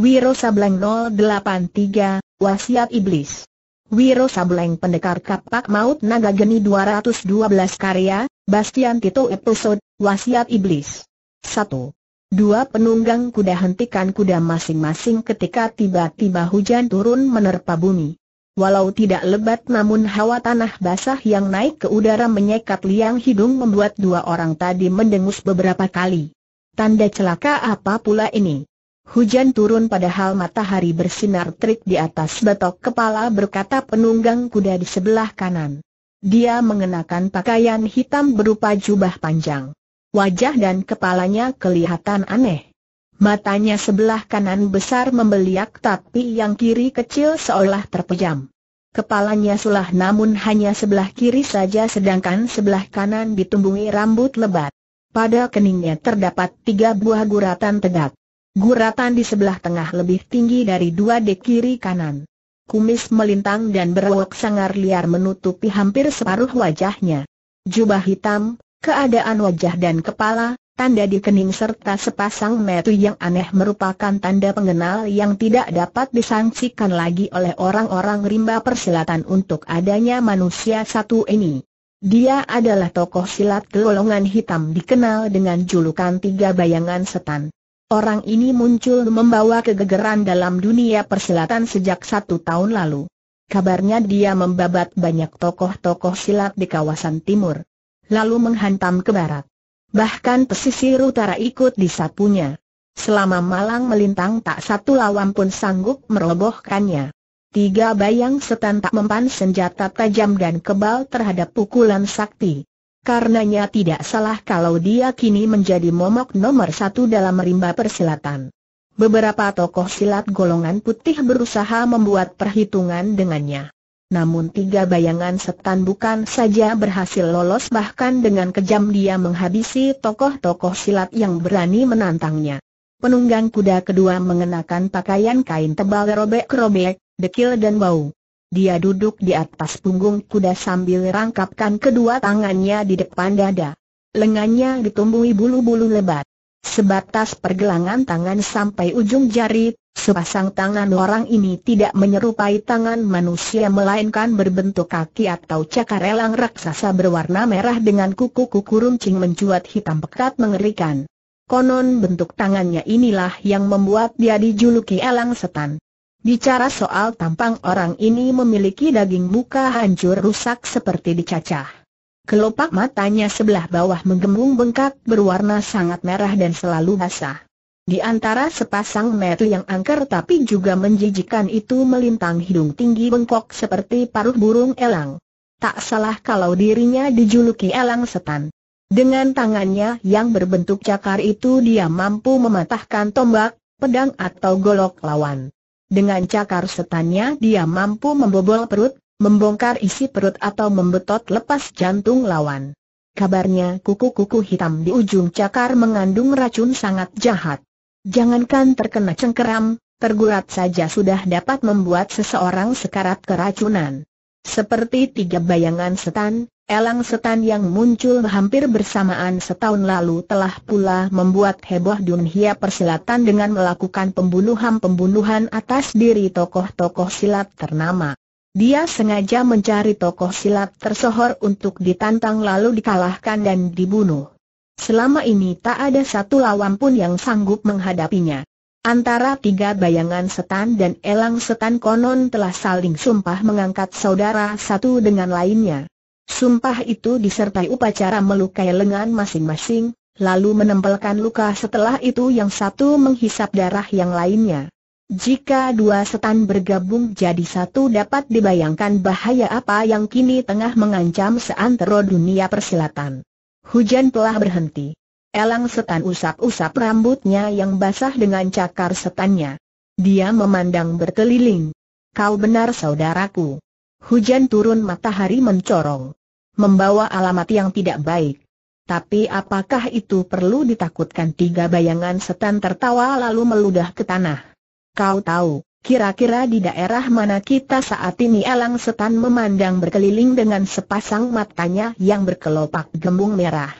Wiro Sableng 083, Wasiat Iblis. Wiro Sableng Pendekar Kapak Maut Naga Geni 212 Karya, Bastian Tito Episode, Wasiat Iblis. 1. Dua penunggang kuda hentikan kuda masing-masing ketika tiba-tiba hujan turun menerpa bumi. Walau tidak lebat namun hawa tanah basah yang naik ke udara menyekat liang hidung membuat dua orang tadi mendengus beberapa kali. Tanda celaka apa pula ini? Hujan turun padahal matahari bersinar terik di atas batok kepala berkata penunggang kuda di sebelah kanan. Dia mengenakan pakaian hitam berupa jubah panjang. Wajah dan kepalanya kelihatan aneh. Matanya sebelah kanan besar membeliak tapi yang kiri kecil seolah terpejam. Kepalanya sulah namun hanya sebelah kiri saja sedangkan sebelah kanan ditumbuhi rambut lebat. Pada keningnya terdapat tiga buah guratan tegak. Guratan di sebelah tengah lebih tinggi dari dua dek kiri kanan. Kumis melintang dan berwok sangar liar menutupi hampir separuh wajahnya. Jubah hitam, keadaan wajah dan kepala, tanda di kening serta sepasang metu yang aneh merupakan tanda pengenal yang tidak dapat disangsikan lagi oleh orang-orang rimba persilatan untuk adanya manusia satu ini. Dia adalah tokoh silat gelolongan hitam dikenal dengan julukan Tiga Bayangan Setan. Orang ini muncul membawa kegegeran dalam dunia persilatan sejak satu tahun lalu. Kabarnya dia membabat banyak tokoh-tokoh silat di kawasan timur. Lalu menghantam ke barat. Bahkan pesisir utara ikut disapunya. Selama malang melintang tak satu lawan pun sanggup merobohkannya. Tiga bayang setan tak mempan senjata tajam dan kebal terhadap pukulan sakti karenanya tidak salah kalau dia kini menjadi momok nomor satu dalam rimba persilatan. Beberapa tokoh silat golongan putih berusaha membuat perhitungan dengannya. Namun tiga bayangan setan bukan saja berhasil lolos bahkan dengan kejam dia menghabisi tokoh-tokoh silat yang berani menantangnya. Penunggang kuda kedua mengenakan pakaian kain tebal robek-robek, dekil dan bau. Dia duduk di atas punggung kuda sambil rangkapkan kedua tangannya di depan dada. Lengannya ditumbuhi bulu-bulu lebat. Sebatas pergelangan tangan sampai ujung jari, sepasang tangan orang ini tidak menyerupai tangan manusia melainkan berbentuk kaki atau cakar elang raksasa berwarna merah dengan kuku-kuku runcing mencuat hitam pekat mengerikan. Konon bentuk tangannya inilah yang membuat dia dijuluki elang setan. Bicara soal tampang orang ini memiliki daging muka hancur rusak seperti dicacah. Kelopak matanya sebelah bawah menggembung bengkak berwarna sangat merah dan selalu basah. Di antara sepasang mata yang angker tapi juga menjijikan itu melintang hidung tinggi bengkok seperti paruh burung elang. Tak salah kalau dirinya dijuluki elang setan. Dengan tangannya yang berbentuk cakar itu dia mampu mematahkan tombak, pedang atau golok lawan. Dengan cakar setannya dia mampu membobol perut, membongkar isi perut atau membetot lepas jantung lawan. Kabarnya kuku-kuku hitam di ujung cakar mengandung racun sangat jahat. Jangankan terkena cengkeram, tergurat saja sudah dapat membuat seseorang sekarat keracunan. Seperti tiga bayangan setan, Elang setan yang muncul hampir bersamaan setahun lalu telah pula membuat heboh dunia persilatan dengan melakukan pembunuhan-pembunuhan atas diri tokoh-tokoh silat ternama. Dia sengaja mencari tokoh silat tersohor untuk ditantang lalu dikalahkan dan dibunuh. Selama ini tak ada satu lawan pun yang sanggup menghadapinya. Antara tiga bayangan setan dan elang setan konon telah saling sumpah mengangkat saudara satu dengan lainnya. Sumpah itu disertai upacara melukai lengan masing-masing, lalu menempelkan luka setelah itu yang satu menghisap darah yang lainnya. Jika dua setan bergabung jadi satu dapat dibayangkan bahaya apa yang kini tengah mengancam seantero dunia persilatan. Hujan telah berhenti. Elang setan usap-usap rambutnya yang basah dengan cakar setannya. Dia memandang berkeliling. Kau benar saudaraku. Hujan turun matahari mencorong membawa alamat yang tidak baik. Tapi apakah itu perlu ditakutkan tiga bayangan setan tertawa lalu meludah ke tanah? Kau tahu, kira-kira di daerah mana kita saat ini elang setan memandang berkeliling dengan sepasang matanya yang berkelopak gembung merah.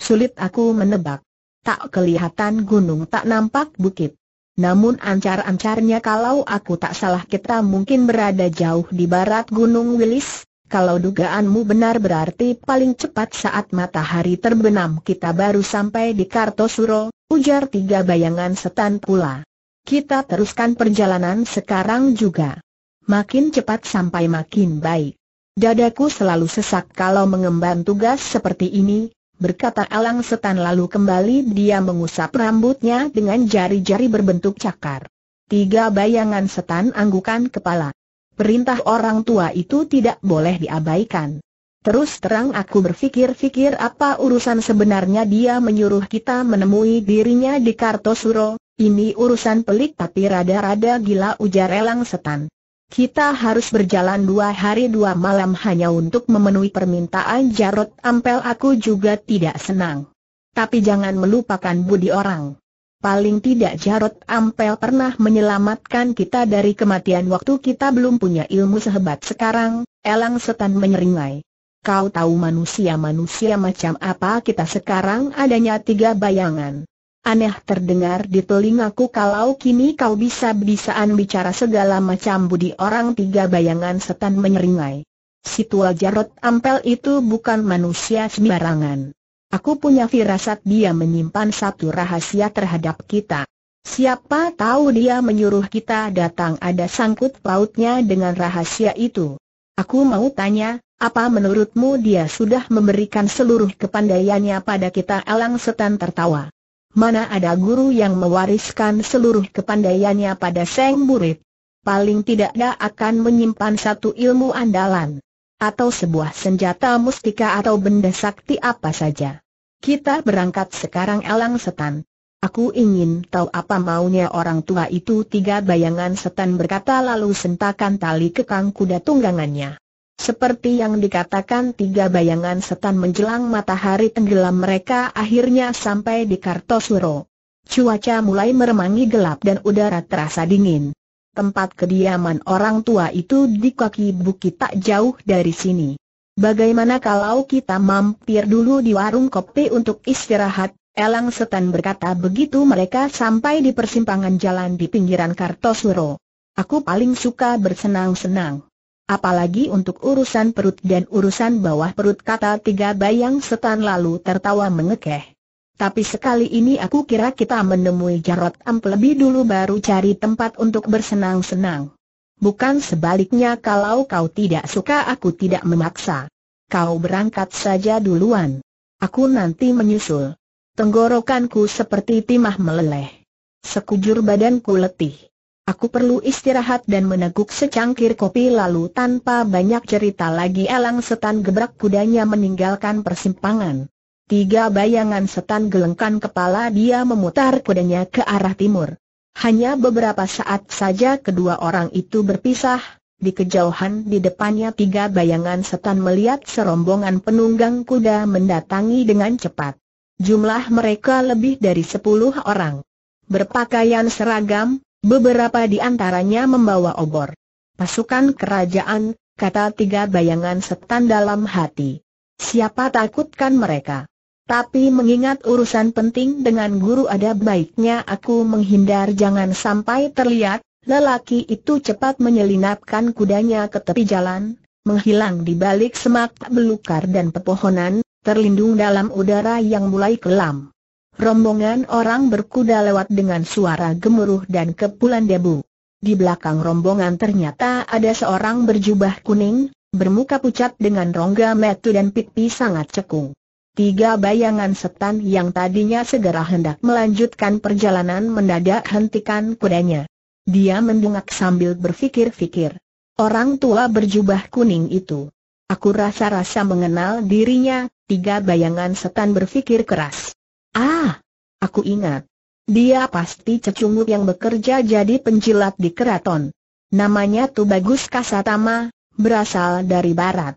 Sulit aku menebak. Tak kelihatan gunung tak nampak bukit. Namun ancar-ancarnya kalau aku tak salah kita mungkin berada jauh di barat Gunung Wilis, kalau dugaanmu benar berarti paling cepat saat matahari terbenam kita baru sampai di Kartosuro, ujar tiga bayangan setan pula. Kita teruskan perjalanan sekarang juga. Makin cepat sampai makin baik. Dadaku selalu sesak kalau mengemban tugas seperti ini, berkata Alang Setan lalu kembali dia mengusap rambutnya dengan jari-jari berbentuk cakar. Tiga bayangan setan anggukan kepala. Perintah orang tua itu tidak boleh diabaikan. Terus terang aku berfikir-fikir apa urusan sebenarnya dia menyuruh kita menemui dirinya di Kartosuro, ini urusan pelik tapi rada-rada gila ujar Elang Setan. Kita harus berjalan dua hari dua malam hanya untuk memenuhi permintaan Jarot Ampel aku juga tidak senang. Tapi jangan melupakan budi orang. Paling tidak Jarot Ampel pernah menyelamatkan kita dari kematian waktu kita belum punya ilmu sehebat sekarang, Elang Setan menyeringai. Kau tahu manusia-manusia macam apa kita sekarang adanya tiga bayangan. Aneh terdengar di telingaku kalau kini kau bisa-bisaan bicara segala macam budi orang tiga bayangan setan menyeringai. Situa Jarod Jarot Ampel itu bukan manusia sembarangan. Aku punya firasat dia menyimpan satu rahasia terhadap kita. Siapa tahu dia menyuruh kita datang ada sangkut pautnya dengan rahasia itu. Aku mau tanya, apa menurutmu dia sudah memberikan seluruh kepandaiannya pada kita Elang Setan tertawa. Mana ada guru yang mewariskan seluruh kepandaiannya pada sang murid? Paling tidak dia akan menyimpan satu ilmu andalan atau sebuah senjata mustika atau benda sakti apa saja. Kita berangkat sekarang elang setan. Aku ingin tahu apa maunya orang tua itu tiga bayangan setan berkata lalu sentakan tali kekang kuda tunggangannya. Seperti yang dikatakan tiga bayangan setan menjelang matahari tenggelam mereka akhirnya sampai di Kartosuro. Cuaca mulai meremangi gelap dan udara terasa dingin. Tempat kediaman orang tua itu di kaki bukit tak jauh dari sini. Bagaimana kalau kita mampir dulu di warung kopi untuk istirahat? Elang Setan berkata begitu mereka sampai di persimpangan jalan di pinggiran Kartosuro. Aku paling suka bersenang-senang. Apalagi untuk urusan perut dan urusan bawah perut kata tiga bayang setan lalu tertawa mengekeh. Tapi sekali ini aku kira kita menemui Jarot Amp lebih dulu baru cari tempat untuk bersenang-senang. Bukan sebaliknya kalau kau tidak suka aku tidak memaksa. Kau berangkat saja duluan. Aku nanti menyusul. Tenggorokanku seperti timah meleleh. Sekujur badanku letih. Aku perlu istirahat dan meneguk secangkir kopi lalu tanpa banyak cerita lagi elang setan gebrak kudanya meninggalkan persimpangan. Tiga bayangan setan gelengkan kepala dia memutar kudanya ke arah timur. Hanya beberapa saat saja kedua orang itu berpisah, di kejauhan di depannya tiga bayangan setan melihat serombongan penunggang kuda mendatangi dengan cepat. Jumlah mereka lebih dari sepuluh orang. Berpakaian seragam, beberapa di antaranya membawa obor. Pasukan kerajaan, kata tiga bayangan setan dalam hati. Siapa takutkan mereka? Tapi mengingat urusan penting dengan guru ada baiknya aku menghindar jangan sampai terlihat, lelaki itu cepat menyelinapkan kudanya ke tepi jalan, menghilang di balik semak belukar dan pepohonan, terlindung dalam udara yang mulai kelam. Rombongan orang berkuda lewat dengan suara gemuruh dan kepulan debu. Di belakang rombongan ternyata ada seorang berjubah kuning, bermuka pucat dengan rongga metu dan pipi sangat cekung. Tiga bayangan setan yang tadinya segera hendak melanjutkan perjalanan mendadak hentikan kudanya. Dia mendungak sambil berfikir-fikir. Orang tua berjubah kuning itu. Aku rasa-rasa mengenal dirinya, tiga bayangan setan berfikir keras. Ah, aku ingat. Dia pasti cecunguk yang bekerja jadi penjilat di keraton. Namanya Tubagus Kasatama, berasal dari barat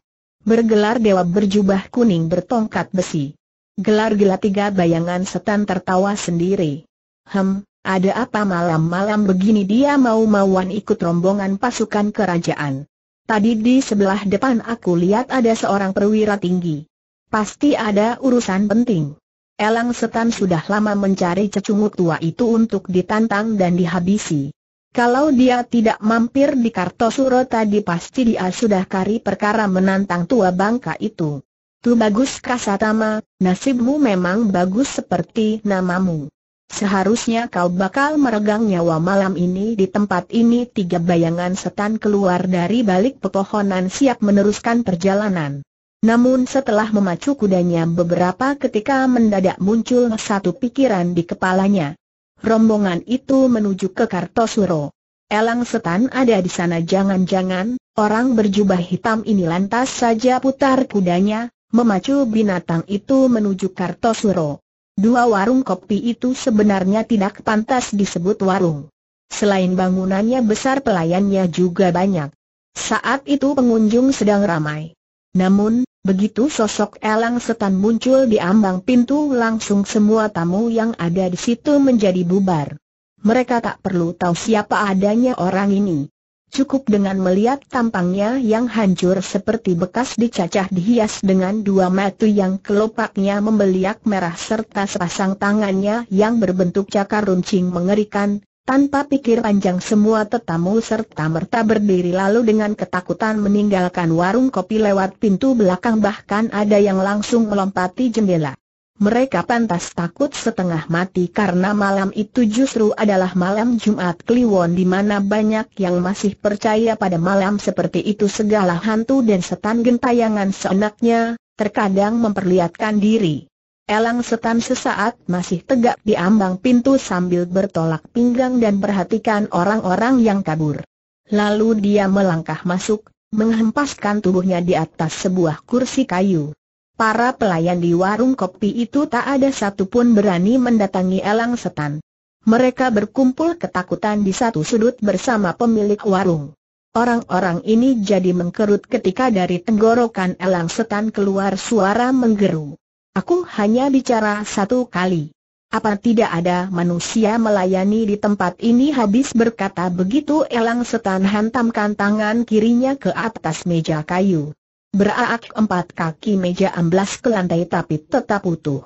bergelar dewa berjubah kuning bertongkat besi. Gelar-gelar tiga bayangan setan tertawa sendiri. Hem, ada apa malam-malam begini dia mau-mauan ikut rombongan pasukan kerajaan. Tadi di sebelah depan aku lihat ada seorang perwira tinggi. Pasti ada urusan penting. Elang setan sudah lama mencari cecunguk tua itu untuk ditantang dan dihabisi. Kalau dia tidak mampir di Kartosuro tadi pasti dia sudah kari perkara menantang tua bangka itu. Tu bagus Kasatama, nasibmu memang bagus seperti namamu. Seharusnya kau bakal meregang nyawa malam ini di tempat ini tiga bayangan setan keluar dari balik pepohonan siap meneruskan perjalanan. Namun setelah memacu kudanya beberapa ketika mendadak muncul satu pikiran di kepalanya rombongan itu menuju ke Kartosuro. Elang setan ada di sana jangan-jangan, orang berjubah hitam ini lantas saja putar kudanya, memacu binatang itu menuju Kartosuro. Dua warung kopi itu sebenarnya tidak pantas disebut warung. Selain bangunannya besar pelayannya juga banyak. Saat itu pengunjung sedang ramai. Namun, Begitu sosok elang setan muncul di ambang pintu langsung semua tamu yang ada di situ menjadi bubar. Mereka tak perlu tahu siapa adanya orang ini. Cukup dengan melihat tampangnya yang hancur seperti bekas dicacah dihias dengan dua mata yang kelopaknya membeliak merah serta sepasang tangannya yang berbentuk cakar runcing mengerikan, tanpa pikir panjang semua tetamu serta merta berdiri lalu dengan ketakutan meninggalkan warung kopi lewat pintu belakang bahkan ada yang langsung melompati jendela. Mereka pantas takut setengah mati karena malam itu justru adalah malam Jumat Kliwon di mana banyak yang masih percaya pada malam seperti itu segala hantu dan setan gentayangan seenaknya, terkadang memperlihatkan diri. Elang setan sesaat masih tegak di ambang pintu sambil bertolak pinggang dan perhatikan orang-orang yang kabur. Lalu dia melangkah masuk, menghempaskan tubuhnya di atas sebuah kursi kayu. Para pelayan di warung kopi itu tak ada satupun berani mendatangi elang setan. Mereka berkumpul ketakutan di satu sudut bersama pemilik warung. Orang-orang ini jadi mengkerut ketika dari tenggorokan elang setan keluar suara menggeru. Aku hanya bicara satu kali. Apa tidak ada manusia melayani di tempat ini habis berkata begitu Elang Setan hantamkan tangan kirinya ke atas meja kayu. Beraak empat kaki meja amblas ke lantai tapi tetap utuh.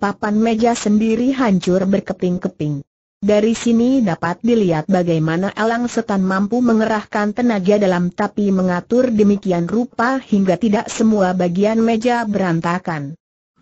Papan meja sendiri hancur berkeping-keping. Dari sini dapat dilihat bagaimana Elang Setan mampu mengerahkan tenaga dalam tapi mengatur demikian rupa hingga tidak semua bagian meja berantakan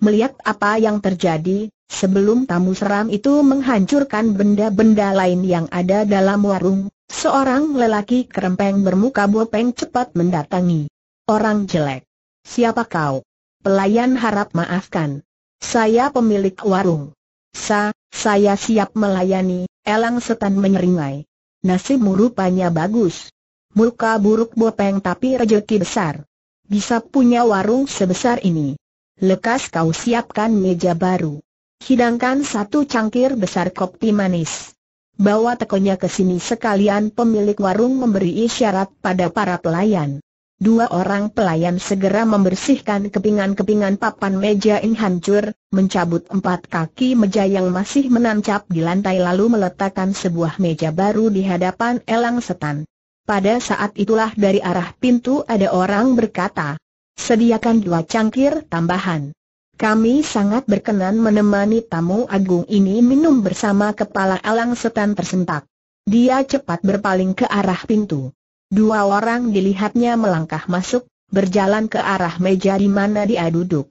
melihat apa yang terjadi, sebelum tamu seram itu menghancurkan benda-benda lain yang ada dalam warung, seorang lelaki kerempeng bermuka bopeng cepat mendatangi. Orang jelek. Siapa kau? Pelayan harap maafkan. Saya pemilik warung. Sa, saya siap melayani, elang setan menyeringai. Nasibmu rupanya bagus. Muka buruk bopeng tapi rejeki besar. Bisa punya warung sebesar ini lekas kau siapkan meja baru. Hidangkan satu cangkir besar kopi manis. Bawa tekonya ke sini sekalian pemilik warung memberi isyarat pada para pelayan. Dua orang pelayan segera membersihkan kepingan-kepingan papan meja yang hancur, mencabut empat kaki meja yang masih menancap di lantai lalu meletakkan sebuah meja baru di hadapan Elang Setan. Pada saat itulah dari arah pintu ada orang berkata, Sediakan dua cangkir tambahan. Kami sangat berkenan menemani tamu agung ini minum bersama kepala alang setan tersentak. Dia cepat berpaling ke arah pintu. Dua orang dilihatnya melangkah masuk, berjalan ke arah meja di mana dia duduk.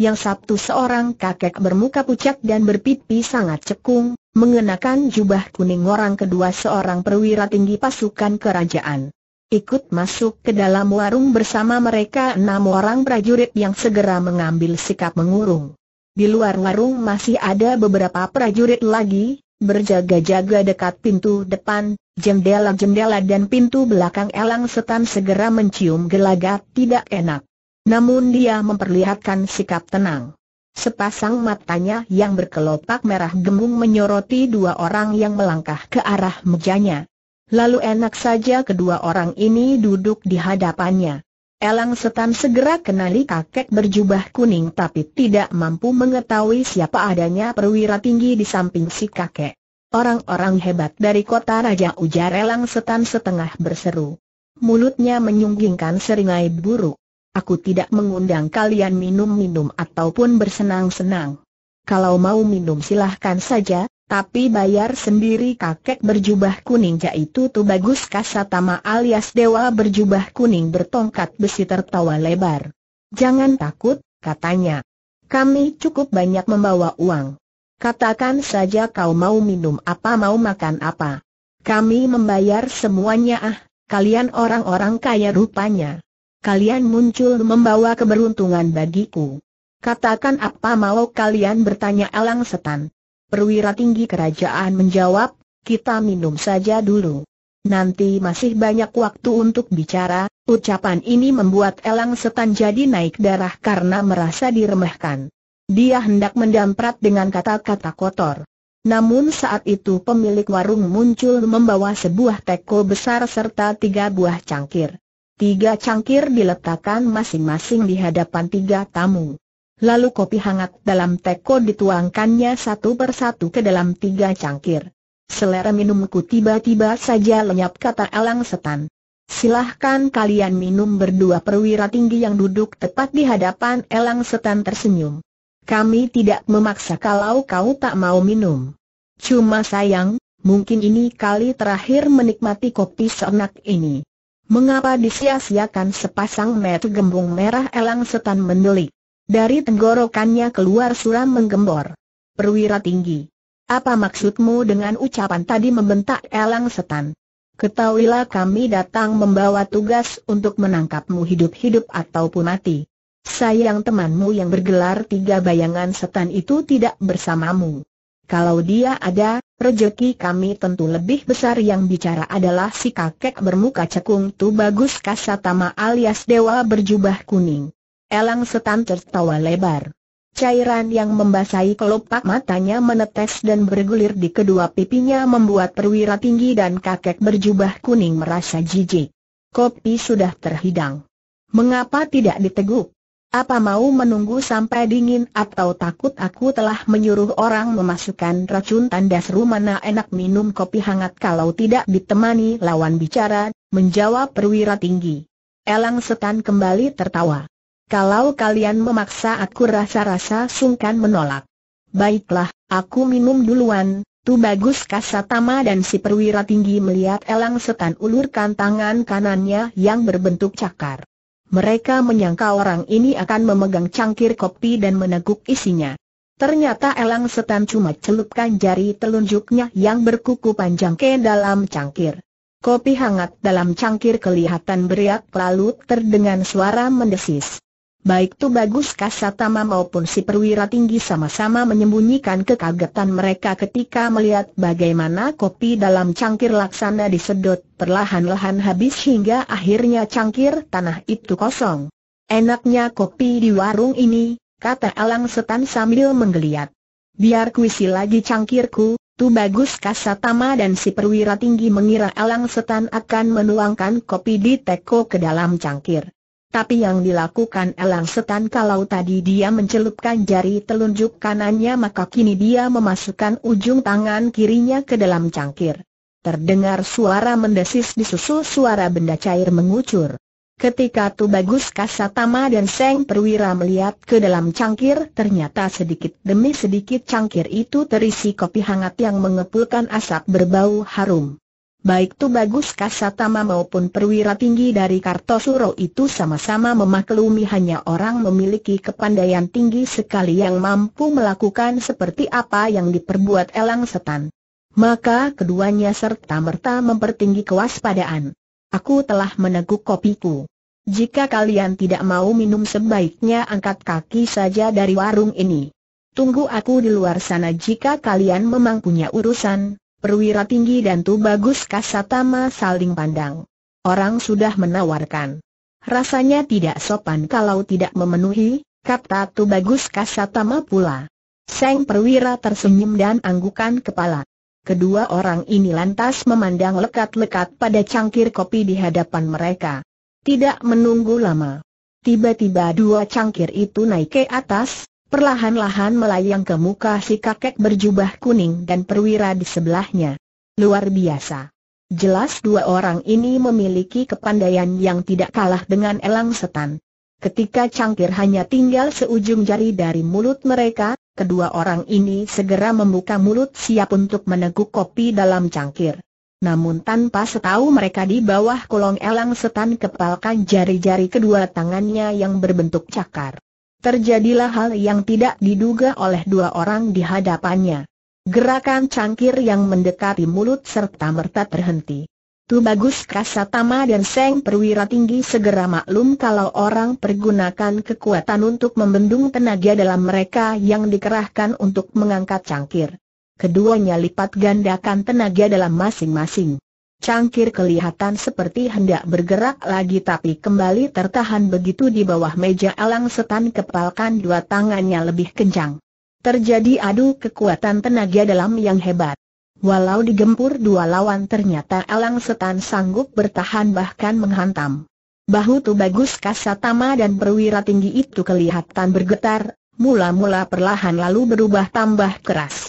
Yang satu seorang kakek bermuka pucat dan berpipi sangat cekung, mengenakan jubah kuning orang kedua seorang perwira tinggi pasukan kerajaan ikut masuk ke dalam warung bersama mereka enam orang prajurit yang segera mengambil sikap mengurung. Di luar warung masih ada beberapa prajurit lagi, berjaga-jaga dekat pintu depan, jendela-jendela dan pintu belakang elang setan segera mencium gelagat tidak enak. Namun dia memperlihatkan sikap tenang. Sepasang matanya yang berkelopak merah gemung menyoroti dua orang yang melangkah ke arah mejanya. Lalu enak saja kedua orang ini duduk di hadapannya. Elang Setan segera kenali kakek berjubah kuning tapi tidak mampu mengetahui siapa adanya perwira tinggi di samping si kakek. Orang-orang hebat dari kota raja ujar Elang Setan setengah berseru. Mulutnya menyunggingkan seringai buruk. Aku tidak mengundang kalian minum-minum ataupun bersenang-senang. Kalau mau minum silahkan saja, tapi bayar sendiri kakek berjubah kuning itu tu bagus Kasatama alias Dewa berjubah kuning bertongkat besi tertawa lebar. Jangan takut, katanya. Kami cukup banyak membawa uang. Katakan saja kau mau minum apa mau makan apa. Kami membayar semuanya ah, kalian orang-orang kaya rupanya. Kalian muncul membawa keberuntungan bagiku. Katakan apa mau kalian bertanya Alang Setan perwira tinggi kerajaan menjawab, kita minum saja dulu. Nanti masih banyak waktu untuk bicara, ucapan ini membuat Elang Setan jadi naik darah karena merasa diremehkan. Dia hendak mendamprat dengan kata-kata kotor. Namun saat itu pemilik warung muncul membawa sebuah teko besar serta tiga buah cangkir. Tiga cangkir diletakkan masing-masing di hadapan tiga tamu. Lalu kopi hangat dalam teko dituangkannya satu persatu ke dalam tiga cangkir. Selera minumku tiba-tiba saja lenyap kata Elang Setan. Silahkan kalian minum berdua perwira tinggi yang duduk tepat di hadapan Elang Setan tersenyum. Kami tidak memaksa kalau kau tak mau minum. Cuma sayang, mungkin ini kali terakhir menikmati kopi seenak ini. Mengapa disia-siakan sepasang mata gembung merah Elang Setan mendelik? Dari tenggorokannya keluar suram menggembor. Perwira tinggi. Apa maksudmu dengan ucapan tadi membentak elang setan? Ketahuilah kami datang membawa tugas untuk menangkapmu hidup-hidup ataupun mati. Sayang temanmu yang bergelar tiga bayangan setan itu tidak bersamamu. Kalau dia ada, rejeki kami tentu lebih besar yang bicara adalah si kakek bermuka cekung tu bagus kasatama alias dewa berjubah kuning. Elang setan tertawa lebar. Cairan yang membasahi kelopak matanya menetes dan bergulir di kedua pipinya membuat perwira tinggi dan kakek berjubah kuning merasa jijik. Kopi sudah terhidang. Mengapa tidak diteguk? Apa mau menunggu sampai dingin atau takut aku telah menyuruh orang memasukkan racun tanda seru mana enak minum kopi hangat kalau tidak ditemani lawan bicara, menjawab perwira tinggi. Elang setan kembali tertawa. Kalau kalian memaksa aku rasa-rasa sungkan menolak. Baiklah, aku minum duluan. Tu bagus kasatama dan si perwira tinggi melihat elang setan ulurkan tangan kanannya yang berbentuk cakar. Mereka menyangka orang ini akan memegang cangkir kopi dan meneguk isinya. Ternyata elang setan cuma celupkan jari telunjuknya yang berkuku panjang ke dalam cangkir. Kopi hangat dalam cangkir kelihatan beriak lalu terdengar suara mendesis. Baik tu bagus Kasatama maupun si perwira tinggi sama-sama menyembunyikan kekagetan mereka ketika melihat bagaimana kopi dalam cangkir laksana disedot perlahan-lahan habis hingga akhirnya cangkir tanah itu kosong. Enaknya kopi di warung ini, kata Alang Setan sambil menggeliat. Biar kuisi lagi cangkirku, tu bagus Kasatama dan si perwira tinggi mengira Alang Setan akan menuangkan kopi di teko ke dalam cangkir. Tapi yang dilakukan Elang Setan kalau tadi dia mencelupkan jari telunjuk kanannya maka kini dia memasukkan ujung tangan kirinya ke dalam cangkir. Terdengar suara mendesis disusul suara benda cair mengucur. Ketika Tubagus Kasatama dan Seng Perwira melihat ke dalam cangkir, ternyata sedikit demi sedikit cangkir itu terisi kopi hangat yang mengepulkan asap berbau harum. Baik tu bagus Kasatama maupun perwira tinggi dari Kartosuro itu sama-sama memaklumi hanya orang memiliki kepandaian tinggi sekali yang mampu melakukan seperti apa yang diperbuat Elang Setan. Maka keduanya serta-merta mempertinggi kewaspadaan. Aku telah meneguk kopiku. Jika kalian tidak mau minum sebaiknya angkat kaki saja dari warung ini. Tunggu aku di luar sana jika kalian memang punya urusan, perwira tinggi dan Tubagus bagus kasatama saling pandang. Orang sudah menawarkan. Rasanya tidak sopan kalau tidak memenuhi, kata Tubagus bagus kasatama pula. Seng perwira tersenyum dan anggukan kepala. Kedua orang ini lantas memandang lekat-lekat pada cangkir kopi di hadapan mereka. Tidak menunggu lama. Tiba-tiba dua cangkir itu naik ke atas, perlahan-lahan melayang ke muka si kakek berjubah kuning dan perwira di sebelahnya. Luar biasa. Jelas dua orang ini memiliki kepandaian yang tidak kalah dengan elang setan. Ketika cangkir hanya tinggal seujung jari dari mulut mereka, kedua orang ini segera membuka mulut siap untuk meneguk kopi dalam cangkir. Namun tanpa setahu mereka di bawah kolong elang setan kepalkan jari-jari kedua tangannya yang berbentuk cakar. Terjadilah hal yang tidak diduga oleh dua orang di hadapannya. Gerakan cangkir yang mendekati mulut serta merta terhenti. Tu bagus kasatama dan seng perwira tinggi segera maklum kalau orang pergunakan kekuatan untuk membendung tenaga dalam mereka yang dikerahkan untuk mengangkat cangkir. Keduanya lipat gandakan tenaga dalam masing-masing. Cangkir kelihatan seperti hendak bergerak lagi tapi kembali tertahan begitu di bawah meja Alang setan kepalkan dua tangannya lebih kencang. Terjadi adu kekuatan tenaga dalam yang hebat. Walau digempur dua lawan ternyata Alang setan sanggup bertahan bahkan menghantam. Bahu tu bagus kasatama dan perwira tinggi itu kelihatan bergetar, mula-mula perlahan lalu berubah tambah keras.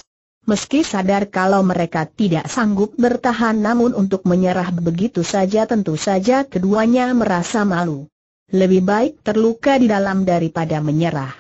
Meski sadar kalau mereka tidak sanggup bertahan namun untuk menyerah begitu saja tentu saja keduanya merasa malu. Lebih baik terluka di dalam daripada menyerah.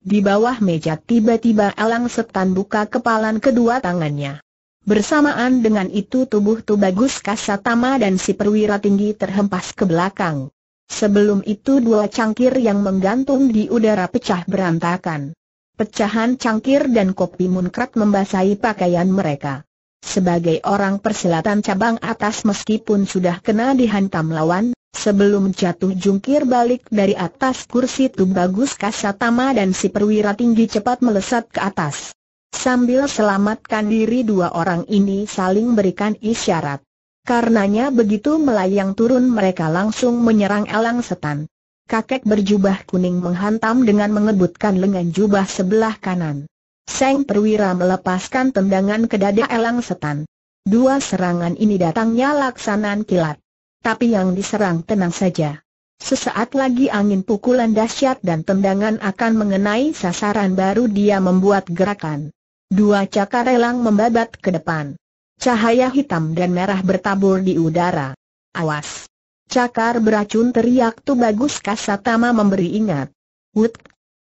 Di bawah meja tiba-tiba Alang Setan buka kepalan kedua tangannya. Bersamaan dengan itu tubuh Tubagus Kasatama dan si perwira tinggi terhempas ke belakang. Sebelum itu dua cangkir yang menggantung di udara pecah berantakan. Pecahan cangkir dan kopi munkrat membasahi pakaian mereka. Sebagai orang perselatan cabang atas meskipun sudah kena dihantam lawan, sebelum jatuh jungkir balik dari atas kursi itu bagus kasatama dan si perwira tinggi cepat melesat ke atas. Sambil selamatkan diri dua orang ini saling berikan isyarat. Karenanya begitu melayang turun mereka langsung menyerang Elang Setan kakek berjubah kuning menghantam dengan mengebutkan lengan jubah sebelah kanan. Seng perwira melepaskan tendangan ke dada Elang Setan. Dua serangan ini datangnya laksanaan kilat. Tapi yang diserang tenang saja. Sesaat lagi angin pukulan dahsyat dan tendangan akan mengenai sasaran baru dia membuat gerakan. Dua cakar elang membabat ke depan. Cahaya hitam dan merah bertabur di udara. Awas! Cakar beracun teriak tu bagus Kasatama memberi ingat. Wut,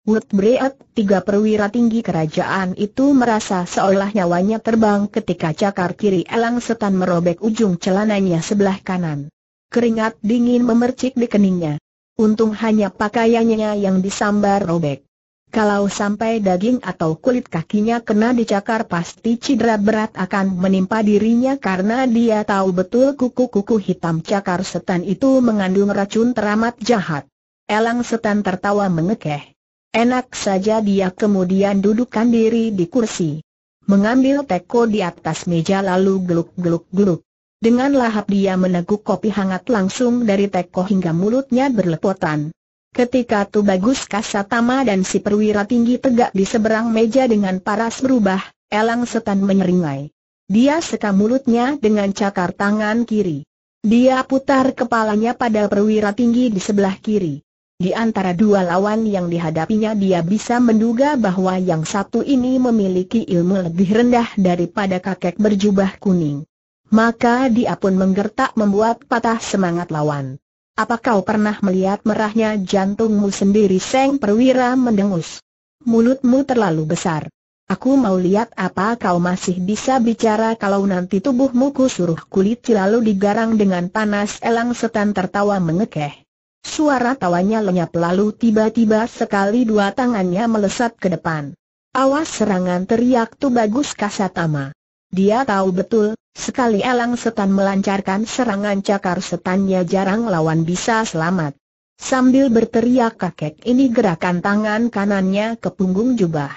Wut Breat, tiga perwira tinggi kerajaan itu merasa seolah nyawanya terbang ketika cakar kiri elang setan merobek ujung celananya sebelah kanan. Keringat dingin memercik di keningnya. Untung hanya pakaiannya yang disambar robek. Kalau sampai daging atau kulit kakinya kena dicakar pasti cedera berat akan menimpa dirinya karena dia tahu betul kuku-kuku hitam cakar setan itu mengandung racun teramat jahat. Elang setan tertawa mengekeh. Enak saja dia kemudian dudukkan diri di kursi. Mengambil teko di atas meja lalu geluk-geluk-geluk. Dengan lahap dia meneguk kopi hangat langsung dari teko hingga mulutnya berlepotan. Ketika Tubagus Kasatama dan si perwira tinggi tegak di seberang meja dengan paras berubah, Elang Setan menyeringai. Dia seka mulutnya dengan cakar tangan kiri. Dia putar kepalanya pada perwira tinggi di sebelah kiri. Di antara dua lawan yang dihadapinya dia bisa menduga bahwa yang satu ini memiliki ilmu lebih rendah daripada kakek berjubah kuning. Maka dia pun menggertak membuat patah semangat lawan. Apa kau pernah melihat merahnya jantungmu sendiri Seng Perwira mendengus? Mulutmu terlalu besar. Aku mau lihat apa kau masih bisa bicara kalau nanti tubuhmu ku suruh kulit lalu digarang dengan panas elang setan tertawa mengekeh. Suara tawanya lenyap lalu tiba-tiba sekali dua tangannya melesat ke depan. Awas serangan teriak tu bagus kasatama. Dia tahu betul, sekali Elang Setan melancarkan serangan cakar setannya jarang lawan bisa selamat. Sambil berteriak kakek ini gerakan tangan kanannya ke punggung jubah.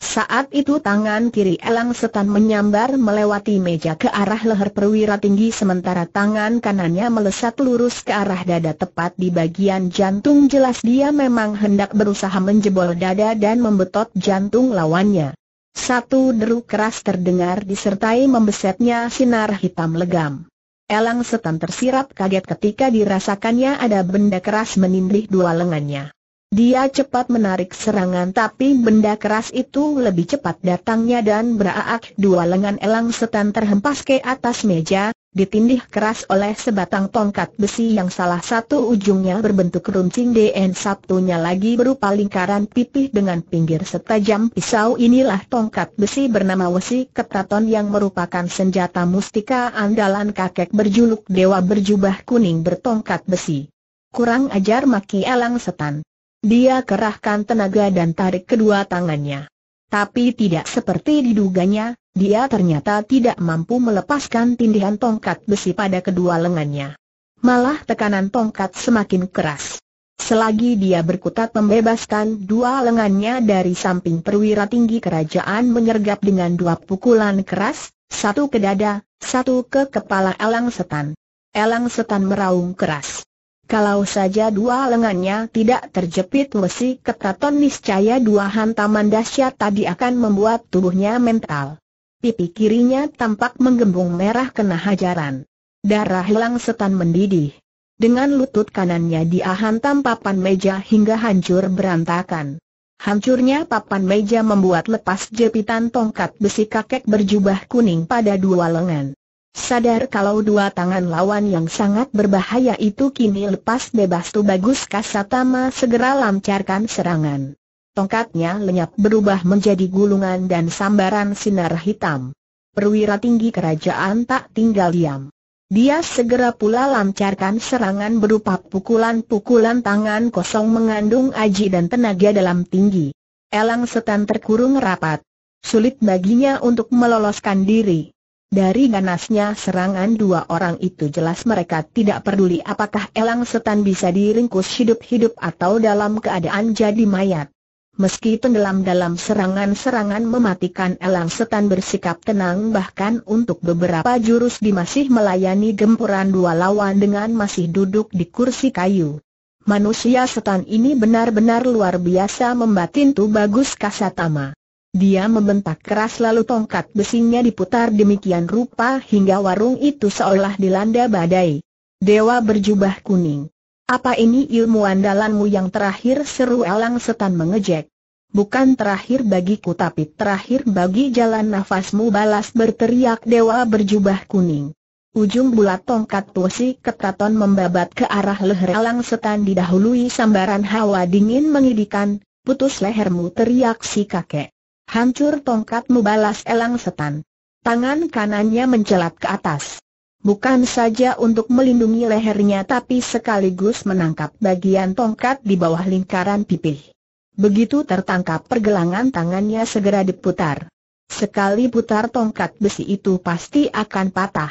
Saat itu tangan kiri Elang Setan menyambar melewati meja ke arah leher perwira tinggi sementara tangan kanannya melesat lurus ke arah dada tepat di bagian jantung jelas dia memang hendak berusaha menjebol dada dan membetot jantung lawannya. Satu deru keras terdengar disertai membesetnya sinar hitam legam. Elang setan tersirap kaget ketika dirasakannya ada benda keras menindih dua lengannya. Dia cepat menarik serangan tapi benda keras itu lebih cepat datangnya dan beraak dua lengan elang setan terhempas ke atas meja, ditindih keras oleh sebatang tongkat besi yang salah satu ujungnya berbentuk runcing dan satunya lagi berupa lingkaran pipih dengan pinggir setajam pisau inilah tongkat besi bernama Wesi Ketaton yang merupakan senjata mustika andalan kakek berjuluk Dewa Berjubah Kuning bertongkat besi. Kurang ajar maki elang setan. Dia kerahkan tenaga dan tarik kedua tangannya. Tapi tidak seperti diduganya, dia ternyata tidak mampu melepaskan tindihan tongkat besi pada kedua lengannya. Malah tekanan tongkat semakin keras. Selagi dia berkutat membebaskan dua lengannya dari samping perwira tinggi kerajaan menyergap dengan dua pukulan keras, satu ke dada, satu ke kepala Elang Setan. Elang Setan meraung keras. Kalau saja dua lengannya tidak terjepit besi ketaton niscaya dua hantaman dahsyat tadi akan membuat tubuhnya mental. Pipi kirinya tampak menggembung merah kena hajaran. Darah hilang setan mendidih. Dengan lutut kanannya dia hantam papan meja hingga hancur berantakan. Hancurnya papan meja membuat lepas jepitan tongkat besi kakek berjubah kuning pada dua lengan. Sadar kalau dua tangan lawan yang sangat berbahaya itu kini lepas bebas tu bagus Kasatama segera lancarkan serangan. Tongkatnya lenyap berubah menjadi gulungan dan sambaran sinar hitam. Perwira tinggi kerajaan tak tinggal diam. Dia segera pula lancarkan serangan berupa pukulan-pukulan tangan kosong mengandung aji dan tenaga dalam tinggi. Elang setan terkurung rapat. Sulit baginya untuk meloloskan diri. Dari ganasnya serangan dua orang itu jelas mereka tidak peduli apakah elang setan bisa diringkus hidup-hidup atau dalam keadaan jadi mayat. Meski tenggelam dalam serangan-serangan mematikan Elang Setan bersikap tenang bahkan untuk beberapa jurus di masih melayani gempuran dua lawan dengan masih duduk di kursi kayu. Manusia setan ini benar-benar luar biasa membatin tu bagus kasatama. Dia membentak keras lalu tongkat besinya diputar demikian rupa hingga warung itu seolah dilanda badai. Dewa berjubah kuning. Apa ini ilmu andalanmu yang terakhir seru Elang Setan mengejek? Bukan terakhir bagiku tapi terakhir bagi jalan nafasmu balas berteriak dewa berjubah kuning. Ujung bulat tongkat tusi ketaton membabat ke arah leher elang setan didahului sambaran hawa dingin mengidikan, putus lehermu teriak si kakek. Hancur tongkatmu balas elang setan. Tangan kanannya mencelat ke atas bukan saja untuk melindungi lehernya tapi sekaligus menangkap bagian tongkat di bawah lingkaran pipih. Begitu tertangkap pergelangan tangannya segera diputar. Sekali putar tongkat besi itu pasti akan patah.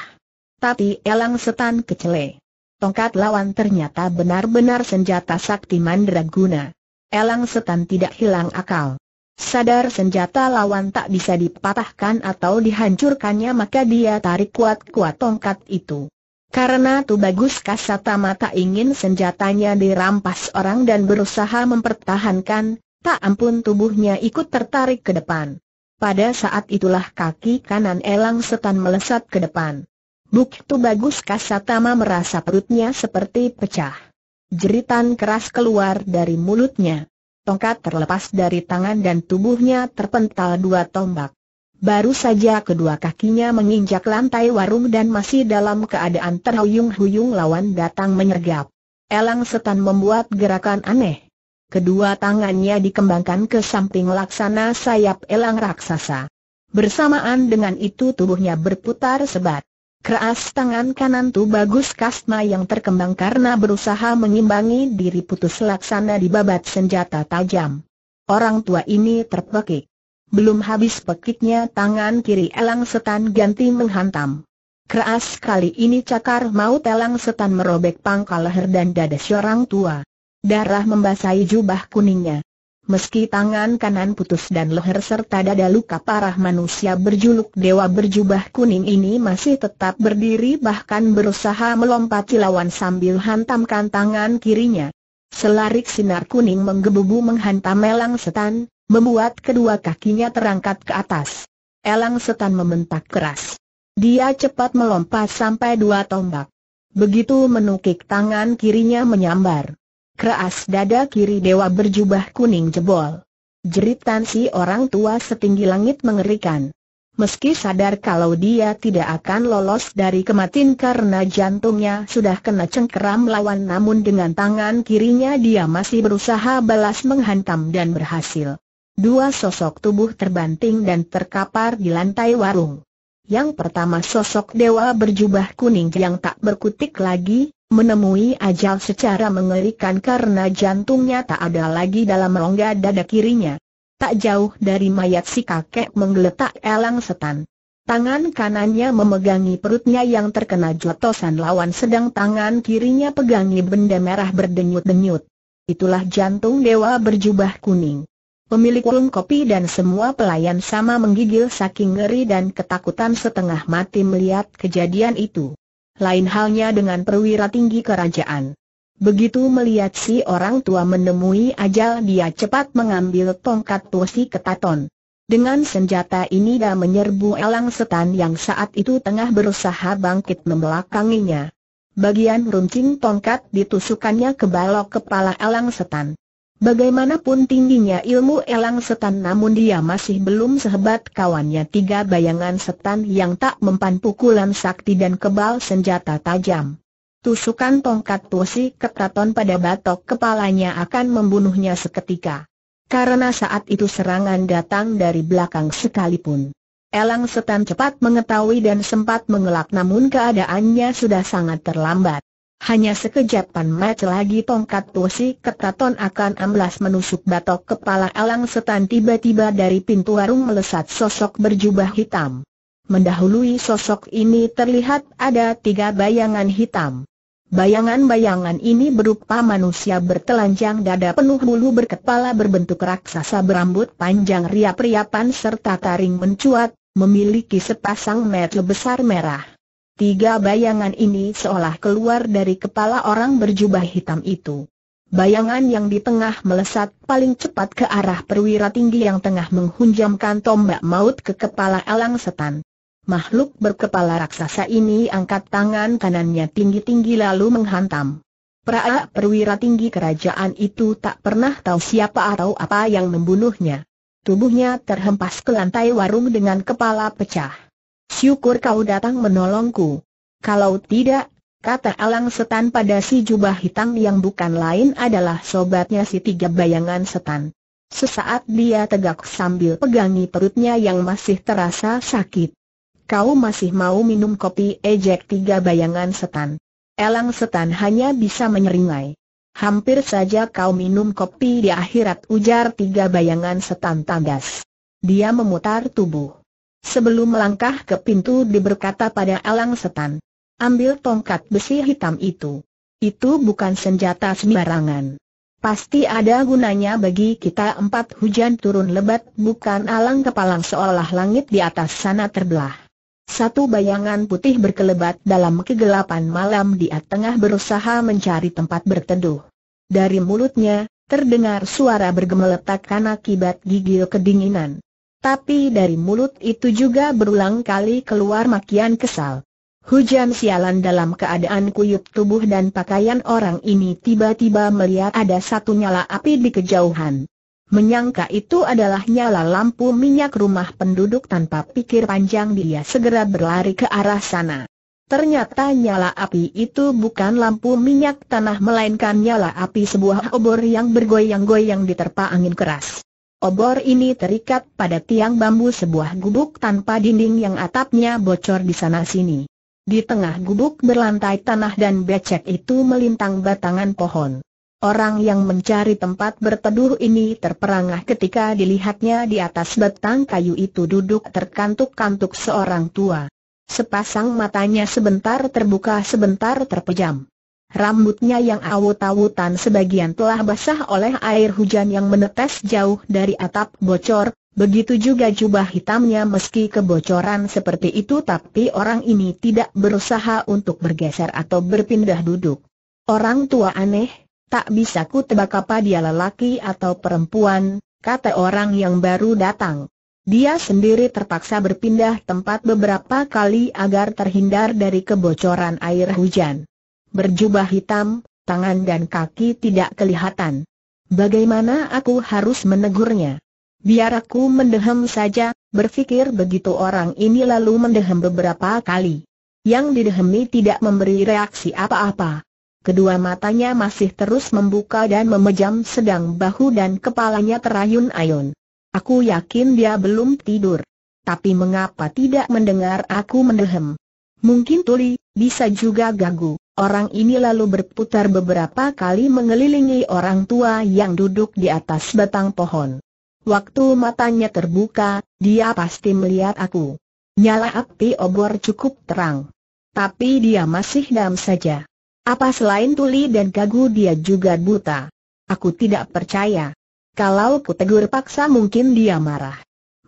Tapi elang setan kecele. Tongkat lawan ternyata benar-benar senjata sakti mandraguna. Elang setan tidak hilang akal. Sadar senjata lawan tak bisa dipatahkan atau dihancurkannya maka dia tarik kuat-kuat tongkat itu. Karena tu bagus kasatama tak ingin senjatanya dirampas orang dan berusaha mempertahankan, tak ampun tubuhnya ikut tertarik ke depan. Pada saat itulah kaki kanan elang setan melesat ke depan. Buk tu bagus kasatama merasa perutnya seperti pecah. Jeritan keras keluar dari mulutnya tongkat terlepas dari tangan dan tubuhnya terpental dua tombak. Baru saja kedua kakinya menginjak lantai warung dan masih dalam keadaan terhuyung-huyung lawan datang menyergap. Elang setan membuat gerakan aneh. Kedua tangannya dikembangkan ke samping laksana sayap elang raksasa. Bersamaan dengan itu tubuhnya berputar sebat. Keras tangan kanan Tu Bagus Kasma yang terkembang karena berusaha mengimbangi diri putus laksana di babat senjata tajam. Orang tua ini terpekik. Belum habis pekiknya tangan kiri Elang Setan ganti menghantam. Keras kali ini cakar maut Elang Setan merobek pangkal leher dan dada seorang tua. Darah membasahi jubah kuningnya. Meski tangan kanan putus dan leher serta dada luka parah manusia berjuluk dewa berjubah kuning ini masih tetap berdiri bahkan berusaha melompati lawan sambil hantamkan tangan kirinya. Selarik sinar kuning menggebu menggebubu menghantam elang setan, membuat kedua kakinya terangkat ke atas. Elang setan membentak keras. Dia cepat melompat sampai dua tombak. Begitu menukik tangan kirinya menyambar. Keras dada kiri dewa berjubah kuning jebol. Jeritan si orang tua setinggi langit mengerikan. Meski sadar kalau dia tidak akan lolos dari kematian karena jantungnya sudah kena cengkeram lawan namun dengan tangan kirinya dia masih berusaha balas menghantam dan berhasil. Dua sosok tubuh terbanting dan terkapar di lantai warung. Yang pertama sosok dewa berjubah kuning yang tak berkutik lagi, menemui ajal secara mengerikan karena jantungnya tak ada lagi dalam rongga dada kirinya. Tak jauh dari mayat si kakek menggeletak elang setan. Tangan kanannya memegangi perutnya yang terkena jotosan lawan sedang tangan kirinya pegangi benda merah berdenyut-denyut. Itulah jantung dewa berjubah kuning. Pemilik warung kopi dan semua pelayan sama menggigil saking ngeri dan ketakutan setengah mati melihat kejadian itu lain halnya dengan perwira tinggi kerajaan. Begitu melihat si orang tua menemui ajal dia cepat mengambil tongkat tuasi ketaton. Dengan senjata ini dia menyerbu elang setan yang saat itu tengah berusaha bangkit membelakanginya. Bagian runcing tongkat ditusukannya ke balok kepala elang setan. Bagaimanapun tingginya ilmu elang setan namun dia masih belum sehebat kawannya tiga bayangan setan yang tak mempan pukulan sakti dan kebal senjata tajam. Tusukan tongkat tuasi ketaton pada batok kepalanya akan membunuhnya seketika. Karena saat itu serangan datang dari belakang sekalipun. Elang setan cepat mengetahui dan sempat mengelak namun keadaannya sudah sangat terlambat. Hanya sekejapan mata lagi tongkat Tosi ketaton akan amblas menusuk batok kepala Alang Setan tiba-tiba dari pintu warung melesat sosok berjubah hitam. Mendahului sosok ini terlihat ada tiga bayangan hitam. Bayangan-bayangan ini berupa manusia bertelanjang dada penuh bulu berkepala berbentuk raksasa berambut panjang riap-riapan serta taring mencuat, memiliki sepasang mata besar merah. Tiga bayangan ini seolah keluar dari kepala orang berjubah hitam itu. Bayangan yang di tengah melesat paling cepat ke arah perwira tinggi yang tengah menghunjamkan tombak maut ke kepala Elang Setan. Makhluk berkepala raksasa ini angkat tangan kanannya tinggi-tinggi lalu menghantam. Pra perwira tinggi kerajaan itu tak pernah tahu siapa atau apa yang membunuhnya. Tubuhnya terhempas ke lantai warung dengan kepala pecah. Syukur kau datang menolongku. Kalau tidak, kata Alang Setan pada si jubah hitam yang bukan lain adalah sobatnya si tiga bayangan setan. Sesaat dia tegak sambil pegangi perutnya yang masih terasa sakit. Kau masih mau minum kopi ejek tiga bayangan setan. Elang setan hanya bisa menyeringai. Hampir saja kau minum kopi di akhirat ujar tiga bayangan setan tandas. Dia memutar tubuh. Sebelum melangkah ke pintu diberkata pada alang Setan. Ambil tongkat besi hitam itu. Itu bukan senjata sembarangan. Pasti ada gunanya bagi kita empat hujan turun lebat bukan alang kepalang seolah langit di atas sana terbelah. Satu bayangan putih berkelebat dalam kegelapan malam dia tengah berusaha mencari tempat berteduh. Dari mulutnya, terdengar suara bergemeletak akibat gigil kedinginan. Tapi dari mulut itu juga berulang kali keluar makian kesal. Hujan sialan dalam keadaan kuyup tubuh dan pakaian orang ini tiba-tiba melihat ada satu nyala api di kejauhan. Menyangka itu adalah nyala lampu minyak rumah penduduk tanpa pikir panjang dia segera berlari ke arah sana. Ternyata nyala api itu bukan lampu minyak tanah melainkan nyala api sebuah obor yang bergoyang-goyang diterpa angin keras. Obor ini terikat pada tiang bambu sebuah gubuk tanpa dinding yang atapnya bocor di sana-sini. Di tengah gubuk berlantai tanah dan becek itu melintang batangan pohon. Orang yang mencari tempat berteduh ini terperangah ketika dilihatnya di atas batang kayu itu duduk terkantuk-kantuk seorang tua. Sepasang matanya sebentar terbuka sebentar terpejam. Rambutnya yang awut-awutan sebagian telah basah oleh air hujan yang menetes jauh dari atap bocor, begitu juga jubah hitamnya meski kebocoran seperti itu tapi orang ini tidak berusaha untuk bergeser atau berpindah duduk. Orang tua aneh, tak bisa ku tebak apa dia lelaki atau perempuan, kata orang yang baru datang. Dia sendiri terpaksa berpindah tempat beberapa kali agar terhindar dari kebocoran air hujan berjubah hitam, tangan dan kaki tidak kelihatan. Bagaimana aku harus menegurnya? Biar aku mendehem saja, berpikir begitu orang ini lalu mendehem beberapa kali. Yang didehemi tidak memberi reaksi apa-apa. Kedua matanya masih terus membuka dan memejam sedang bahu dan kepalanya terayun-ayun. Aku yakin dia belum tidur. Tapi mengapa tidak mendengar aku mendehem? Mungkin tuli, bisa juga gagu. Orang ini lalu berputar beberapa kali mengelilingi orang tua yang duduk di atas batang pohon. Waktu matanya terbuka, dia pasti melihat aku. Nyala api obor cukup terang. Tapi dia masih dam saja. Apa selain tuli dan gagu dia juga buta. Aku tidak percaya. Kalau kutegur paksa mungkin dia marah.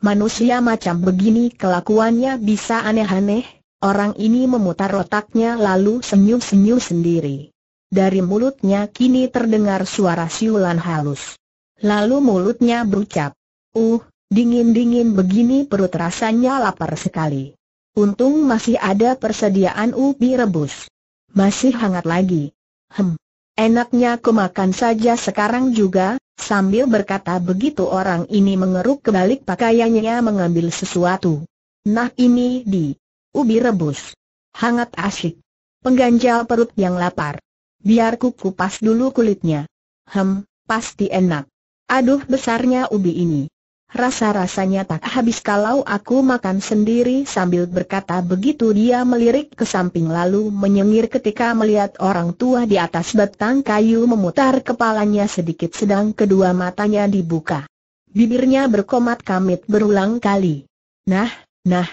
Manusia macam begini kelakuannya bisa aneh-aneh, Orang ini memutar otaknya lalu senyum-senyum sendiri. Dari mulutnya kini terdengar suara siulan halus. Lalu mulutnya berucap, Uh, dingin-dingin begini perut rasanya lapar sekali. Untung masih ada persediaan ubi rebus. Masih hangat lagi. Hem, enaknya aku makan saja sekarang juga, sambil berkata begitu orang ini mengeruk kebalik pakaiannya mengambil sesuatu. Nah ini di, ubi rebus. Hangat asyik. Pengganjal perut yang lapar. Biar ku kupas dulu kulitnya. Hem, pasti enak. Aduh besarnya ubi ini. Rasa-rasanya tak habis kalau aku makan sendiri sambil berkata begitu dia melirik ke samping lalu menyengir ketika melihat orang tua di atas batang kayu memutar kepalanya sedikit sedang kedua matanya dibuka. Bibirnya berkomat kamit berulang kali. Nah, nah,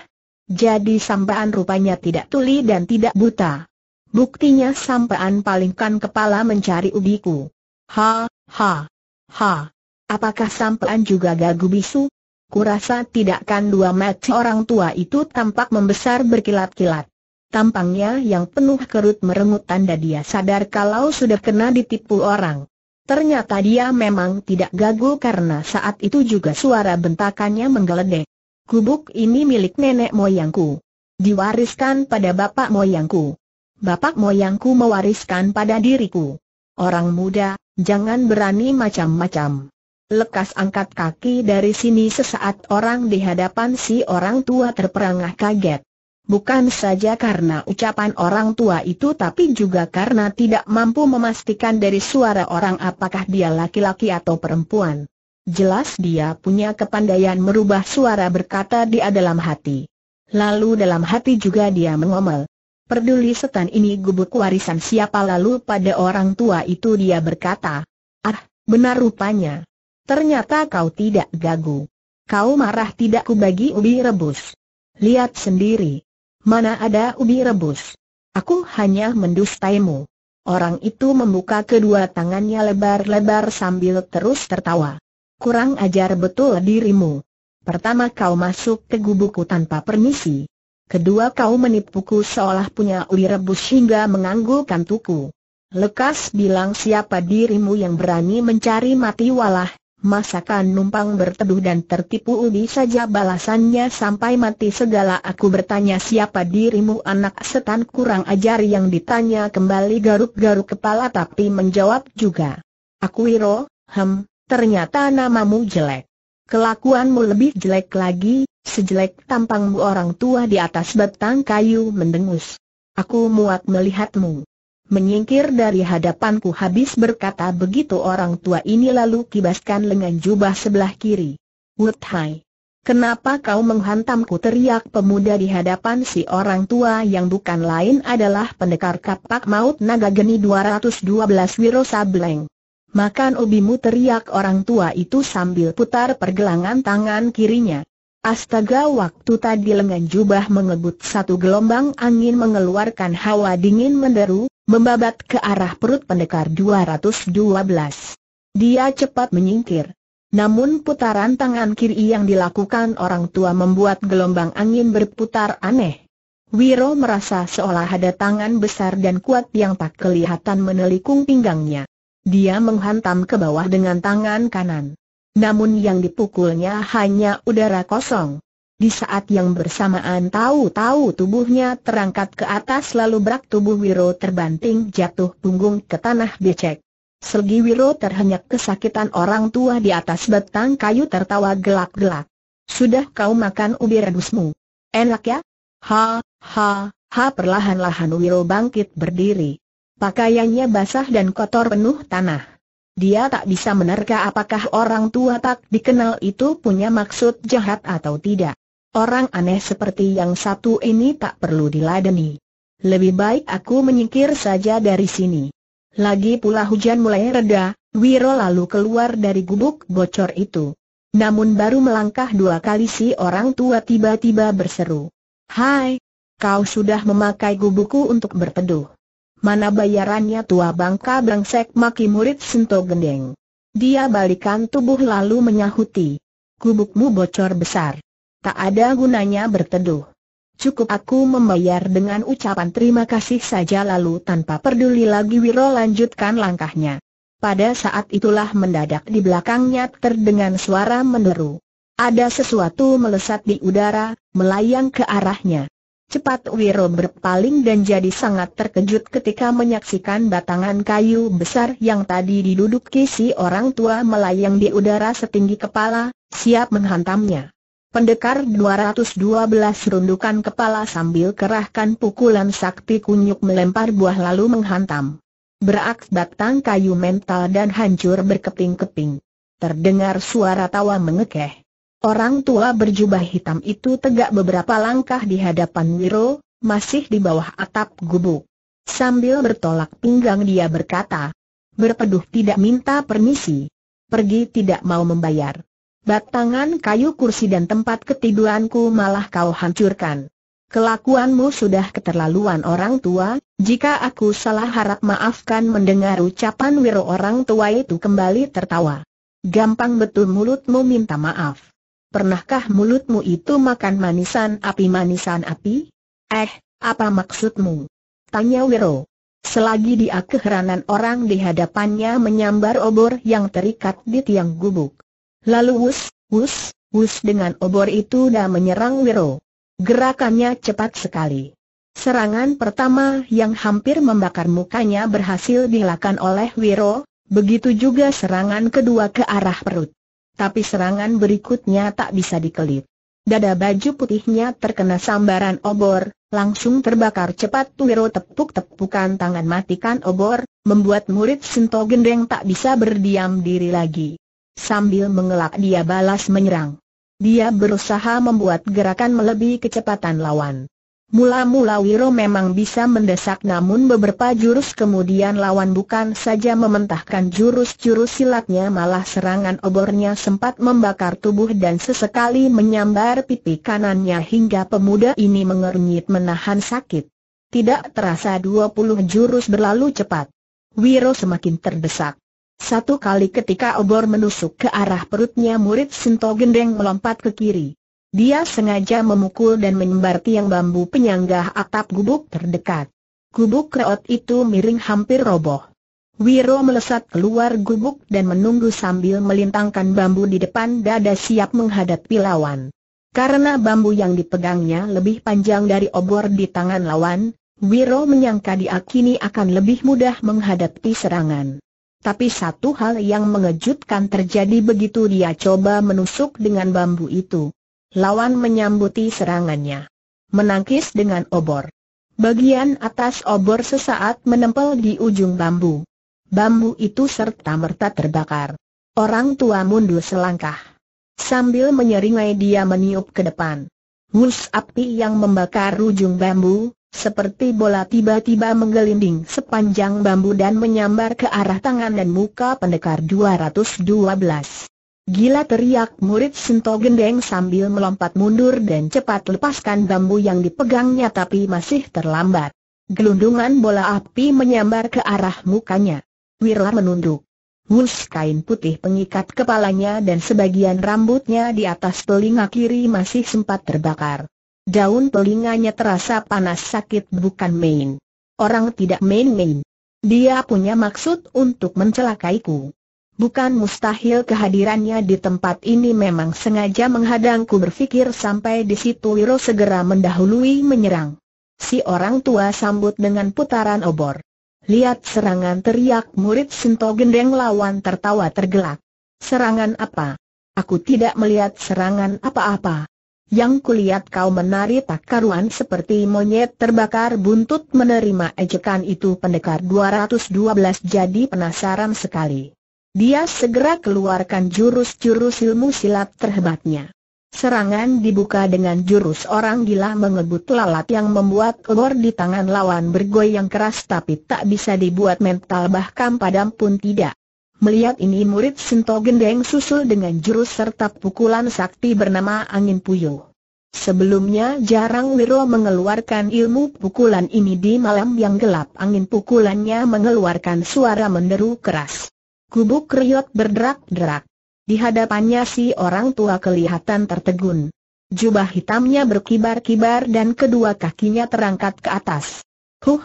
jadi sampean rupanya tidak tuli dan tidak buta. Buktinya sampean palingkan kepala mencari ubiku. Ha, ha, ha. Apakah sampean juga gagu bisu? Kurasa tidakkan dua mati orang tua itu tampak membesar berkilat-kilat. Tampangnya yang penuh kerut merengut tanda dia sadar kalau sudah kena ditipu orang. Ternyata dia memang tidak gagu karena saat itu juga suara bentakannya menggeledek. Gubuk ini milik nenek moyangku. Diwariskan pada bapak moyangku. Bapak moyangku mewariskan pada diriku. Orang muda, jangan berani macam-macam. Lekas angkat kaki dari sini sesaat orang di hadapan si orang tua terperangah kaget. Bukan saja karena ucapan orang tua itu tapi juga karena tidak mampu memastikan dari suara orang apakah dia laki-laki atau perempuan. Jelas dia punya kepandaian merubah suara berkata di dalam hati. Lalu dalam hati juga dia mengomel. Perduli setan ini gubuk warisan siapa lalu pada orang tua itu dia berkata. Ah, benar rupanya. Ternyata kau tidak gagu. Kau marah tidak kubagi ubi rebus. Lihat sendiri. Mana ada ubi rebus. Aku hanya mendustaimu. Orang itu membuka kedua tangannya lebar-lebar sambil terus tertawa. Kurang ajar betul dirimu. Pertama kau masuk ke gubukku tanpa permisi. Kedua kau menipuku seolah punya uli rebus hingga menganggulkan tuku. Lekas bilang siapa dirimu yang berani mencari mati walah, masakan numpang berteduh dan tertipu ubi saja balasannya sampai mati segala aku bertanya siapa dirimu anak setan kurang ajar yang ditanya kembali garuk-garuk kepala tapi menjawab juga. Aku Wiro, hem, ternyata namamu jelek. Kelakuanmu lebih jelek lagi, sejelek tampangmu orang tua di atas batang kayu mendengus. Aku muak melihatmu. Menyingkir dari hadapanku habis berkata begitu orang tua ini lalu kibaskan lengan jubah sebelah kiri. Wuthai. Kenapa kau menghantamku teriak pemuda di hadapan si orang tua yang bukan lain adalah pendekar kapak maut naga geni 212 Wiro Sableng makan ubimu teriak orang tua itu sambil putar pergelangan tangan kirinya. Astaga waktu tadi lengan jubah mengebut satu gelombang angin mengeluarkan hawa dingin menderu, membabat ke arah perut pendekar 212. Dia cepat menyingkir. Namun putaran tangan kiri yang dilakukan orang tua membuat gelombang angin berputar aneh. Wiro merasa seolah ada tangan besar dan kuat yang tak kelihatan menelikung pinggangnya. Dia menghantam ke bawah dengan tangan kanan. Namun yang dipukulnya hanya udara kosong. Di saat yang bersamaan tahu-tahu tubuhnya terangkat ke atas lalu berak tubuh Wiro terbanting jatuh punggung ke tanah becek. Selgi Wiro terhenyak kesakitan orang tua di atas batang kayu tertawa gelak-gelak. Sudah kau makan ubi rebusmu. Enak ya? Ha, ha, ha perlahan-lahan Wiro bangkit berdiri. Pakaiannya basah dan kotor penuh tanah. Dia tak bisa menerka apakah orang tua tak dikenal itu punya maksud jahat atau tidak. Orang aneh seperti yang satu ini tak perlu diladeni. Lebih baik aku menyingkir saja dari sini. Lagi pula hujan mulai reda, Wiro lalu keluar dari gubuk bocor itu. Namun baru melangkah dua kali si orang tua tiba-tiba berseru. Hai, kau sudah memakai gubukku untuk berteduh mana bayarannya tua bangka bangsek maki murid Sento Gendeng. Dia balikan tubuh lalu menyahuti. Kubukmu bocor besar. Tak ada gunanya berteduh. Cukup aku membayar dengan ucapan terima kasih saja lalu tanpa peduli lagi Wiro lanjutkan langkahnya. Pada saat itulah mendadak di belakangnya terdengar suara menderu. Ada sesuatu melesat di udara, melayang ke arahnya. Cepat Wiro berpaling dan jadi sangat terkejut ketika menyaksikan batangan kayu besar yang tadi diduduki si orang tua melayang di udara setinggi kepala, siap menghantamnya. Pendekar 212 rundukan kepala sambil kerahkan pukulan sakti kunyuk melempar buah lalu menghantam. Berak batang kayu mental dan hancur berkeping-keping. Terdengar suara tawa mengekeh. Orang tua berjubah hitam itu tegak beberapa langkah di hadapan Wiro, masih di bawah atap gubuk. Sambil bertolak pinggang dia berkata, berpeduh tidak minta permisi. Pergi tidak mau membayar. Batangan kayu kursi dan tempat ketiduranku malah kau hancurkan. Kelakuanmu sudah keterlaluan orang tua, jika aku salah harap maafkan mendengar ucapan wiro orang tua itu kembali tertawa. Gampang betul mulutmu minta maaf pernahkah mulutmu itu makan manisan api manisan api? Eh, apa maksudmu? Tanya Wiro. Selagi dia keheranan orang di hadapannya menyambar obor yang terikat di tiang gubuk. Lalu wus, wus, wus dengan obor itu dah menyerang Wiro. Gerakannya cepat sekali. Serangan pertama yang hampir membakar mukanya berhasil dilakukan oleh Wiro, begitu juga serangan kedua ke arah perut tapi serangan berikutnya tak bisa dikelit. Dada baju putihnya terkena sambaran obor, langsung terbakar cepat Tuwiro tepuk-tepukan tangan matikan obor, membuat murid Sinto Gendeng tak bisa berdiam diri lagi. Sambil mengelak dia balas menyerang. Dia berusaha membuat gerakan melebihi kecepatan lawan. Mula-mula Wiro memang bisa mendesak namun beberapa jurus kemudian lawan bukan saja mementahkan jurus-jurus silatnya malah serangan obornya sempat membakar tubuh dan sesekali menyambar pipi kanannya hingga pemuda ini mengernyit menahan sakit. Tidak terasa 20 jurus berlalu cepat. Wiro semakin terdesak. Satu kali ketika obor menusuk ke arah perutnya murid Sinto Gendeng melompat ke kiri. Dia sengaja memukul dan menyembar tiang bambu penyangga atap gubuk terdekat. Gubuk reot itu miring hampir roboh. Wiro melesat keluar gubuk dan menunggu sambil melintangkan bambu di depan dada siap menghadapi lawan. Karena bambu yang dipegangnya lebih panjang dari obor di tangan lawan, Wiro menyangka diakini akan lebih mudah menghadapi serangan. Tapi satu hal yang mengejutkan terjadi begitu dia coba menusuk dengan bambu itu. Lawan menyambuti serangannya. Menangkis dengan obor. Bagian atas obor sesaat menempel di ujung bambu. Bambu itu serta-merta terbakar. Orang tua mundur selangkah. Sambil menyeringai dia meniup ke depan. Wus api yang membakar ujung bambu, seperti bola tiba-tiba menggelinding sepanjang bambu dan menyambar ke arah tangan dan muka pendekar 212. Gila teriak murid Sento Gendeng sambil melompat mundur dan cepat lepaskan bambu yang dipegangnya tapi masih terlambat. Gelundungan bola api menyambar ke arah mukanya. Wirla menunduk. Wuls kain putih pengikat kepalanya dan sebagian rambutnya di atas telinga kiri masih sempat terbakar. Daun telinganya terasa panas sakit bukan main. Orang tidak main-main. Dia punya maksud untuk mencelakaiku. Bukan mustahil kehadirannya di tempat ini memang sengaja menghadangku berpikir sampai di situ Wiro segera mendahului menyerang. Si orang tua sambut dengan putaran obor. Lihat serangan teriak murid Sinto Gendeng lawan tertawa tergelak. Serangan apa? Aku tidak melihat serangan apa-apa. Yang kulihat kau menari tak karuan seperti monyet terbakar buntut menerima ejekan itu pendekar 212 jadi penasaran sekali. Dia segera keluarkan jurus-jurus ilmu silat terhebatnya. Serangan dibuka dengan jurus orang gila mengebut lalat yang membuat lor di tangan lawan bergoyang keras tapi tak bisa dibuat mental bahkan padam pun tidak. Melihat ini murid Sinto Gendeng susul dengan jurus serta pukulan sakti bernama Angin Puyuh. Sebelumnya jarang Wiro mengeluarkan ilmu pukulan ini di malam yang gelap angin pukulannya mengeluarkan suara menderu keras. Gubuk kriot berderak-derak. Di hadapannya si orang tua kelihatan tertegun. Jubah hitamnya berkibar-kibar dan kedua kakinya terangkat ke atas. Huh,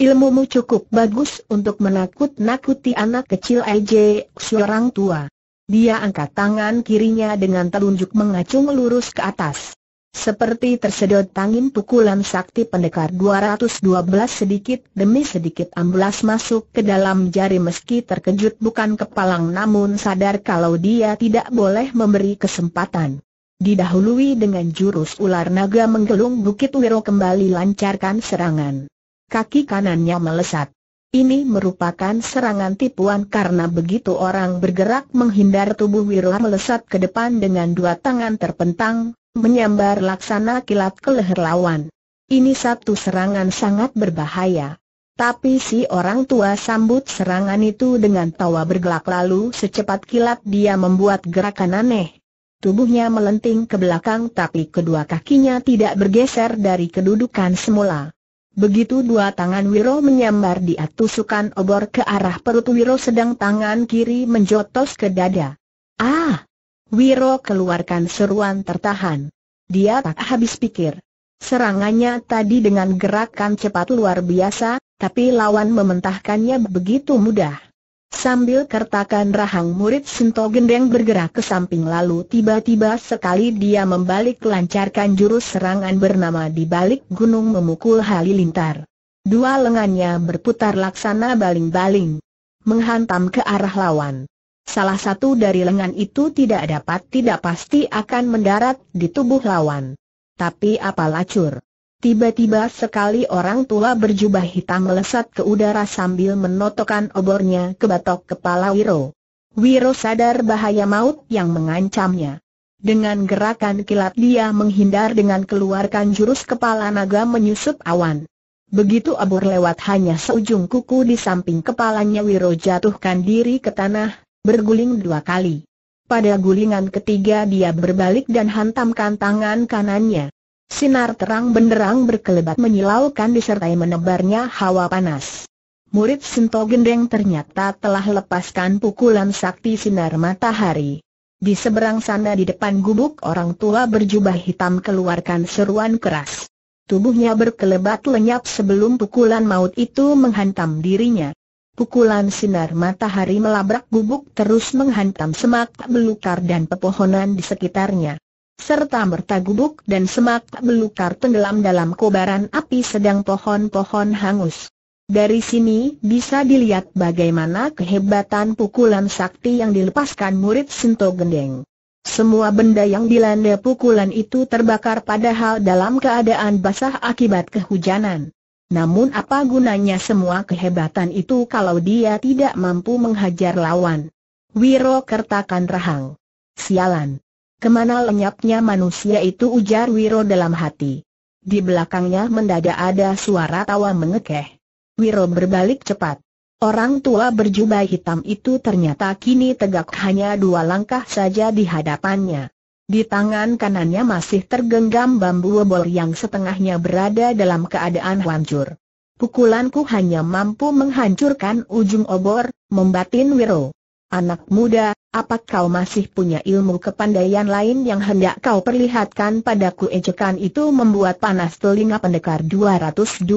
ilmumu cukup bagus untuk menakut-nakuti anak kecil EJ, orang tua. Dia angkat tangan kirinya dengan telunjuk mengacung lurus ke atas. Seperti tersedot angin pukulan sakti pendekar 212 sedikit demi sedikit amblas masuk ke dalam jari meski terkejut bukan kepalang namun sadar kalau dia tidak boleh memberi kesempatan. Didahului dengan jurus ular naga menggelung Bukit Wiro kembali lancarkan serangan. Kaki kanannya melesat. Ini merupakan serangan tipuan karena begitu orang bergerak menghindar tubuh Wiro melesat ke depan dengan dua tangan terpentang, menyambar laksana kilat ke leher lawan. Ini satu serangan sangat berbahaya. Tapi si orang tua sambut serangan itu dengan tawa bergelak lalu secepat kilat dia membuat gerakan aneh. Tubuhnya melenting ke belakang tapi kedua kakinya tidak bergeser dari kedudukan semula. Begitu dua tangan Wiro menyambar dia tusukan obor ke arah perut Wiro sedang tangan kiri menjotos ke dada. Ah! Wiro keluarkan seruan tertahan. Dia tak habis pikir. Serangannya tadi dengan gerakan cepat luar biasa, tapi lawan mementahkannya begitu mudah. Sambil kertakan rahang murid Sinto Gendeng bergerak ke samping lalu tiba-tiba sekali dia membalik lancarkan jurus serangan bernama di balik gunung memukul halilintar. Dua lengannya berputar laksana baling-baling. Menghantam ke arah lawan salah satu dari lengan itu tidak dapat tidak pasti akan mendarat di tubuh lawan. Tapi apa lacur? Tiba-tiba sekali orang tua berjubah hitam melesat ke udara sambil menotokkan obornya ke batok kepala Wiro. Wiro sadar bahaya maut yang mengancamnya. Dengan gerakan kilat dia menghindar dengan keluarkan jurus kepala naga menyusup awan. Begitu abur lewat hanya seujung kuku di samping kepalanya Wiro jatuhkan diri ke tanah, berguling dua kali. Pada gulingan ketiga dia berbalik dan hantamkan tangan kanannya. Sinar terang benderang berkelebat menyilaukan disertai menebarnya hawa panas. Murid Sinto Gendeng ternyata telah lepaskan pukulan sakti sinar matahari. Di seberang sana di depan gubuk orang tua berjubah hitam keluarkan seruan keras. Tubuhnya berkelebat lenyap sebelum pukulan maut itu menghantam dirinya. Pukulan sinar matahari melabrak gubuk terus menghantam semak belukar dan pepohonan di sekitarnya. Serta merta gubuk dan semak belukar tenggelam dalam kobaran api sedang pohon-pohon hangus. Dari sini bisa dilihat bagaimana kehebatan pukulan sakti yang dilepaskan murid Sinto Gendeng. Semua benda yang dilanda pukulan itu terbakar padahal dalam keadaan basah akibat kehujanan. Namun apa gunanya semua kehebatan itu kalau dia tidak mampu menghajar lawan? Wiro kertakan rahang. Sialan. Kemana lenyapnya manusia itu ujar Wiro dalam hati. Di belakangnya mendadak ada suara tawa mengekeh. Wiro berbalik cepat. Orang tua berjubah hitam itu ternyata kini tegak hanya dua langkah saja di hadapannya. Di tangan kanannya masih tergenggam bambu obor yang setengahnya berada dalam keadaan hancur. Pukulanku hanya mampu menghancurkan ujung obor, membatin Wiro. Anak muda, apakah kau masih punya ilmu kepandaian lain yang hendak kau perlihatkan padaku ejekan itu membuat panas telinga pendekar 212.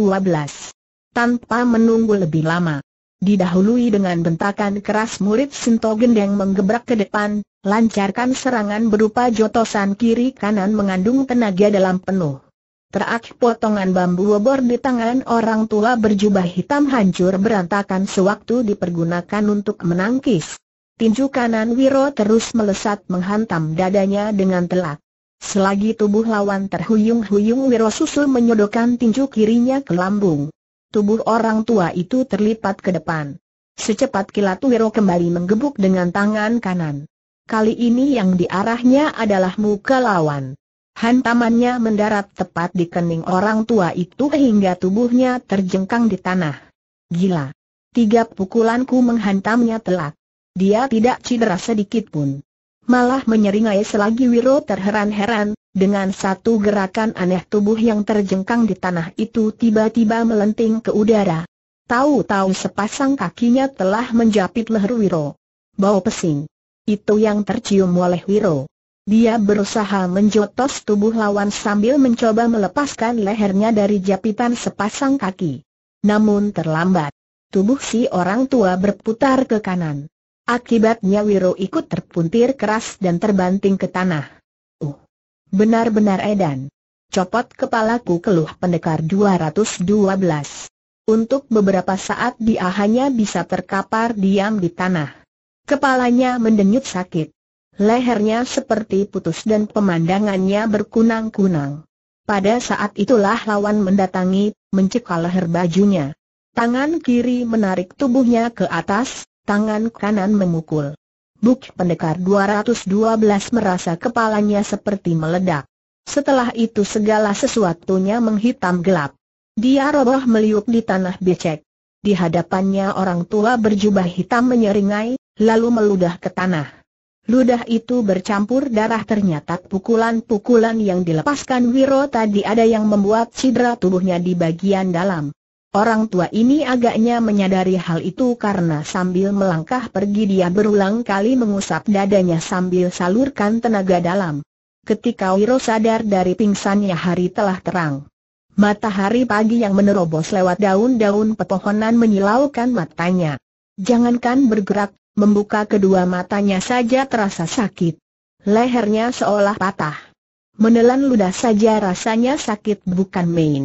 Tanpa menunggu lebih lama. Didahului dengan bentakan keras murid Sinto Gendeng menggebrak ke depan, lancarkan serangan berupa jotosan kiri kanan mengandung tenaga dalam penuh. Terak potongan bambu obor di tangan orang tua berjubah hitam hancur berantakan sewaktu dipergunakan untuk menangkis. Tinju kanan Wiro terus melesat menghantam dadanya dengan telak. Selagi tubuh lawan terhuyung-huyung Wiro susul menyodokkan tinju kirinya ke lambung. Tubuh orang tua itu terlipat ke depan. Secepat kilat Wiro kembali menggebuk dengan tangan kanan kali ini yang diarahnya adalah muka lawan. Hantamannya mendarat tepat di kening orang tua itu hingga tubuhnya terjengkang di tanah. Gila. Tiga pukulanku menghantamnya telak. Dia tidak cedera sedikit pun. Malah menyeringai selagi Wiro terheran-heran, dengan satu gerakan aneh tubuh yang terjengkang di tanah itu tiba-tiba melenting ke udara. Tahu-tahu sepasang kakinya telah menjapit leher Wiro. Bau pesing itu yang tercium oleh Wiro. Dia berusaha menjotos tubuh lawan sambil mencoba melepaskan lehernya dari japitan sepasang kaki. Namun terlambat. Tubuh si orang tua berputar ke kanan. Akibatnya Wiro ikut terpuntir keras dan terbanting ke tanah. Uh, benar-benar edan. Copot kepalaku keluh pendekar 212. Untuk beberapa saat dia hanya bisa terkapar diam di tanah. Kepalanya mendenyut sakit. Lehernya seperti putus dan pemandangannya berkunang-kunang. Pada saat itulah lawan mendatangi, mencekal leher bajunya. Tangan kiri menarik tubuhnya ke atas, tangan kanan memukul. Buk pendekar 212 merasa kepalanya seperti meledak. Setelah itu segala sesuatunya menghitam gelap. Dia roboh meliuk di tanah becek. Di hadapannya orang tua berjubah hitam menyeringai, lalu meludah ke tanah. Ludah itu bercampur darah ternyata pukulan-pukulan yang dilepaskan Wiro tadi ada yang membuat cedera tubuhnya di bagian dalam. Orang tua ini agaknya menyadari hal itu karena sambil melangkah pergi dia berulang kali mengusap dadanya sambil salurkan tenaga dalam. Ketika Wiro sadar dari pingsannya hari telah terang. Matahari pagi yang menerobos lewat daun-daun pepohonan menyilaukan matanya. Jangankan bergerak, Membuka kedua matanya saja terasa sakit. Lehernya seolah patah. Menelan ludah saja rasanya sakit bukan main.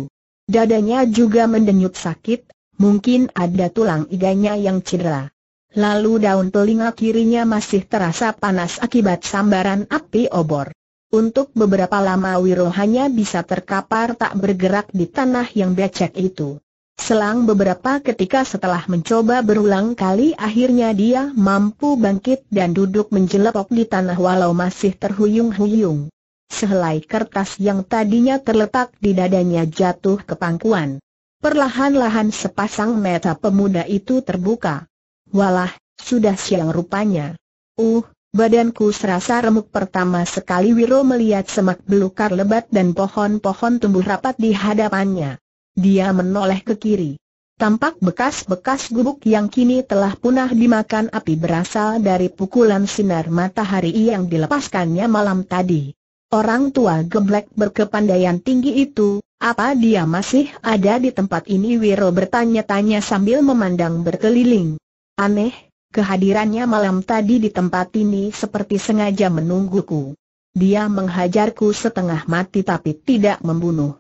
Dadanya juga mendenyut sakit, mungkin ada tulang iganya yang cedera. Lalu daun telinga kirinya masih terasa panas akibat sambaran api obor. Untuk beberapa lama Wiro hanya bisa terkapar tak bergerak di tanah yang becek itu. Selang beberapa ketika setelah mencoba berulang kali akhirnya dia mampu bangkit dan duduk menjelepok di tanah walau masih terhuyung-huyung. Sehelai kertas yang tadinya terletak di dadanya jatuh ke pangkuan. Perlahan-lahan sepasang mata pemuda itu terbuka. Walah, sudah siang rupanya. Uh, badanku serasa remuk pertama sekali Wiro melihat semak belukar lebat dan pohon-pohon tumbuh rapat di hadapannya. Dia menoleh ke kiri. Tampak bekas-bekas gubuk yang kini telah punah dimakan api berasal dari pukulan sinar matahari yang dilepaskannya malam tadi. Orang tua geblek berkepandaian tinggi itu, apa dia masih ada di tempat ini? Wiro bertanya-tanya sambil memandang berkeliling. Aneh, kehadirannya malam tadi di tempat ini seperti sengaja menungguku. Dia menghajarku setengah mati tapi tidak membunuh.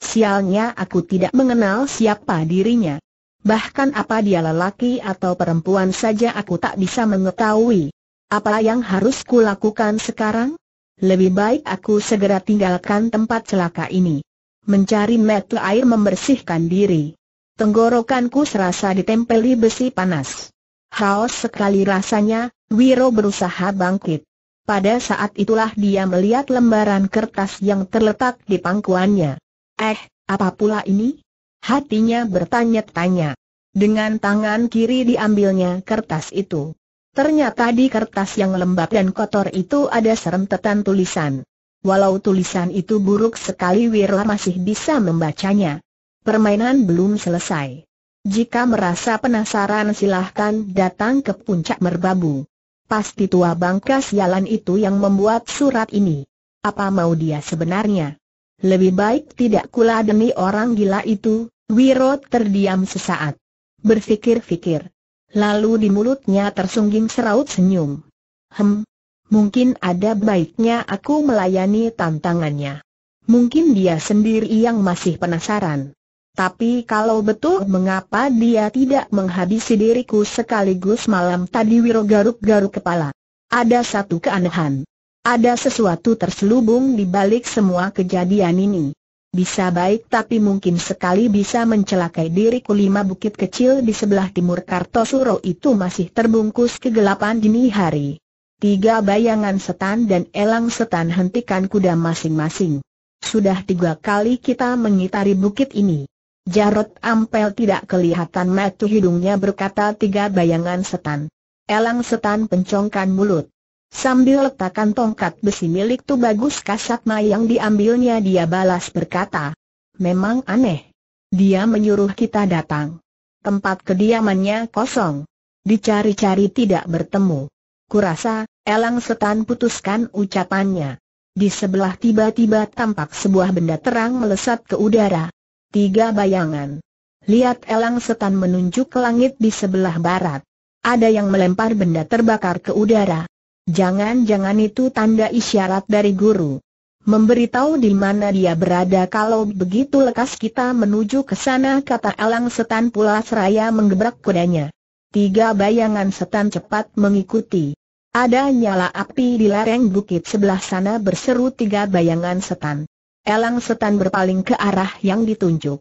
Sialnya aku tidak mengenal siapa dirinya. Bahkan apa dia lelaki atau perempuan saja aku tak bisa mengetahui. Apa yang harus kulakukan sekarang? Lebih baik aku segera tinggalkan tempat celaka ini. Mencari metu air membersihkan diri. Tenggorokanku serasa ditempeli besi panas. Haus sekali rasanya, Wiro berusaha bangkit. Pada saat itulah dia melihat lembaran kertas yang terletak di pangkuannya. Eh, apa pula ini? Hatinya bertanya-tanya. Dengan tangan kiri diambilnya kertas itu. Ternyata di kertas yang lembab dan kotor itu ada serentetan tulisan. Walau tulisan itu buruk sekali Wirla masih bisa membacanya. Permainan belum selesai. Jika merasa penasaran silahkan datang ke puncak merbabu. Pasti tua bangka sialan itu yang membuat surat ini. Apa mau dia sebenarnya? Lebih baik tidak kula demi orang gila itu, Wiro terdiam sesaat. Berfikir-fikir. Lalu di mulutnya tersungging seraut senyum. Hem, mungkin ada baiknya aku melayani tantangannya. Mungkin dia sendiri yang masih penasaran. Tapi kalau betul mengapa dia tidak menghabisi diriku sekaligus malam tadi Wiro garuk-garuk kepala. Ada satu keanehan. Ada sesuatu terselubung di balik semua kejadian ini. Bisa baik tapi mungkin sekali bisa mencelakai diriku lima bukit kecil di sebelah timur Kartosuro itu masih terbungkus kegelapan dini hari. Tiga bayangan setan dan elang setan hentikan kuda masing-masing. Sudah tiga kali kita mengitari bukit ini. Jarot Ampel tidak kelihatan matu hidungnya berkata tiga bayangan setan. Elang setan pencongkan mulut. Sambil letakkan tongkat besi milik tu bagus kasatma yang diambilnya dia balas berkata, Memang aneh. Dia menyuruh kita datang. Tempat kediamannya kosong. Dicari-cari tidak bertemu. Kurasa, Elang Setan putuskan ucapannya. Di sebelah tiba-tiba tampak sebuah benda terang melesat ke udara. Tiga bayangan. Lihat Elang Setan menunjuk ke langit di sebelah barat. Ada yang melempar benda terbakar ke udara. Jangan-jangan itu tanda isyarat dari guru. Memberitahu di mana dia berada kalau begitu lekas kita menuju ke sana kata Elang Setan pula seraya menggebrak kudanya. Tiga bayangan setan cepat mengikuti. Ada nyala api di lereng bukit sebelah sana berseru tiga bayangan setan. Elang setan berpaling ke arah yang ditunjuk.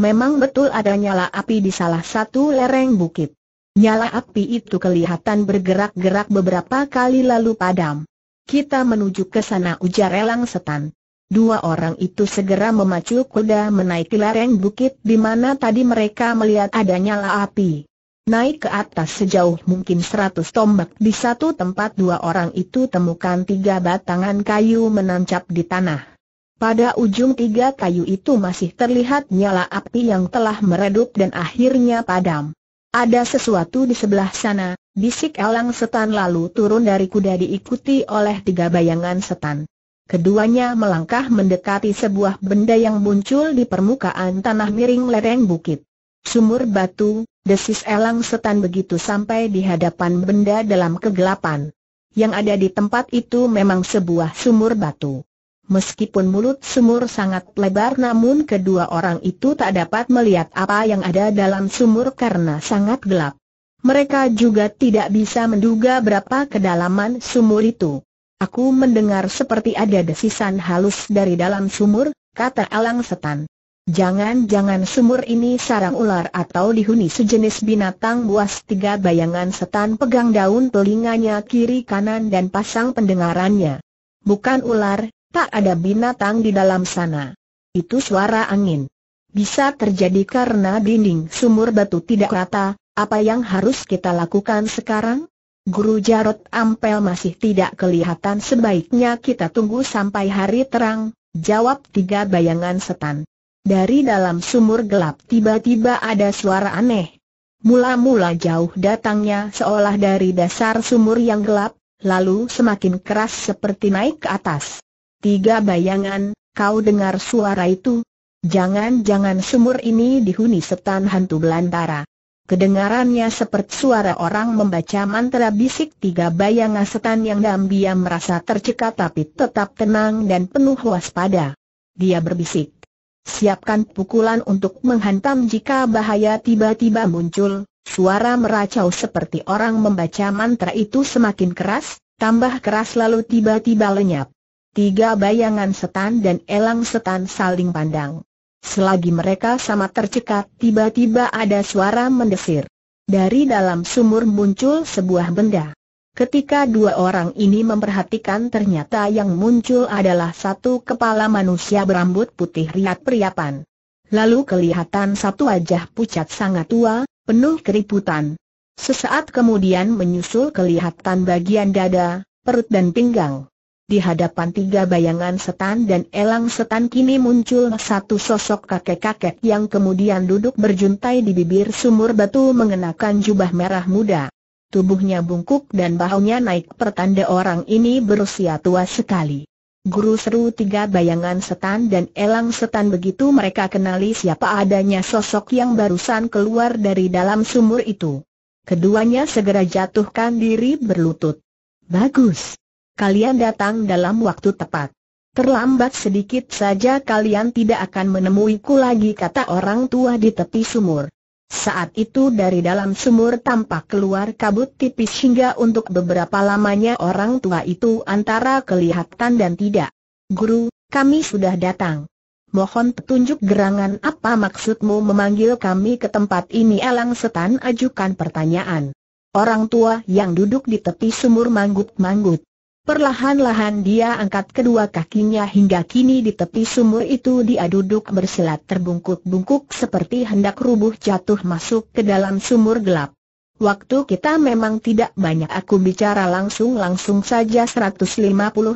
Memang betul ada nyala api di salah satu lereng bukit. Nyala api itu kelihatan bergerak-gerak beberapa kali lalu padam. Kita menuju ke sana ujar Elang Setan. Dua orang itu segera memacu kuda menaiki lereng bukit di mana tadi mereka melihat ada nyala api. Naik ke atas sejauh mungkin seratus tombak di satu tempat dua orang itu temukan tiga batangan kayu menancap di tanah. Pada ujung tiga kayu itu masih terlihat nyala api yang telah meredup dan akhirnya padam. Ada sesuatu di sebelah sana, bisik Elang Setan lalu turun dari kuda diikuti oleh tiga bayangan setan. Keduanya melangkah mendekati sebuah benda yang muncul di permukaan tanah miring lereng bukit. Sumur batu, desis Elang Setan begitu sampai di hadapan benda dalam kegelapan. Yang ada di tempat itu memang sebuah sumur batu. Meskipun mulut sumur sangat lebar namun kedua orang itu tak dapat melihat apa yang ada dalam sumur karena sangat gelap. Mereka juga tidak bisa menduga berapa kedalaman sumur itu. Aku mendengar seperti ada desisan halus dari dalam sumur, kata Alang Setan. Jangan-jangan sumur ini sarang ular atau dihuni sejenis binatang buas tiga bayangan setan pegang daun telinganya kiri kanan dan pasang pendengarannya. Bukan ular, Tak ada binatang di dalam sana. Itu suara angin. Bisa terjadi karena dinding sumur batu tidak rata, apa yang harus kita lakukan sekarang? Guru Jarot Ampel masih tidak kelihatan sebaiknya kita tunggu sampai hari terang, jawab tiga bayangan setan. Dari dalam sumur gelap tiba-tiba ada suara aneh. Mula-mula jauh datangnya seolah dari dasar sumur yang gelap, lalu semakin keras seperti naik ke atas. Tiga bayangan, kau dengar suara itu? Jangan-jangan sumur ini dihuni setan hantu belantara. Kedengarannya seperti suara orang membaca mantra bisik tiga bayangan setan yang diam-diam merasa tercekat tapi tetap tenang dan penuh waspada. Dia berbisik. Siapkan pukulan untuk menghantam jika bahaya tiba-tiba muncul. Suara meracau seperti orang membaca mantra itu semakin keras, tambah keras lalu tiba-tiba lenyap. Tiga bayangan setan dan elang setan saling pandang. Selagi mereka sama tercekat, tiba-tiba ada suara mendesir. Dari dalam sumur muncul sebuah benda. Ketika dua orang ini memperhatikan ternyata yang muncul adalah satu kepala manusia berambut putih riat periapan. Lalu kelihatan satu wajah pucat sangat tua, penuh keriputan. Sesaat kemudian menyusul kelihatan bagian dada, perut dan pinggang. Di hadapan tiga bayangan setan dan elang setan kini muncul satu sosok kakek-kakek yang kemudian duduk berjuntai di bibir sumur batu mengenakan jubah merah muda. Tubuhnya bungkuk dan bahunya naik pertanda orang ini berusia tua sekali. Guru seru tiga bayangan setan dan elang setan begitu mereka kenali siapa adanya sosok yang barusan keluar dari dalam sumur itu. Keduanya segera jatuhkan diri berlutut. Bagus kalian datang dalam waktu tepat. Terlambat sedikit saja kalian tidak akan menemuiku lagi kata orang tua di tepi sumur. Saat itu dari dalam sumur tampak keluar kabut tipis hingga untuk beberapa lamanya orang tua itu antara kelihatan dan tidak. Guru, kami sudah datang. Mohon petunjuk gerangan apa maksudmu memanggil kami ke tempat ini Elang Setan ajukan pertanyaan. Orang tua yang duduk di tepi sumur manggut-manggut. Perlahan-lahan dia angkat kedua kakinya hingga kini di tepi sumur itu dia duduk bersilat terbungkuk-bungkuk seperti hendak rubuh jatuh masuk ke dalam sumur gelap. Waktu kita memang tidak banyak aku bicara langsung-langsung saja 150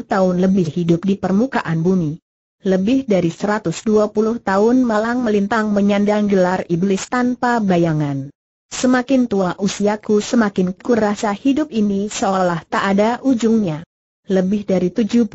tahun lebih hidup di permukaan bumi. Lebih dari 120 tahun malang melintang menyandang gelar iblis tanpa bayangan. Semakin tua usiaku semakin kurasa hidup ini seolah tak ada ujungnya lebih dari 75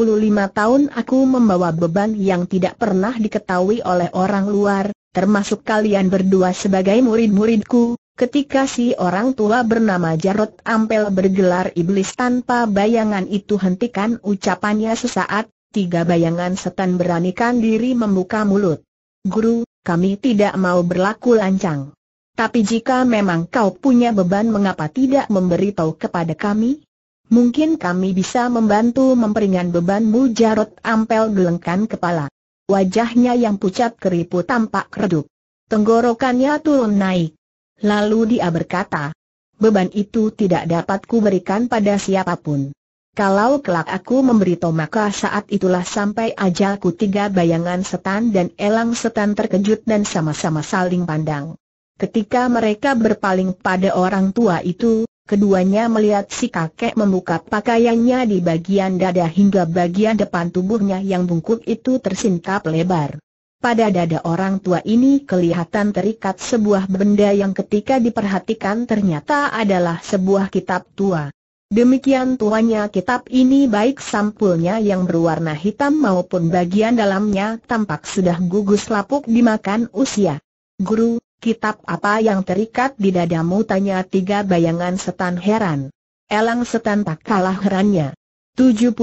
tahun aku membawa beban yang tidak pernah diketahui oleh orang luar, termasuk kalian berdua sebagai murid-muridku. Ketika si orang tua bernama Jarot Ampel bergelar iblis tanpa bayangan itu hentikan ucapannya sesaat, tiga bayangan setan beranikan diri membuka mulut. Guru, kami tidak mau berlaku lancang. Tapi jika memang kau punya beban mengapa tidak memberitahu kepada kami? Mungkin kami bisa membantu memperingan bebanmu Jarot Ampel gelengkan kepala. Wajahnya yang pucat keriput tampak redup. Tenggorokannya turun naik. Lalu dia berkata, beban itu tidak dapat kuberikan pada siapapun. Kalau kelak aku memberi maka saat itulah sampai ajalku tiga bayangan setan dan elang setan terkejut dan sama-sama saling pandang. Ketika mereka berpaling pada orang tua itu, Keduanya melihat si kakek membuka pakaiannya di bagian dada hingga bagian depan tubuhnya yang bungkuk itu tersingkap lebar. Pada dada orang tua ini kelihatan terikat sebuah benda yang ketika diperhatikan ternyata adalah sebuah kitab tua. Demikian tuanya kitab ini baik sampulnya yang berwarna hitam maupun bagian dalamnya tampak sudah gugus lapuk dimakan usia. Guru, Kitab apa yang terikat di dadamu tanya tiga bayangan setan heran. Elang setan tak kalah herannya. 75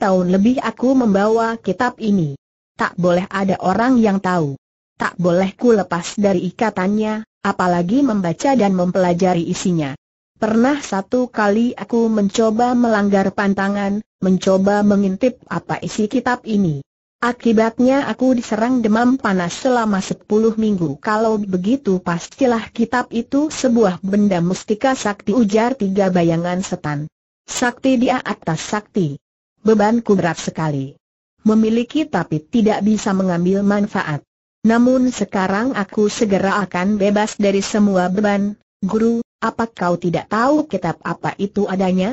tahun lebih aku membawa kitab ini. Tak boleh ada orang yang tahu. Tak boleh ku lepas dari ikatannya, apalagi membaca dan mempelajari isinya. Pernah satu kali aku mencoba melanggar pantangan, mencoba mengintip apa isi kitab ini. Akibatnya aku diserang demam panas selama sepuluh minggu. Kalau begitu pastilah kitab itu sebuah benda mustika sakti ujar tiga bayangan setan. Sakti dia atas sakti. Bebanku berat sekali. Memiliki tapi tidak bisa mengambil manfaat. Namun sekarang aku segera akan bebas dari semua beban. Guru, apa kau tidak tahu kitab apa itu adanya?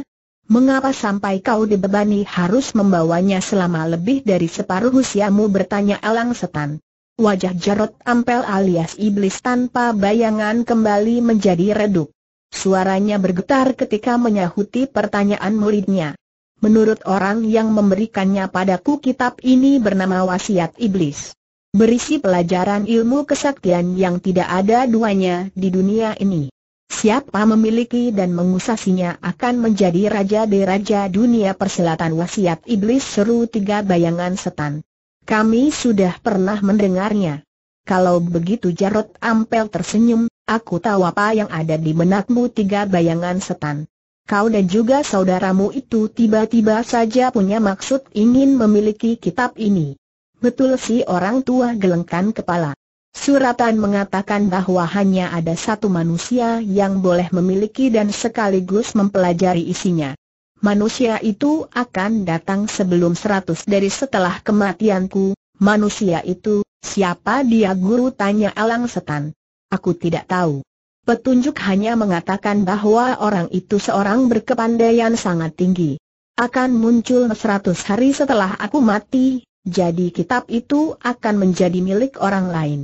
Mengapa sampai kau dibebani harus membawanya selama lebih dari separuh usiamu bertanya Alang Setan. Wajah Jarot Ampel alias Iblis tanpa bayangan kembali menjadi redup. Suaranya bergetar ketika menyahuti pertanyaan muridnya. Menurut orang yang memberikannya padaku kitab ini bernama Wasiat Iblis. Berisi pelajaran ilmu kesaktian yang tidak ada duanya di dunia ini. Siapa memiliki dan mengusasinya akan menjadi raja di raja dunia perselatan wasiat iblis seru tiga bayangan setan. Kami sudah pernah mendengarnya. Kalau begitu Jarot Ampel tersenyum, aku tahu apa yang ada di benakmu tiga bayangan setan. Kau dan juga saudaramu itu tiba-tiba saja punya maksud ingin memiliki kitab ini. Betul si orang tua gelengkan kepala. Suratan mengatakan bahwa hanya ada satu manusia yang boleh memiliki dan sekaligus mempelajari isinya. Manusia itu akan datang sebelum seratus dari setelah kematianku. Manusia itu, siapa dia guru tanya Alang Setan. Aku tidak tahu. Petunjuk hanya mengatakan bahwa orang itu seorang berkepandaian sangat tinggi. Akan muncul seratus hari setelah aku mati, jadi kitab itu akan menjadi milik orang lain.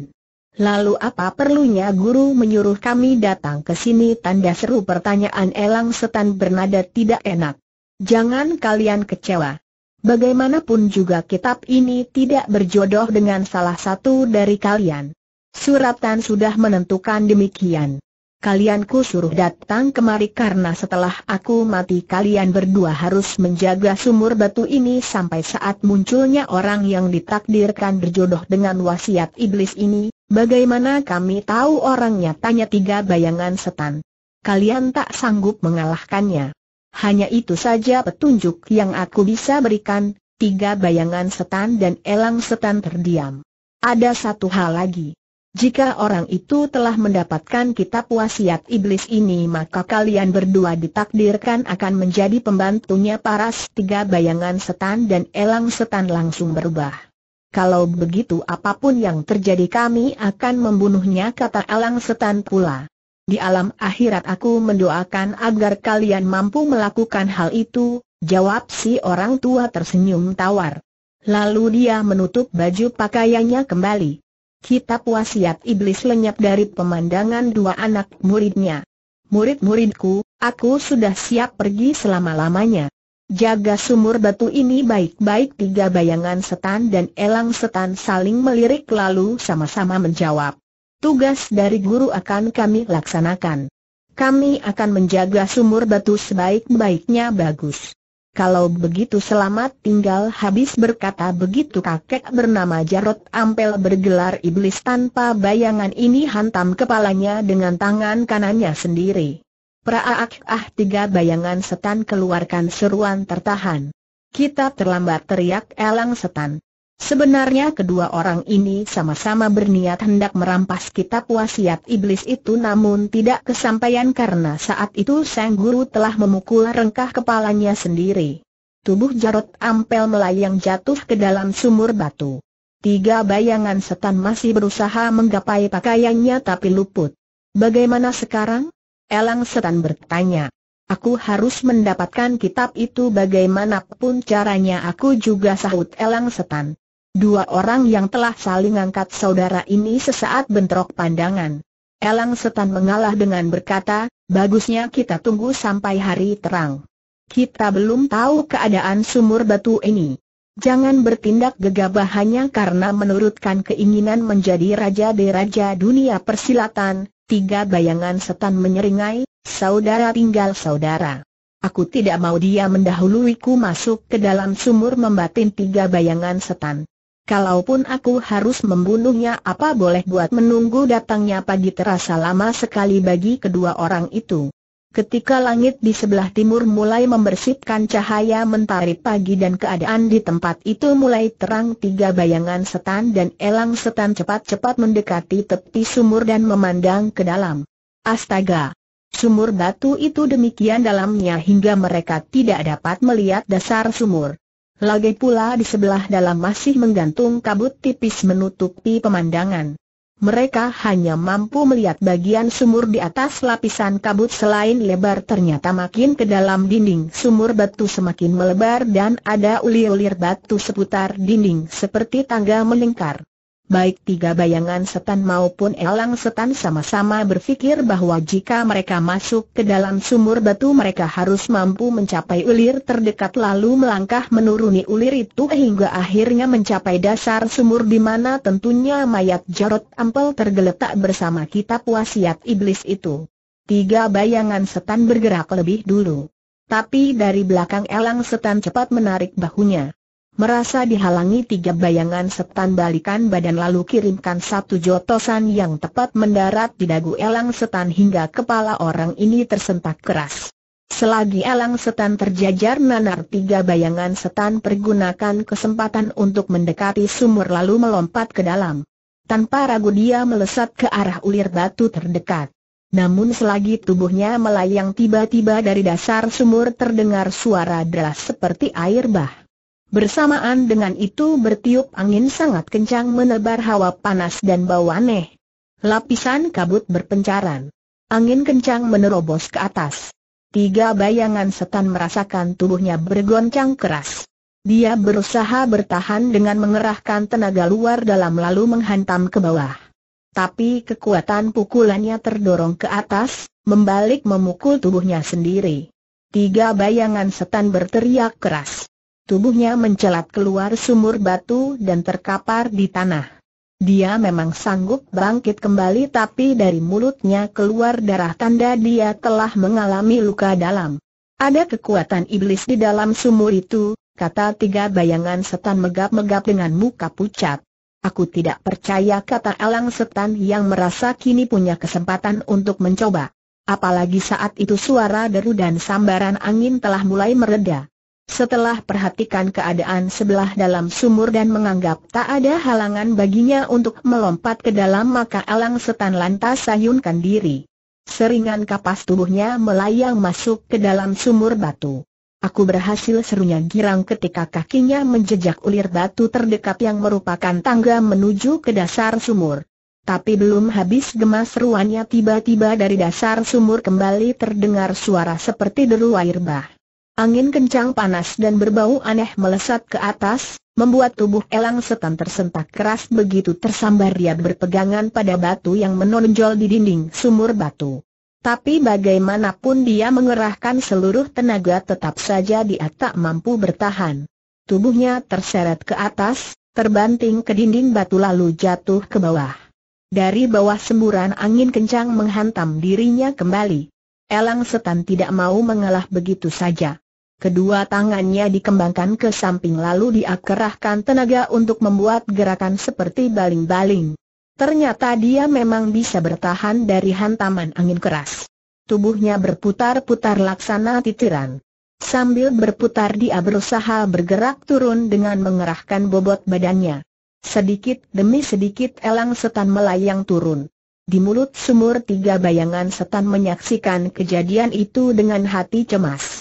Lalu apa perlunya guru menyuruh kami datang ke sini? Tanda seru pertanyaan Elang Setan bernada tidak enak. Jangan kalian kecewa. Bagaimanapun juga kitab ini tidak berjodoh dengan salah satu dari kalian. Suratan sudah menentukan demikian. Kalian ku suruh datang kemari karena setelah aku mati kalian berdua harus menjaga sumur batu ini sampai saat munculnya orang yang ditakdirkan berjodoh dengan wasiat iblis ini, Bagaimana kami tahu orangnya? Tanya tiga bayangan setan. Kalian tak sanggup mengalahkannya. Hanya itu saja petunjuk yang aku bisa berikan, tiga bayangan setan dan elang setan terdiam. Ada satu hal lagi. Jika orang itu telah mendapatkan kitab wasiat iblis ini maka kalian berdua ditakdirkan akan menjadi pembantunya paras tiga bayangan setan dan elang setan langsung berubah. Kalau begitu apapun yang terjadi kami akan membunuhnya kata Alang Setan pula. Di alam akhirat aku mendoakan agar kalian mampu melakukan hal itu, jawab si orang tua tersenyum tawar. Lalu dia menutup baju pakaiannya kembali. Kitab wasiat iblis lenyap dari pemandangan dua anak muridnya. Murid-muridku, aku sudah siap pergi selama-lamanya. Jaga sumur batu ini baik-baik tiga bayangan setan dan elang setan saling melirik lalu sama-sama menjawab. Tugas dari guru akan kami laksanakan. Kami akan menjaga sumur batu sebaik-baiknya bagus. Kalau begitu selamat tinggal habis berkata begitu kakek bernama Jarot Ampel bergelar iblis tanpa bayangan ini hantam kepalanya dengan tangan kanannya sendiri. Praak ah tiga bayangan setan keluarkan seruan tertahan. Kita terlambat teriak elang setan. Sebenarnya kedua orang ini sama-sama berniat hendak merampas kitab wasiat iblis itu namun tidak kesampaian karena saat itu sang guru telah memukul rengkah kepalanya sendiri. Tubuh Jarot Ampel melayang jatuh ke dalam sumur batu. Tiga bayangan setan masih berusaha menggapai pakaiannya tapi luput. Bagaimana sekarang? Elang Setan bertanya. Aku harus mendapatkan kitab itu bagaimanapun caranya aku juga sahut Elang Setan. Dua orang yang telah saling angkat saudara ini sesaat bentrok pandangan. Elang Setan mengalah dengan berkata, bagusnya kita tunggu sampai hari terang. Kita belum tahu keadaan sumur batu ini. Jangan bertindak gegabah hanya karena menurutkan keinginan menjadi raja di dunia persilatan, Tiga bayangan setan menyeringai, saudara tinggal saudara. Aku tidak mau dia mendahuluiku masuk ke dalam sumur membatin tiga bayangan setan. Kalaupun aku harus membunuhnya apa boleh buat menunggu datangnya pagi terasa lama sekali bagi kedua orang itu. Ketika langit di sebelah timur mulai membersihkan cahaya mentari pagi dan keadaan di tempat itu mulai terang tiga bayangan setan dan elang setan cepat-cepat mendekati tepi sumur dan memandang ke dalam. Astaga! Sumur batu itu demikian dalamnya hingga mereka tidak dapat melihat dasar sumur. Lagi pula di sebelah dalam masih menggantung kabut tipis menutupi pemandangan mereka hanya mampu melihat bagian sumur di atas lapisan kabut selain lebar ternyata makin ke dalam dinding sumur batu semakin melebar dan ada ulir-ulir batu seputar dinding seperti tangga melingkar baik tiga bayangan setan maupun elang setan sama-sama berfikir bahwa jika mereka masuk ke dalam sumur batu mereka harus mampu mencapai ulir terdekat lalu melangkah menuruni ulir itu hingga akhirnya mencapai dasar sumur di mana tentunya mayat Jarot Ampel tergeletak bersama kitab wasiat iblis itu. Tiga bayangan setan bergerak lebih dulu. Tapi dari belakang elang setan cepat menarik bahunya merasa dihalangi tiga bayangan setan balikan badan lalu kirimkan satu jotosan yang tepat mendarat di dagu elang setan hingga kepala orang ini tersentak keras. Selagi elang setan terjajar nanar tiga bayangan setan pergunakan kesempatan untuk mendekati sumur lalu melompat ke dalam. Tanpa ragu dia melesat ke arah ulir batu terdekat. Namun selagi tubuhnya melayang tiba-tiba dari dasar sumur terdengar suara deras seperti air bah. Bersamaan dengan itu bertiup angin sangat kencang menebar hawa panas dan bau aneh. Lapisan kabut berpencaran. Angin kencang menerobos ke atas. Tiga bayangan setan merasakan tubuhnya bergoncang keras. Dia berusaha bertahan dengan mengerahkan tenaga luar dalam lalu menghantam ke bawah. Tapi kekuatan pukulannya terdorong ke atas, membalik memukul tubuhnya sendiri. Tiga bayangan setan berteriak keras. Tubuhnya mencelat keluar sumur batu dan terkapar di tanah. Dia memang sanggup bangkit kembali tapi dari mulutnya keluar darah tanda dia telah mengalami luka dalam. Ada kekuatan iblis di dalam sumur itu, kata tiga bayangan setan megap-megap dengan muka pucat. Aku tidak percaya kata elang setan yang merasa kini punya kesempatan untuk mencoba. Apalagi saat itu suara deru dan sambaran angin telah mulai mereda. Setelah perhatikan keadaan sebelah dalam sumur dan menganggap tak ada halangan baginya untuk melompat ke dalam maka Alang Setan lantas sayunkan diri. Seringan kapas tubuhnya melayang masuk ke dalam sumur batu. Aku berhasil serunya girang ketika kakinya menjejak ulir batu terdekat yang merupakan tangga menuju ke dasar sumur. Tapi belum habis gemas seruannya tiba-tiba dari dasar sumur kembali terdengar suara seperti deru air bah. Angin kencang panas dan berbau aneh melesat ke atas, membuat tubuh elang setan tersentak keras begitu tersambar dia berpegangan pada batu yang menonjol di dinding sumur batu. Tapi bagaimanapun dia mengerahkan seluruh tenaga tetap saja dia tak mampu bertahan. Tubuhnya terseret ke atas, terbanting ke dinding batu lalu jatuh ke bawah. Dari bawah semburan angin kencang menghantam dirinya kembali. Elang setan tidak mau mengalah begitu saja. Kedua tangannya dikembangkan ke samping lalu dia tenaga untuk membuat gerakan seperti baling-baling. Ternyata dia memang bisa bertahan dari hantaman angin keras. Tubuhnya berputar-putar laksana titiran. Sambil berputar dia berusaha bergerak turun dengan mengerahkan bobot badannya. Sedikit demi sedikit elang setan melayang turun. Di mulut sumur tiga bayangan setan menyaksikan kejadian itu dengan hati cemas.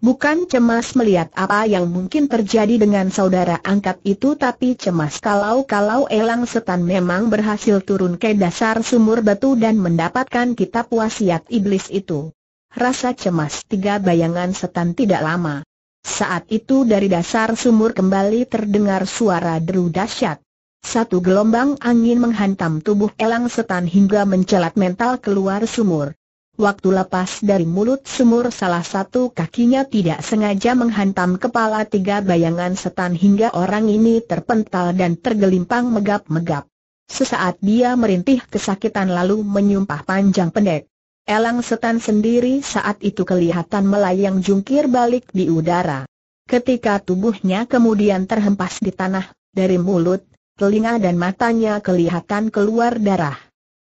Bukan cemas melihat apa yang mungkin terjadi dengan saudara angkat itu tapi cemas kalau-kalau Elang Setan memang berhasil turun ke dasar sumur batu dan mendapatkan kitab wasiat iblis itu. Rasa cemas tiga bayangan setan tidak lama. Saat itu dari dasar sumur kembali terdengar suara deru dahsyat. Satu gelombang angin menghantam tubuh Elang Setan hingga mencelat mental keluar sumur. Waktu lepas dari mulut sumur salah satu kakinya tidak sengaja menghantam kepala tiga bayangan setan hingga orang ini terpental dan tergelimpang megap-megap. Sesaat dia merintih kesakitan lalu menyumpah panjang pendek. Elang setan sendiri saat itu kelihatan melayang jungkir balik di udara. Ketika tubuhnya kemudian terhempas di tanah, dari mulut, telinga dan matanya kelihatan keluar darah.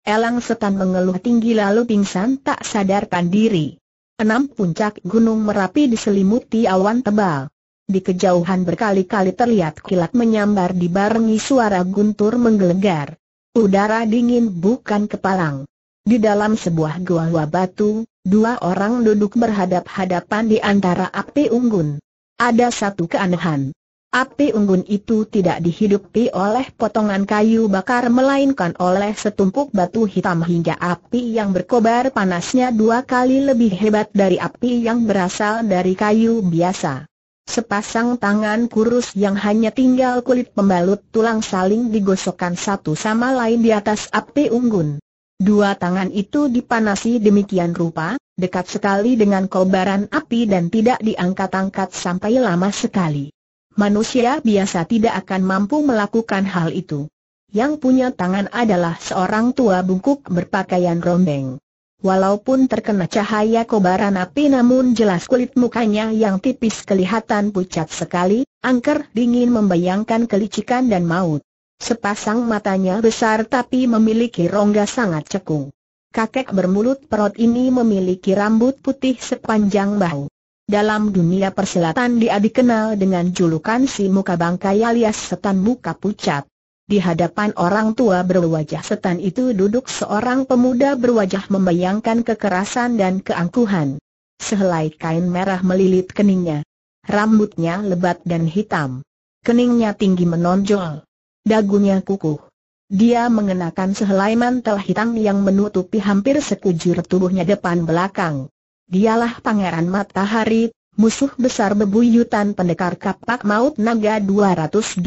Elang setan mengeluh tinggi lalu pingsan tak sadarkan diri. Enam puncak gunung Merapi diselimuti awan tebal. Di kejauhan berkali-kali terlihat kilat menyambar dibarengi suara guntur menggelegar. Udara dingin bukan kepalang. Di dalam sebuah gua batu, dua orang duduk berhadap-hadapan di antara api unggun. Ada satu keanehan. Api unggun itu tidak dihidupi oleh potongan kayu bakar melainkan oleh setumpuk batu hitam hingga api yang berkobar panasnya dua kali lebih hebat dari api yang berasal dari kayu biasa. Sepasang tangan kurus yang hanya tinggal kulit pembalut tulang saling digosokkan satu sama lain di atas api unggun. Dua tangan itu dipanasi demikian rupa, dekat sekali dengan kobaran api dan tidak diangkat-angkat sampai lama sekali. Manusia biasa tidak akan mampu melakukan hal itu. Yang punya tangan adalah seorang tua bungkuk berpakaian rombeng. Walaupun terkena cahaya kobaran api namun jelas kulit mukanya yang tipis kelihatan pucat sekali, angker dingin membayangkan kelicikan dan maut. Sepasang matanya besar tapi memiliki rongga sangat cekung. Kakek bermulut perut ini memiliki rambut putih sepanjang bahu. Dalam dunia perselatan dia dikenal dengan julukan si muka bangkai alias setan muka pucat. Di hadapan orang tua berwajah setan itu duduk seorang pemuda berwajah membayangkan kekerasan dan keangkuhan. Sehelai kain merah melilit keningnya. Rambutnya lebat dan hitam. Keningnya tinggi menonjol. Dagunya kukuh. Dia mengenakan sehelai mantel hitam yang menutupi hampir sekujur tubuhnya depan belakang. Dialah Pangeran Matahari, musuh besar bebuyutan pendekar kapak maut naga 212.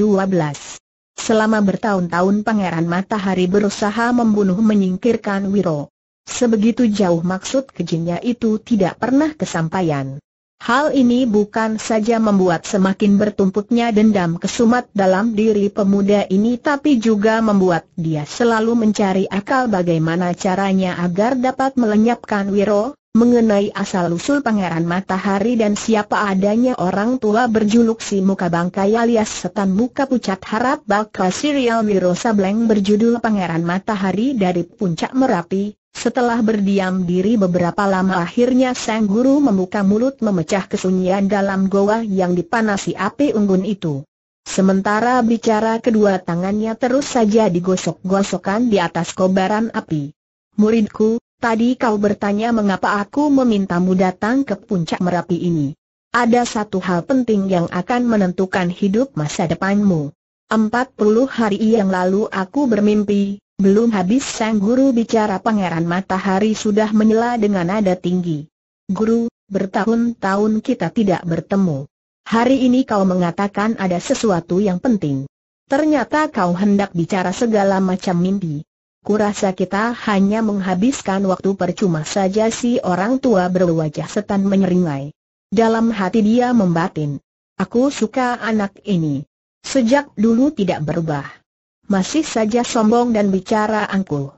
Selama bertahun-tahun Pangeran Matahari berusaha membunuh menyingkirkan Wiro. Sebegitu jauh maksud kejinya itu tidak pernah kesampaian. Hal ini bukan saja membuat semakin bertumpuknya dendam kesumat dalam diri pemuda ini tapi juga membuat dia selalu mencari akal bagaimana caranya agar dapat melenyapkan Wiro, mengenai asal-usul Pangeran Matahari dan siapa adanya orang tua berjuluk si muka bangkai alias setan muka pucat harap bakal serial Wiro Sableng berjudul Pangeran Matahari dari Puncak Merapi, setelah berdiam diri beberapa lama akhirnya Sang Guru membuka mulut memecah kesunyian dalam goa yang dipanasi api unggun itu. Sementara bicara kedua tangannya terus saja digosok-gosokkan di atas kobaran api. Muridku, tadi kau bertanya mengapa aku memintamu datang ke puncak Merapi ini. Ada satu hal penting yang akan menentukan hidup masa depanmu. Empat puluh hari yang lalu aku bermimpi, belum habis sang guru bicara pangeran matahari sudah menyela dengan nada tinggi. Guru, bertahun-tahun kita tidak bertemu. Hari ini kau mengatakan ada sesuatu yang penting. Ternyata kau hendak bicara segala macam mimpi. Kurasa kita hanya menghabiskan waktu percuma saja si orang tua berwajah setan menyeringai. Dalam hati dia membatin. Aku suka anak ini. Sejak dulu tidak berubah masih saja sombong dan bicara angkuh.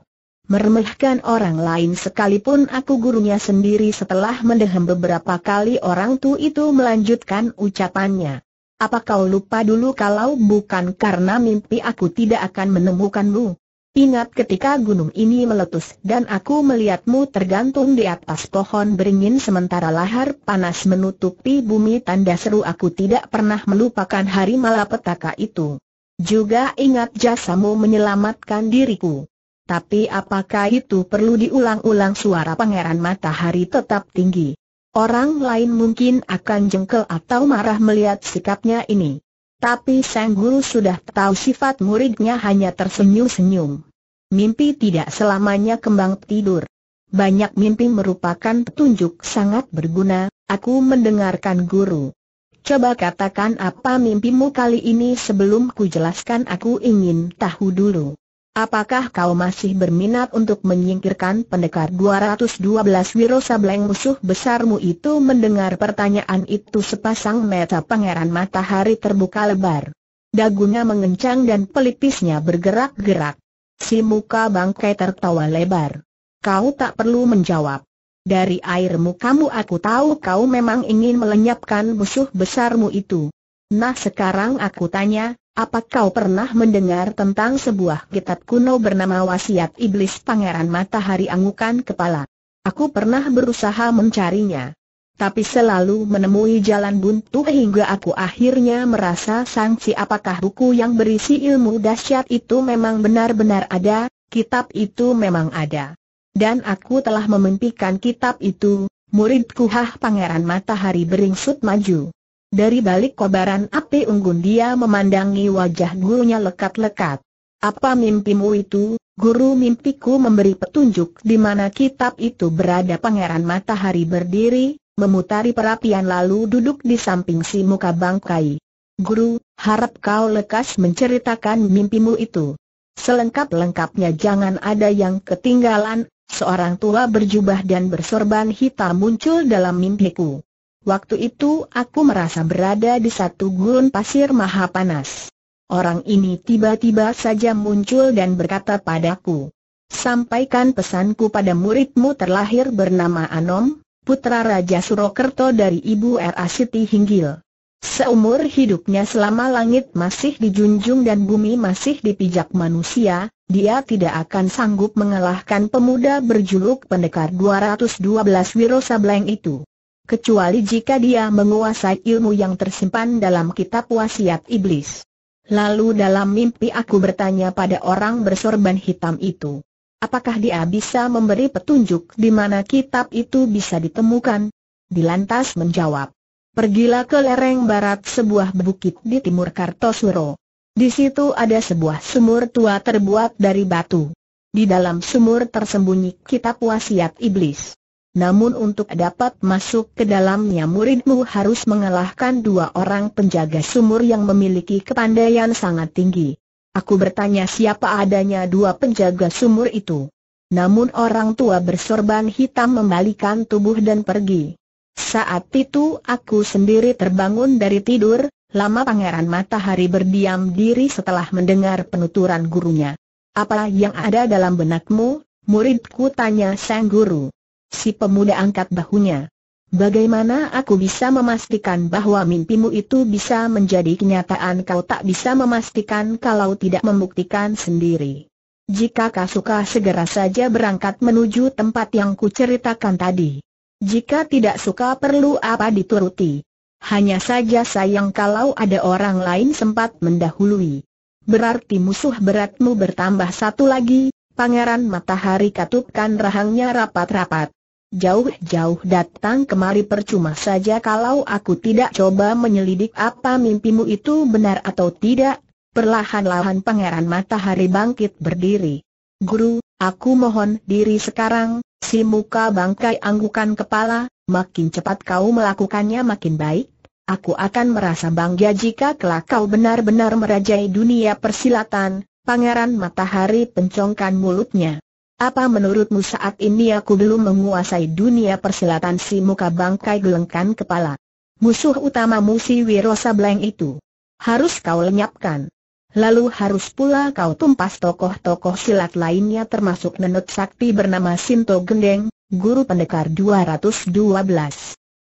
Meremehkan orang lain sekalipun aku gurunya sendiri setelah mendehem beberapa kali orang tu itu melanjutkan ucapannya. Apa kau lupa dulu kalau bukan karena mimpi aku tidak akan menemukanmu? Ingat ketika gunung ini meletus dan aku melihatmu tergantung di atas pohon beringin sementara lahar panas menutupi bumi tanda seru aku tidak pernah melupakan hari malapetaka itu. Juga ingat jasamu menyelamatkan diriku. Tapi apakah itu perlu diulang-ulang suara pangeran matahari tetap tinggi? Orang lain mungkin akan jengkel atau marah melihat sikapnya ini. Tapi sang guru sudah tahu sifat muridnya hanya tersenyum-senyum. Mimpi tidak selamanya kembang tidur. Banyak mimpi merupakan petunjuk sangat berguna, aku mendengarkan guru. Coba katakan apa mimpimu kali ini sebelum ku jelaskan aku ingin tahu dulu. Apakah kau masih berminat untuk menyingkirkan pendekar 212 Wiro Sableng musuh besarmu itu mendengar pertanyaan itu sepasang mata pangeran matahari terbuka lebar. Dagunya mengencang dan pelipisnya bergerak-gerak. Si muka bangkai tertawa lebar. Kau tak perlu menjawab. Dari airmu kamu aku tahu kau memang ingin melenyapkan musuh besarmu itu. Nah sekarang aku tanya, apa kau pernah mendengar tentang sebuah kitab kuno bernama Wasiat Iblis Pangeran Matahari Angukan Kepala? Aku pernah berusaha mencarinya tapi selalu menemui jalan buntu hingga aku akhirnya merasa sangsi apakah buku yang berisi ilmu dahsyat itu memang benar-benar ada, kitab itu memang ada dan aku telah memimpikan kitab itu, muridku Hah Pangeran Matahari beringsut maju. Dari balik kobaran api unggun dia memandangi wajah gurunya lekat-lekat. Apa mimpimu itu, guru mimpiku memberi petunjuk di mana kitab itu berada Pangeran Matahari berdiri, memutari perapian lalu duduk di samping si muka bangkai. Guru, harap kau lekas menceritakan mimpimu itu. Selengkap-lengkapnya jangan ada yang ketinggalan, seorang tua berjubah dan bersorban hitam muncul dalam mimpiku. Waktu itu aku merasa berada di satu gurun pasir maha panas. Orang ini tiba-tiba saja muncul dan berkata padaku, Sampaikan pesanku pada muridmu terlahir bernama Anom, putra Raja Surokerto dari Ibu R.A. Siti Hinggil. Seumur hidupnya selama langit masih dijunjung dan bumi masih dipijak manusia, dia tidak akan sanggup mengalahkan pemuda berjuluk pendekar 212 Sableng itu. Kecuali jika dia menguasai ilmu yang tersimpan dalam kitab wasiat iblis. Lalu dalam mimpi aku bertanya pada orang bersorban hitam itu. Apakah dia bisa memberi petunjuk di mana kitab itu bisa ditemukan? Dilantas menjawab, pergilah ke lereng barat sebuah bukit di timur Kartosuro. Di situ ada sebuah sumur tua terbuat dari batu. Di dalam sumur tersembunyi kitab wasiat iblis. Namun untuk dapat masuk ke dalamnya muridmu harus mengalahkan dua orang penjaga sumur yang memiliki kepandaian sangat tinggi. Aku bertanya siapa adanya dua penjaga sumur itu. Namun orang tua bersorban hitam membalikan tubuh dan pergi. Saat itu aku sendiri terbangun dari tidur, lama Pangeran Matahari berdiam diri setelah mendengar penuturan gurunya. Apa yang ada dalam benakmu, muridku tanya sang guru. Si pemuda angkat bahunya. Bagaimana aku bisa memastikan bahwa mimpimu itu bisa menjadi kenyataan kau tak bisa memastikan kalau tidak membuktikan sendiri. Jika kau suka segera saja berangkat menuju tempat yang kuceritakan tadi. Jika tidak suka perlu apa dituruti. Hanya saja sayang kalau ada orang lain sempat mendahului. Berarti musuh beratmu bertambah satu lagi, Pangeran Matahari katupkan rahangnya rapat-rapat. Jauh-jauh datang kemari percuma saja kalau aku tidak coba menyelidik apa mimpimu itu benar atau tidak. Perlahan-lahan Pangeran Matahari bangkit berdiri. Guru, aku mohon diri sekarang, Si muka bangkai anggukan kepala, makin cepat kau melakukannya makin baik. Aku akan merasa bangga jika kelak kau benar-benar merajai dunia persilatan, Pangeran Matahari pencongkan mulutnya. Apa menurutmu saat ini aku belum menguasai dunia persilatan si muka bangkai gelengkan kepala? Musuh utamamu si Wirosa Bleng itu. Harus kau lenyapkan. Lalu harus pula kau tumpas tokoh-tokoh silat lainnya termasuk nenek sakti bernama Sinto Gendeng, guru pendekar 212.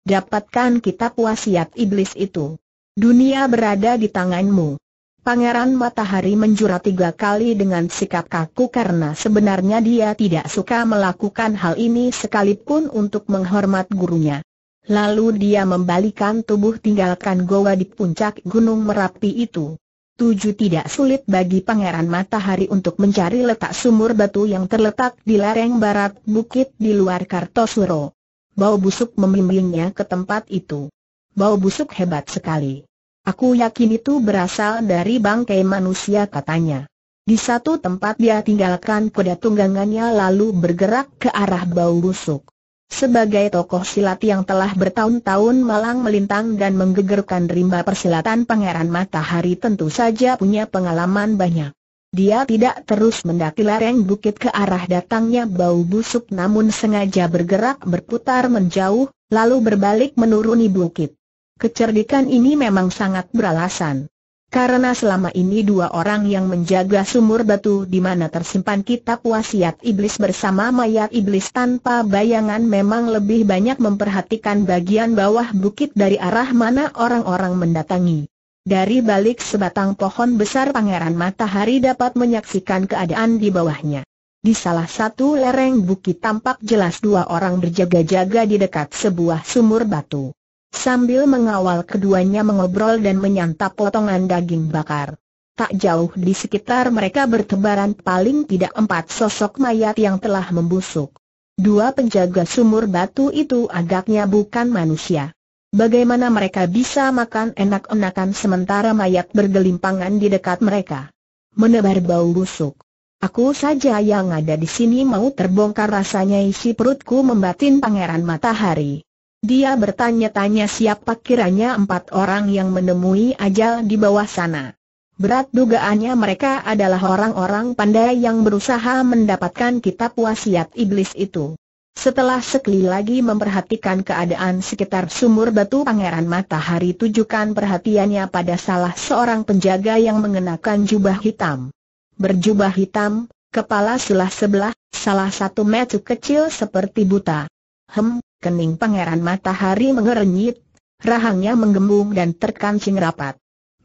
Dapatkan kitab wasiat iblis itu. Dunia berada di tanganmu. Pangeran Matahari menjura tiga kali dengan sikap kaku karena sebenarnya dia tidak suka melakukan hal ini sekalipun untuk menghormat gurunya. Lalu dia membalikan tubuh tinggalkan goa di puncak Gunung Merapi itu tujuh tidak sulit bagi Pangeran Matahari untuk mencari letak sumur batu yang terletak di lereng barat bukit di luar Kartosuro. Bau busuk memimpinnya ke tempat itu. Bau busuk hebat sekali. Aku yakin itu berasal dari bangkai manusia katanya. Di satu tempat dia tinggalkan kuda tunggangannya lalu bergerak ke arah bau busuk. Sebagai tokoh silat yang telah bertahun-tahun malang melintang dan menggegerkan rimba persilatan Pangeran Matahari tentu saja punya pengalaman banyak. Dia tidak terus mendaki lereng bukit ke arah datangnya bau busuk namun sengaja bergerak berputar menjauh, lalu berbalik menuruni bukit. Kecerdikan ini memang sangat beralasan. Karena selama ini dua orang yang menjaga sumur batu di mana tersimpan kitab wasiat iblis bersama mayat iblis tanpa bayangan memang lebih banyak memperhatikan bagian bawah bukit dari arah mana orang-orang mendatangi. Dari balik sebatang pohon besar pangeran matahari dapat menyaksikan keadaan di bawahnya. Di salah satu lereng bukit tampak jelas dua orang berjaga-jaga di dekat sebuah sumur batu sambil mengawal keduanya mengobrol dan menyantap potongan daging bakar. Tak jauh di sekitar mereka bertebaran paling tidak empat sosok mayat yang telah membusuk. Dua penjaga sumur batu itu agaknya bukan manusia. Bagaimana mereka bisa makan enak-enakan sementara mayat bergelimpangan di dekat mereka? Menebar bau busuk. Aku saja yang ada di sini mau terbongkar rasanya isi perutku membatin pangeran matahari. Dia bertanya-tanya siapa kiranya empat orang yang menemui ajal di bawah sana. Berat dugaannya mereka adalah orang-orang pandai yang berusaha mendapatkan kitab wasiat iblis itu. Setelah sekali lagi memperhatikan keadaan sekitar sumur batu pangeran matahari tujukan perhatiannya pada salah seorang penjaga yang mengenakan jubah hitam. Berjubah hitam, kepala sulah sebelah, salah satu metu kecil seperti buta. Hem, kening pangeran matahari mengerenyit, rahangnya menggembung dan terkancing rapat.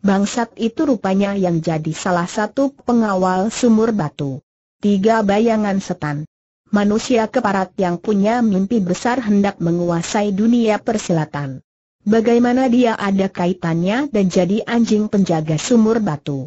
Bangsat itu rupanya yang jadi salah satu pengawal sumur batu. Tiga bayangan setan. Manusia keparat yang punya mimpi besar hendak menguasai dunia persilatan. Bagaimana dia ada kaitannya dan jadi anjing penjaga sumur batu?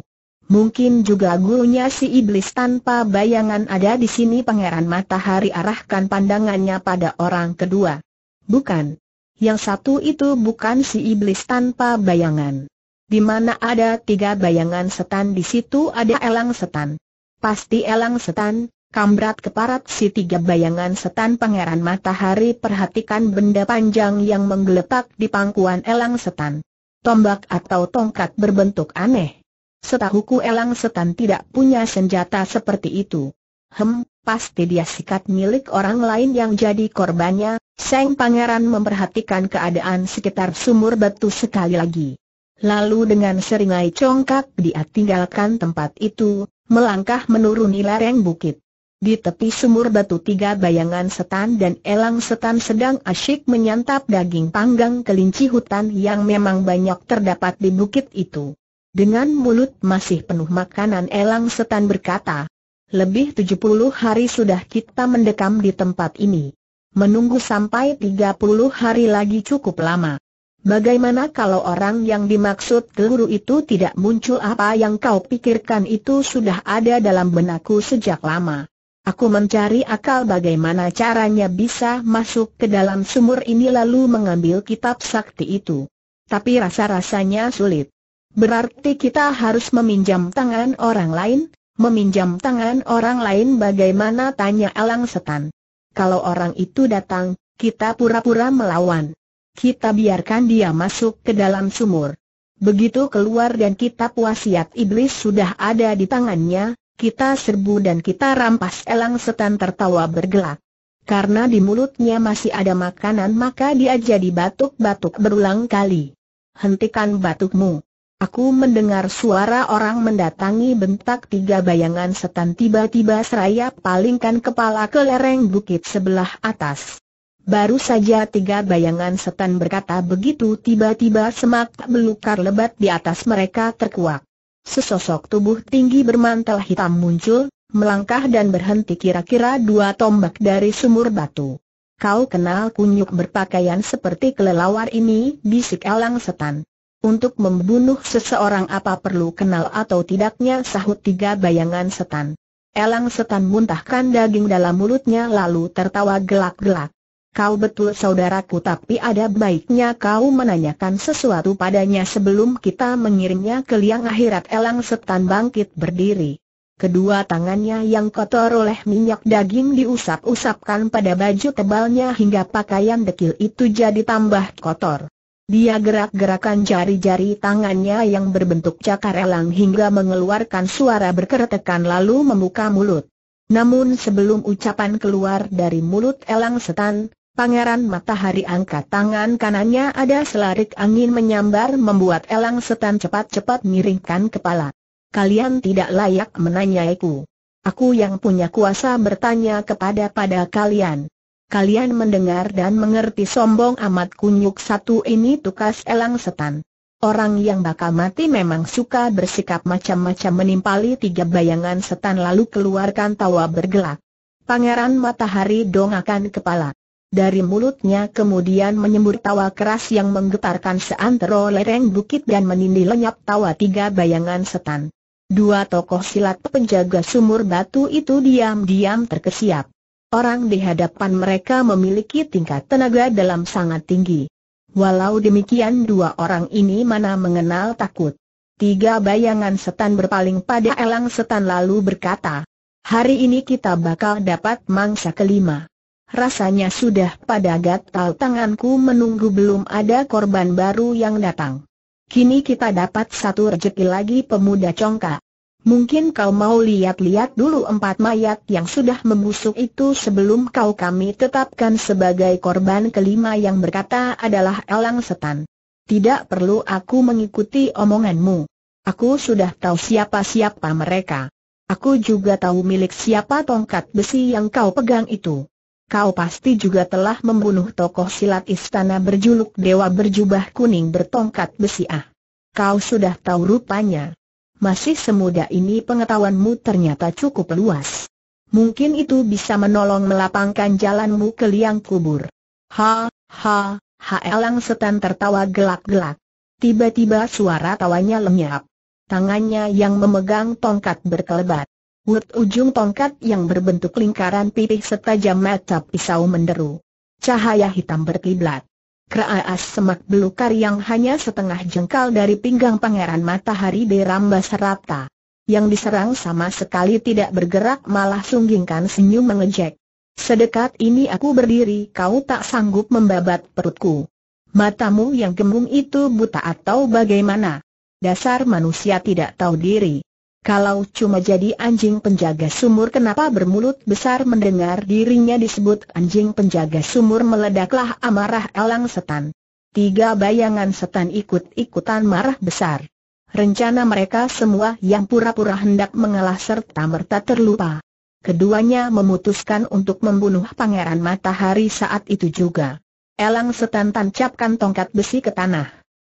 Mungkin juga gurunya si iblis tanpa bayangan ada di sini Pangeran Matahari arahkan pandangannya pada orang kedua. Bukan. Yang satu itu bukan si iblis tanpa bayangan. Di mana ada tiga bayangan setan di situ ada elang setan. Pasti elang setan, Kambrat keparat si tiga bayangan setan pangeran matahari perhatikan benda panjang yang menggeletak di pangkuan elang setan. Tombak atau tongkat berbentuk aneh. Setahuku Elang Setan tidak punya senjata seperti itu. Hem, pasti dia sikat milik orang lain yang jadi korbannya. Seng Pangeran memperhatikan keadaan sekitar sumur batu sekali lagi. Lalu dengan seringai congkak dia tinggalkan tempat itu, melangkah menuruni lereng bukit. Di tepi sumur batu tiga bayangan setan dan elang setan sedang asyik menyantap daging panggang kelinci hutan yang memang banyak terdapat di bukit itu. Dengan mulut masih penuh makanan elang setan berkata, lebih 70 hari sudah kita mendekam di tempat ini. Menunggu sampai 30 hari lagi cukup lama. Bagaimana kalau orang yang dimaksud guru itu tidak muncul apa yang kau pikirkan itu sudah ada dalam benakku sejak lama. Aku mencari akal bagaimana caranya bisa masuk ke dalam sumur ini lalu mengambil kitab sakti itu. Tapi rasa-rasanya sulit. Berarti kita harus meminjam tangan orang lain? Meminjam tangan orang lain bagaimana tanya Elang Setan. Kalau orang itu datang, kita pura-pura melawan. Kita biarkan dia masuk ke dalam sumur. Begitu keluar dan kita puasiat iblis sudah ada di tangannya, kita serbu dan kita rampas Elang Setan tertawa bergelak. Karena di mulutnya masih ada makanan maka dia jadi batuk-batuk berulang kali. Hentikan batukmu. Aku mendengar suara orang mendatangi bentak tiga bayangan setan tiba-tiba seraya palingkan kepala ke lereng bukit sebelah atas. Baru saja tiga bayangan setan berkata begitu tiba-tiba semak belukar lebat di atas mereka terkuak. Sesosok tubuh tinggi bermantel hitam muncul, melangkah dan berhenti kira-kira dua tombak dari sumur batu. Kau kenal kunyuk berpakaian seperti kelelawar ini, bisik elang setan. Untuk membunuh seseorang apa perlu kenal atau tidaknya sahut tiga bayangan setan. Elang setan muntahkan daging dalam mulutnya lalu tertawa gelak-gelak. Kau betul saudaraku tapi ada baiknya kau menanyakan sesuatu padanya sebelum kita mengirimnya ke liang akhirat elang setan bangkit berdiri. Kedua tangannya yang kotor oleh minyak daging diusap-usapkan pada baju tebalnya hingga pakaian dekil itu jadi tambah kotor. Dia gerak-gerakan jari-jari tangannya yang berbentuk cakar elang hingga mengeluarkan suara berkeretekan lalu membuka mulut. Namun sebelum ucapan keluar dari mulut elang setan, Pangeran Matahari angkat tangan kanannya ada selarik angin menyambar membuat elang setan cepat-cepat miringkan kepala. Kalian tidak layak menanyaiku. Aku yang punya kuasa bertanya kepada pada kalian. Kalian mendengar dan mengerti sombong amat kunyuk satu ini tukas elang setan. Orang yang bakal mati memang suka bersikap macam-macam menimpali tiga bayangan setan lalu keluarkan tawa bergelak. Pangeran Matahari dongakan kepala. Dari mulutnya kemudian menyembur tawa keras yang menggetarkan seantero lereng bukit dan menindih lenyap tawa tiga bayangan setan. Dua tokoh silat penjaga sumur batu itu diam-diam terkesiap. Orang di hadapan mereka memiliki tingkat tenaga dalam sangat tinggi. Walau demikian dua orang ini mana mengenal takut. Tiga bayangan setan berpaling pada elang setan lalu berkata, Hari ini kita bakal dapat mangsa kelima. Rasanya sudah pada gatal tanganku menunggu belum ada korban baru yang datang. Kini kita dapat satu rejeki lagi pemuda congkak. Mungkin kau mau lihat-lihat dulu empat mayat yang sudah membusuk itu sebelum kau kami tetapkan sebagai korban kelima yang berkata adalah elang setan. Tidak perlu aku mengikuti omonganmu. Aku sudah tahu siapa-siapa mereka. Aku juga tahu milik siapa tongkat besi yang kau pegang itu. Kau pasti juga telah membunuh tokoh silat istana berjuluk Dewa Berjubah Kuning bertongkat besi ah. Kau sudah tahu rupanya masih semuda ini pengetahuanmu ternyata cukup luas. Mungkin itu bisa menolong melapangkan jalanmu ke liang kubur. Ha, ha, ha Elang Setan tertawa gelak-gelak. Tiba-tiba suara tawanya lenyap. Tangannya yang memegang tongkat berkelebat. Wut ujung tongkat yang berbentuk lingkaran pipih setajam mata pisau menderu. Cahaya hitam berkiblat. Keraas semak belukar yang hanya setengah jengkal dari pinggang pangeran matahari dirambas rata. Yang diserang sama sekali tidak bergerak malah sunggingkan senyum mengejek. Sedekat ini aku berdiri kau tak sanggup membabat perutku. Matamu yang gemung itu buta atau bagaimana? Dasar manusia tidak tahu diri. Kalau cuma jadi anjing penjaga sumur kenapa bermulut besar mendengar dirinya disebut anjing penjaga sumur meledaklah amarah elang setan. Tiga bayangan setan ikut-ikutan marah besar. Rencana mereka semua yang pura-pura hendak mengalah serta merta terlupa. Keduanya memutuskan untuk membunuh Pangeran Matahari saat itu juga. Elang setan tancapkan tongkat besi ke tanah.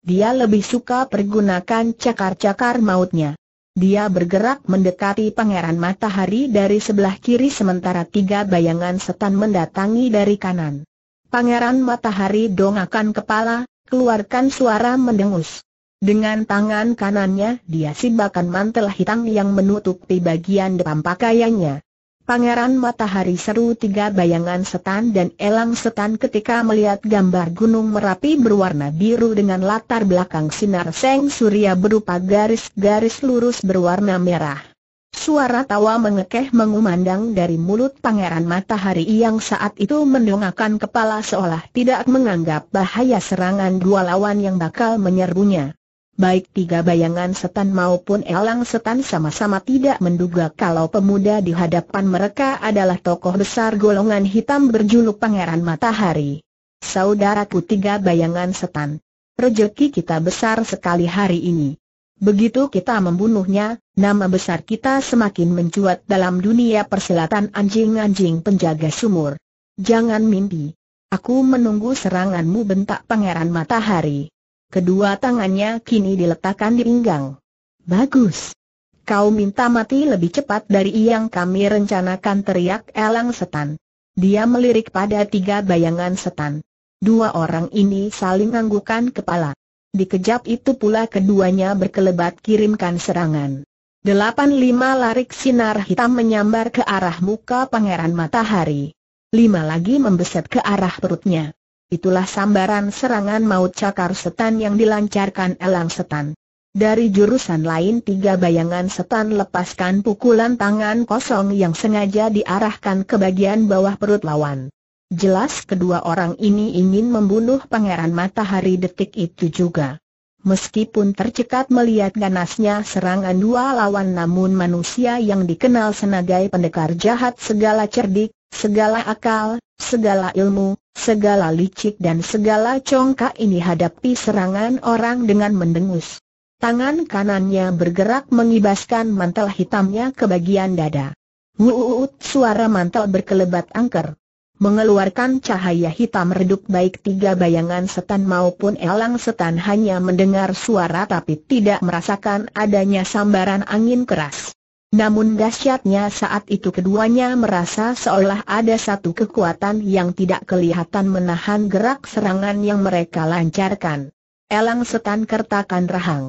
Dia lebih suka pergunakan cakar-cakar mautnya. Dia bergerak mendekati pangeran matahari dari sebelah kiri sementara tiga bayangan setan mendatangi dari kanan. Pangeran matahari dongakan kepala, keluarkan suara mendengus. Dengan tangan kanannya dia sibakan mantel hitam yang menutupi bagian depan pakaiannya. Pangeran Matahari seru tiga bayangan setan dan elang setan ketika melihat gambar Gunung Merapi berwarna biru dengan latar belakang sinar seng surya berupa garis-garis lurus berwarna merah. Suara tawa mengekeh mengumandang dari mulut Pangeran Matahari yang saat itu mendongakkan kepala seolah tidak menganggap bahaya serangan dua lawan yang bakal menyerbunya. Baik tiga bayangan setan maupun elang setan sama-sama tidak menduga kalau pemuda di hadapan mereka adalah tokoh besar golongan hitam berjuluk Pangeran Matahari. Saudaraku tiga bayangan setan. Rejeki kita besar sekali hari ini. Begitu kita membunuhnya, nama besar kita semakin mencuat dalam dunia persilatan anjing-anjing penjaga sumur. Jangan mimpi. Aku menunggu seranganmu bentak Pangeran Matahari. Kedua tangannya kini diletakkan di pinggang. Bagus. Kau minta mati lebih cepat dari yang kami rencanakan teriak elang setan. Dia melirik pada tiga bayangan setan. Dua orang ini saling anggukan kepala. Dikejap itu pula keduanya berkelebat kirimkan serangan. Delapan lima larik sinar hitam menyambar ke arah muka pangeran matahari. Lima lagi membeset ke arah perutnya. Itulah sambaran serangan maut cakar setan yang dilancarkan elang setan. Dari jurusan lain tiga bayangan setan lepaskan pukulan tangan kosong yang sengaja diarahkan ke bagian bawah perut lawan. Jelas kedua orang ini ingin membunuh Pangeran Matahari detik itu juga. Meskipun tercekat melihat ganasnya serangan dua lawan namun manusia yang dikenal senagai pendekar jahat segala cerdik, segala akal, segala ilmu, segala licik dan segala congkak ini hadapi serangan orang dengan mendengus. Tangan kanannya bergerak mengibaskan mantel hitamnya ke bagian dada. Wuut suara mantel berkelebat angker. Mengeluarkan cahaya hitam redup baik tiga bayangan setan maupun elang setan hanya mendengar suara tapi tidak merasakan adanya sambaran angin keras. Namun dahsyatnya saat itu keduanya merasa seolah ada satu kekuatan yang tidak kelihatan menahan gerak serangan yang mereka lancarkan. Elang setan kertakan rahang.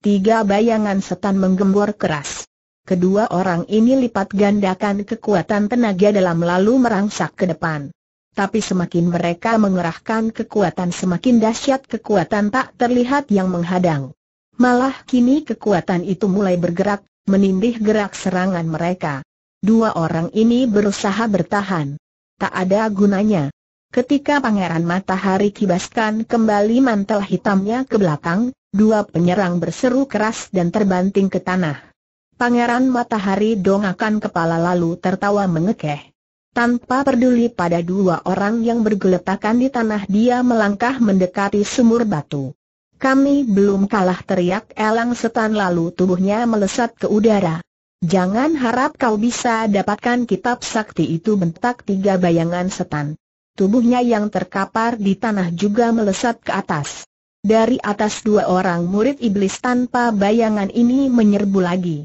Tiga bayangan setan menggembor keras. Kedua orang ini lipat gandakan kekuatan tenaga dalam lalu merangsak ke depan. Tapi semakin mereka mengerahkan kekuatan semakin dahsyat kekuatan tak terlihat yang menghadang. Malah kini kekuatan itu mulai bergerak menindih gerak serangan mereka. Dua orang ini berusaha bertahan. Tak ada gunanya. Ketika Pangeran Matahari kibaskan kembali mantel hitamnya ke belakang, dua penyerang berseru keras dan terbanting ke tanah. Pangeran Matahari dongakan kepala lalu tertawa mengekeh. Tanpa peduli pada dua orang yang bergeletakan di tanah dia melangkah mendekati sumur batu. Kami belum kalah teriak elang setan lalu tubuhnya melesat ke udara. Jangan harap kau bisa dapatkan kitab sakti itu bentak tiga bayangan setan. Tubuhnya yang terkapar di tanah juga melesat ke atas. Dari atas dua orang murid iblis tanpa bayangan ini menyerbu lagi.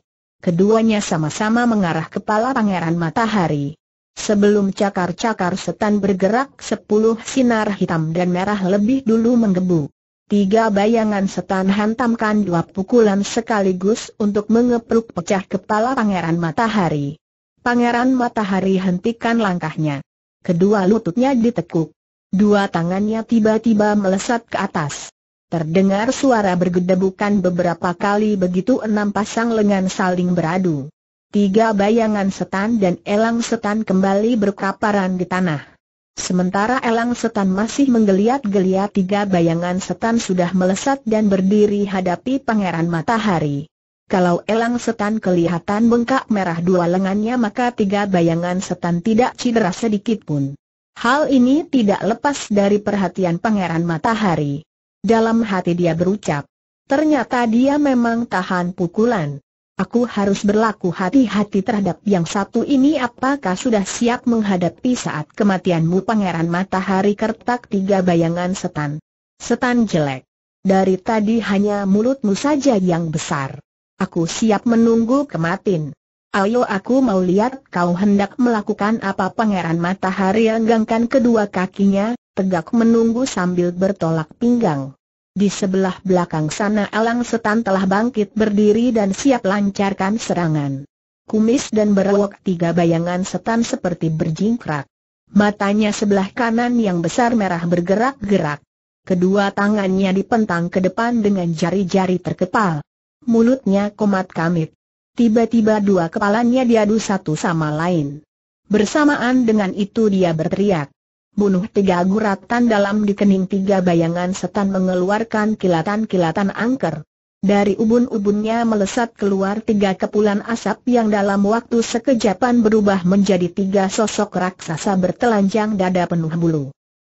Keduanya sama-sama mengarah kepala pangeran matahari. Sebelum cakar-cakar setan bergerak sepuluh sinar hitam dan merah lebih dulu menggebu. Tiga bayangan setan hantamkan dua pukulan sekaligus untuk mengepeluk pecah kepala Pangeran Matahari. Pangeran Matahari hentikan langkahnya. Kedua lututnya ditekuk. Dua tangannya tiba-tiba melesat ke atas. Terdengar suara bergedebukan beberapa kali begitu enam pasang lengan saling beradu. Tiga bayangan setan dan elang setan kembali berkaparan di tanah. Sementara elang setan masih menggeliat-geliat tiga bayangan setan sudah melesat dan berdiri hadapi pangeran matahari. Kalau elang setan kelihatan bengkak merah dua lengannya maka tiga bayangan setan tidak cedera sedikit pun. Hal ini tidak lepas dari perhatian pangeran matahari. Dalam hati dia berucap, ternyata dia memang tahan pukulan. Aku harus berlaku hati-hati terhadap yang satu ini apakah sudah siap menghadapi saat kematianmu Pangeran Matahari Kertak tiga bayangan setan. Setan jelek. Dari tadi hanya mulutmu saja yang besar. Aku siap menunggu kematian. Ayo aku mau lihat kau hendak melakukan apa Pangeran Matahari lenggangkan kedua kakinya, tegak menunggu sambil bertolak pinggang. Di sebelah belakang sana Elang Setan telah bangkit berdiri dan siap lancarkan serangan. Kumis dan berawak tiga bayangan setan seperti berjingkrak. Matanya sebelah kanan yang besar merah bergerak-gerak. Kedua tangannya dipentang ke depan dengan jari-jari terkepal. Mulutnya komat kamit. Tiba-tiba dua kepalanya diadu satu sama lain. Bersamaan dengan itu dia berteriak bunuh tiga guratan dalam di kening tiga bayangan setan mengeluarkan kilatan-kilatan angker. Dari ubun-ubunnya melesat keluar tiga kepulan asap yang dalam waktu sekejapan berubah menjadi tiga sosok raksasa bertelanjang dada penuh bulu.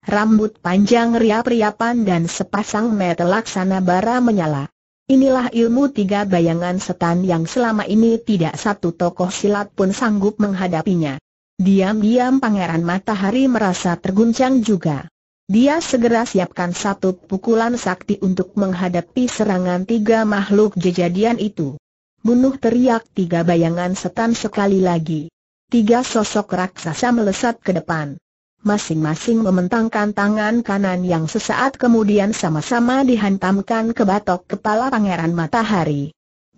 Rambut panjang riap-riapan dan sepasang mata laksana bara menyala. Inilah ilmu tiga bayangan setan yang selama ini tidak satu tokoh silat pun sanggup menghadapinya. Diam-diam Pangeran Matahari merasa terguncang juga. Dia segera siapkan satu pukulan sakti untuk menghadapi serangan tiga makhluk jejadian itu. Bunuh teriak tiga bayangan setan sekali lagi. Tiga sosok raksasa melesat ke depan. Masing-masing mementangkan tangan kanan yang sesaat kemudian sama-sama dihantamkan ke batok kepala Pangeran Matahari.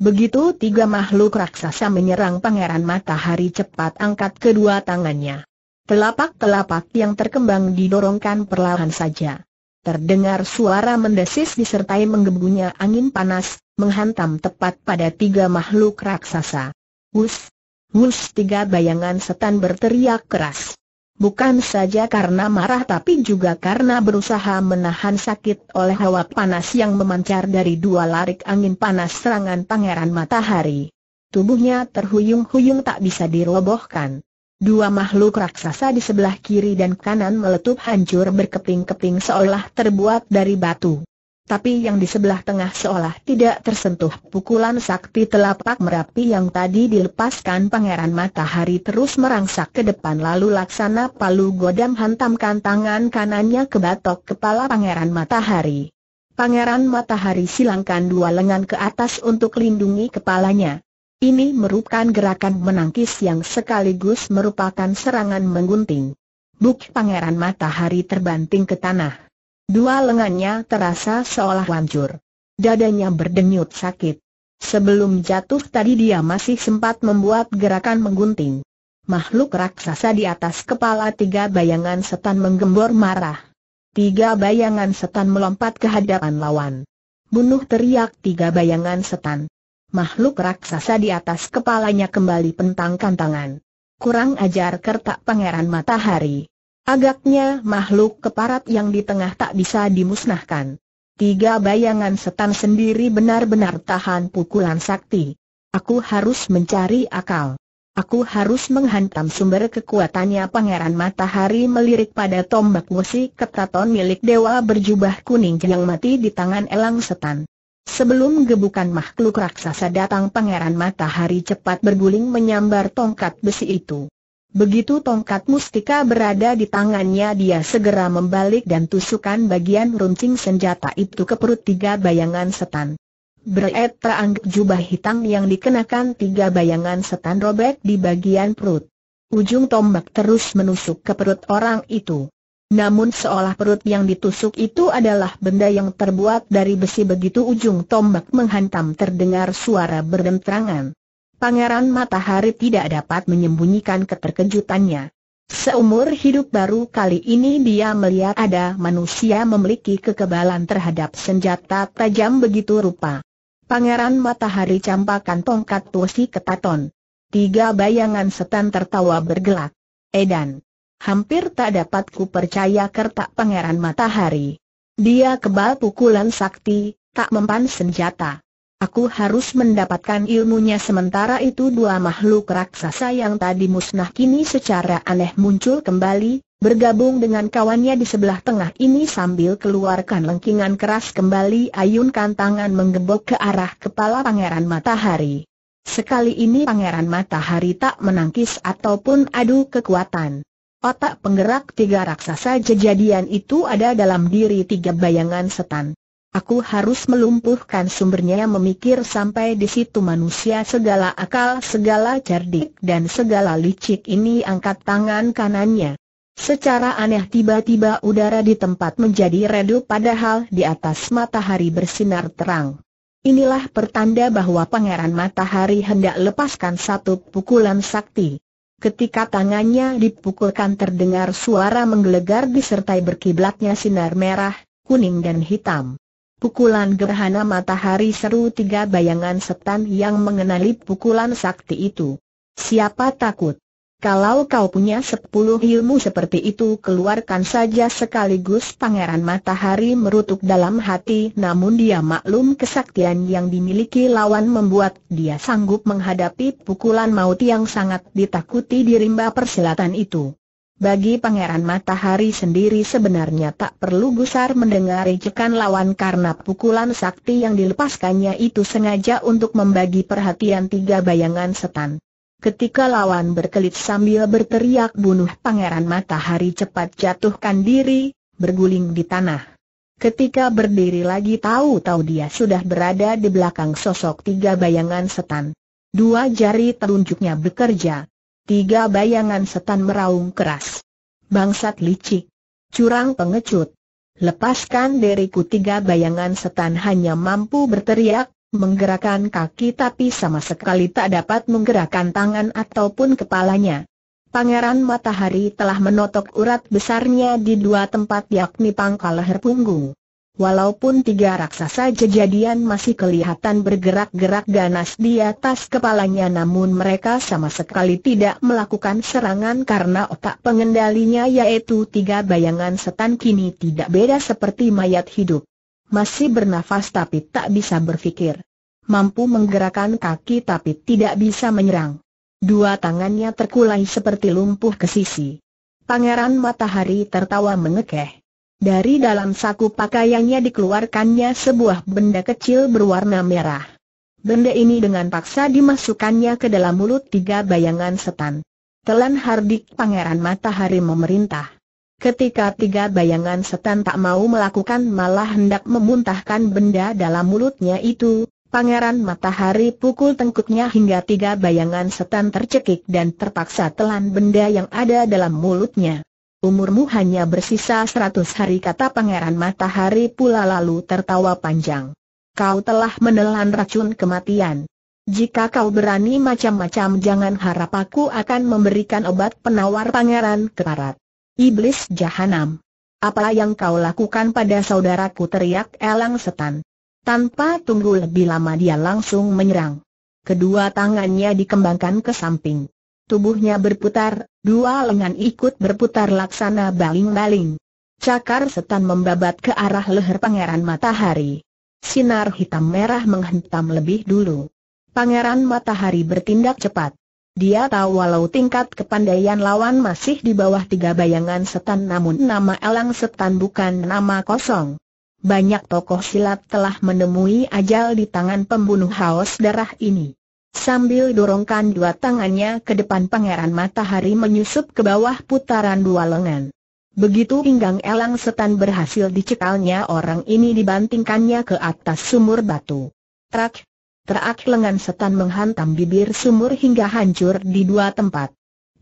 Begitu tiga makhluk raksasa menyerang Pangeran Matahari cepat angkat kedua tangannya. Telapak-telapak yang terkembang didorongkan perlahan saja. Terdengar suara mendesis disertai menggebunya angin panas, menghantam tepat pada tiga makhluk raksasa. Wus! Wus! Tiga bayangan setan berteriak keras. Bukan saja karena marah tapi juga karena berusaha menahan sakit oleh hawa panas yang memancar dari dua larik angin panas serangan pangeran matahari. Tubuhnya terhuyung-huyung tak bisa dirobohkan. Dua makhluk raksasa di sebelah kiri dan kanan meletup hancur berkeping-keping seolah terbuat dari batu tapi yang di sebelah tengah seolah tidak tersentuh pukulan sakti telapak merapi yang tadi dilepaskan Pangeran Matahari terus merangsak ke depan lalu laksana palu godam hantamkan tangan kanannya ke batok kepala Pangeran Matahari. Pangeran Matahari silangkan dua lengan ke atas untuk lindungi kepalanya. Ini merupakan gerakan menangkis yang sekaligus merupakan serangan menggunting. Buk Pangeran Matahari terbanting ke tanah. Dua lengannya terasa seolah hancur. Dadanya berdenyut sakit. Sebelum jatuh tadi dia masih sempat membuat gerakan menggunting. Makhluk raksasa di atas kepala tiga bayangan setan menggembor marah. Tiga bayangan setan melompat ke hadapan lawan. Bunuh teriak tiga bayangan setan. Makhluk raksasa di atas kepalanya kembali pentangkan tangan. Kurang ajar kertak pangeran matahari. Agaknya makhluk keparat yang di tengah tak bisa dimusnahkan. Tiga bayangan setan sendiri benar-benar tahan pukulan sakti. Aku harus mencari akal. Aku harus menghantam sumber kekuatannya Pangeran Matahari melirik pada tombak musik ketaton milik dewa berjubah kuning yang mati di tangan elang setan. Sebelum gebukan makhluk raksasa datang Pangeran Matahari cepat berguling menyambar tongkat besi itu. Begitu tongkat mustika berada di tangannya dia segera membalik dan tusukan bagian runcing senjata itu ke perut tiga bayangan setan. Breet terangguk jubah hitam yang dikenakan tiga bayangan setan robek di bagian perut. Ujung tombak terus menusuk ke perut orang itu. Namun seolah perut yang ditusuk itu adalah benda yang terbuat dari besi begitu ujung tombak menghantam terdengar suara berdentrangan. Pangeran Matahari tidak dapat menyembunyikan keterkejutannya. Seumur hidup baru kali ini dia melihat ada manusia memiliki kekebalan terhadap senjata tajam begitu rupa. Pangeran Matahari campakan tongkat ke ketaton. Tiga bayangan setan tertawa bergelak. Edan. Hampir tak dapat ku percaya kertak Pangeran Matahari. Dia kebal pukulan sakti, tak mempan senjata. Aku harus mendapatkan ilmunya sementara itu dua makhluk raksasa yang tadi musnah kini secara aneh muncul kembali, bergabung dengan kawannya di sebelah tengah ini sambil keluarkan lengkingan keras kembali ayunkan tangan menggebok ke arah kepala Pangeran Matahari. Sekali ini Pangeran Matahari tak menangkis ataupun adu kekuatan. Otak penggerak tiga raksasa jejadian itu ada dalam diri tiga bayangan setan. Aku harus melumpuhkan sumbernya memikir sampai di situ manusia segala akal segala cerdik dan segala licik ini angkat tangan kanannya. Secara aneh tiba-tiba udara di tempat menjadi redup padahal di atas matahari bersinar terang. Inilah pertanda bahwa pangeran matahari hendak lepaskan satu pukulan sakti. Ketika tangannya dipukulkan terdengar suara menggelegar disertai berkiblatnya sinar merah, kuning dan hitam. Pukulan gerhana matahari seru tiga bayangan setan yang mengenali pukulan sakti itu. Siapa takut? Kalau kau punya sepuluh ilmu seperti itu keluarkan saja sekaligus pangeran matahari merutuk dalam hati namun dia maklum kesaktian yang dimiliki lawan membuat dia sanggup menghadapi pukulan maut yang sangat ditakuti di rimba persilatan itu. Bagi Pangeran Matahari sendiri sebenarnya tak perlu gusar mendengar ejekan lawan karena pukulan sakti yang dilepaskannya itu sengaja untuk membagi perhatian tiga bayangan setan. Ketika lawan berkelit sambil berteriak bunuh Pangeran Matahari cepat jatuhkan diri, berguling di tanah. Ketika berdiri lagi tahu-tahu dia sudah berada di belakang sosok tiga bayangan setan. Dua jari telunjuknya bekerja, Tiga bayangan setan meraung keras. Bangsat licik. Curang pengecut. Lepaskan diriku tiga bayangan setan hanya mampu berteriak, menggerakkan kaki tapi sama sekali tak dapat menggerakkan tangan ataupun kepalanya. Pangeran Matahari telah menotok urat besarnya di dua tempat yakni pangkal leher punggung. Walaupun tiga raksasa kejadian masih kelihatan bergerak-gerak ganas di atas kepalanya namun mereka sama sekali tidak melakukan serangan karena otak pengendalinya yaitu tiga bayangan setan kini tidak beda seperti mayat hidup. Masih bernafas tapi tak bisa berpikir. Mampu menggerakkan kaki tapi tidak bisa menyerang. Dua tangannya terkulai seperti lumpuh ke sisi. Pangeran Matahari tertawa mengekeh. Dari dalam saku pakaiannya dikeluarkannya sebuah benda kecil berwarna merah. Benda ini dengan paksa dimasukkannya ke dalam mulut tiga bayangan setan. Telan Hardik Pangeran Matahari memerintah. Ketika tiga bayangan setan tak mau melakukan malah hendak memuntahkan benda dalam mulutnya itu, Pangeran Matahari pukul tengkuknya hingga tiga bayangan setan tercekik dan terpaksa telan benda yang ada dalam mulutnya. Umurmu hanya bersisa seratus hari kata Pangeran Matahari pula lalu tertawa panjang. Kau telah menelan racun kematian. Jika kau berani macam-macam jangan harap aku akan memberikan obat penawar pangeran keparat. Iblis jahanam. Apa yang kau lakukan pada saudaraku teriak Elang Setan. Tanpa tunggu lebih lama dia langsung menyerang. Kedua tangannya dikembangkan ke samping. Tubuhnya berputar, dua lengan ikut berputar laksana baling-baling. Cakar setan membabat ke arah leher pangeran matahari. Sinar hitam merah menghentam lebih dulu. Pangeran matahari bertindak cepat. Dia tahu walau tingkat kepandaian lawan masih di bawah tiga bayangan setan namun nama elang setan bukan nama kosong. Banyak tokoh silat telah menemui ajal di tangan pembunuh haus darah ini. Sambil dorongkan dua tangannya ke depan pangeran matahari menyusup ke bawah putaran dua lengan. Begitu pinggang elang setan berhasil dicekalnya orang ini dibantingkannya ke atas sumur batu. Trak! Terak lengan setan menghantam bibir sumur hingga hancur di dua tempat.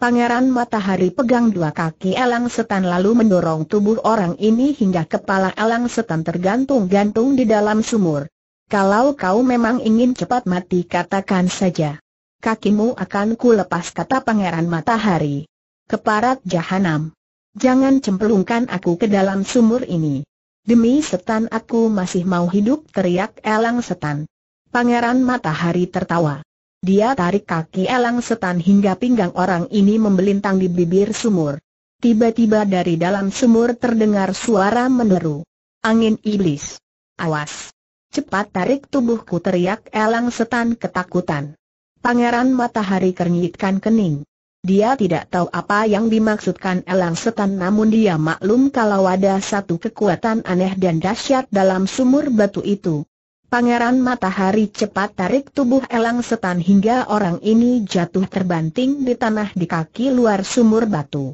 Pangeran Matahari pegang dua kaki elang setan lalu mendorong tubuh orang ini hingga kepala elang setan tergantung-gantung di dalam sumur. Kalau kau memang ingin cepat mati katakan saja. Kakimu akan ku lepas, kata pangeran matahari. Keparat jahanam. Jangan cemplungkan aku ke dalam sumur ini. Demi setan aku masih mau hidup teriak elang setan. Pangeran matahari tertawa. Dia tarik kaki elang setan hingga pinggang orang ini membelintang di bibir sumur. Tiba-tiba dari dalam sumur terdengar suara meneru. Angin iblis. Awas! Cepat tarik tubuhku teriak Elang Setan ketakutan. Pangeran Matahari kernyitkan kening. Dia tidak tahu apa yang dimaksudkan Elang Setan namun dia maklum kalau ada satu kekuatan aneh dan dahsyat dalam sumur batu itu. Pangeran Matahari cepat tarik tubuh Elang Setan hingga orang ini jatuh terbanting di tanah di kaki luar sumur batu.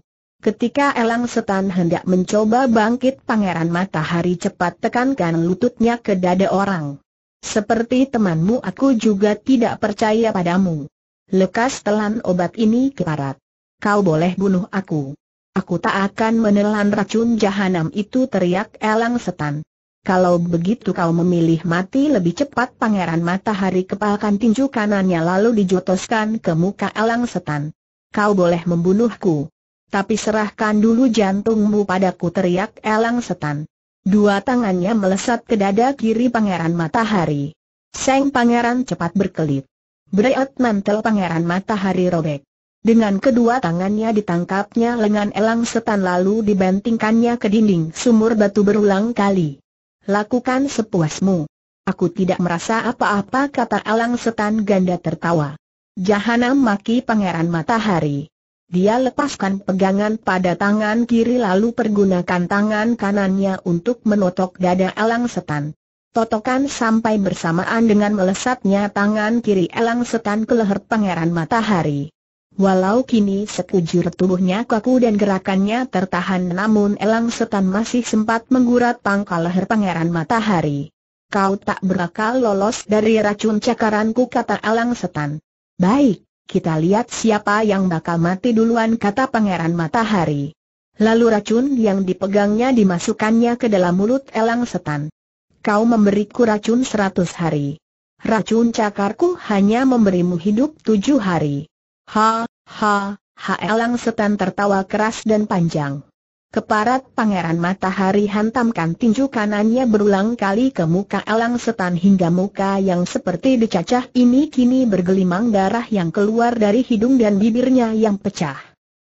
Ketika Elang Setan hendak mencoba bangkit Pangeran Matahari cepat tekankan lututnya ke dada orang. Seperti temanmu aku juga tidak percaya padamu. Lekas telan obat ini ke parat. Kau boleh bunuh aku. Aku tak akan menelan racun jahanam itu teriak Elang Setan. Kalau begitu kau memilih mati lebih cepat Pangeran Matahari kepalkan tinju kanannya lalu dijotoskan ke muka Elang Setan. Kau boleh membunuhku tapi serahkan dulu jantungmu padaku teriak Elang Setan. Dua tangannya melesat ke dada kiri Pangeran Matahari. Seng Pangeran cepat berkelit. Breot mantel Pangeran Matahari robek. Dengan kedua tangannya ditangkapnya lengan elang setan lalu dibantingkannya ke dinding sumur batu berulang kali. Lakukan sepuasmu. Aku tidak merasa apa-apa kata elang setan ganda tertawa. Jahanam maki pangeran matahari. Dia lepaskan pegangan pada tangan kiri lalu pergunakan tangan kanannya untuk menotok dada Elang Setan. Totokan sampai bersamaan dengan melesatnya tangan kiri Elang Setan ke leher Pangeran Matahari. Walau kini sekujur tubuhnya kaku dan gerakannya tertahan namun Elang Setan masih sempat menggurat pangkal leher Pangeran Matahari. Kau tak berakal lolos dari racun cakaranku kata Elang Setan. Baik, kita lihat siapa yang bakal mati duluan kata Pangeran Matahari. Lalu racun yang dipegangnya dimasukkannya ke dalam mulut elang setan. Kau memberiku racun seratus hari. Racun cakarku hanya memberimu hidup tujuh hari. Ha, ha, ha elang setan tertawa keras dan panjang. Keparat Pangeran Matahari hantamkan tinju kanannya berulang kali ke muka Elang Setan hingga muka yang seperti dicacah ini kini bergelimang darah yang keluar dari hidung dan bibirnya yang pecah.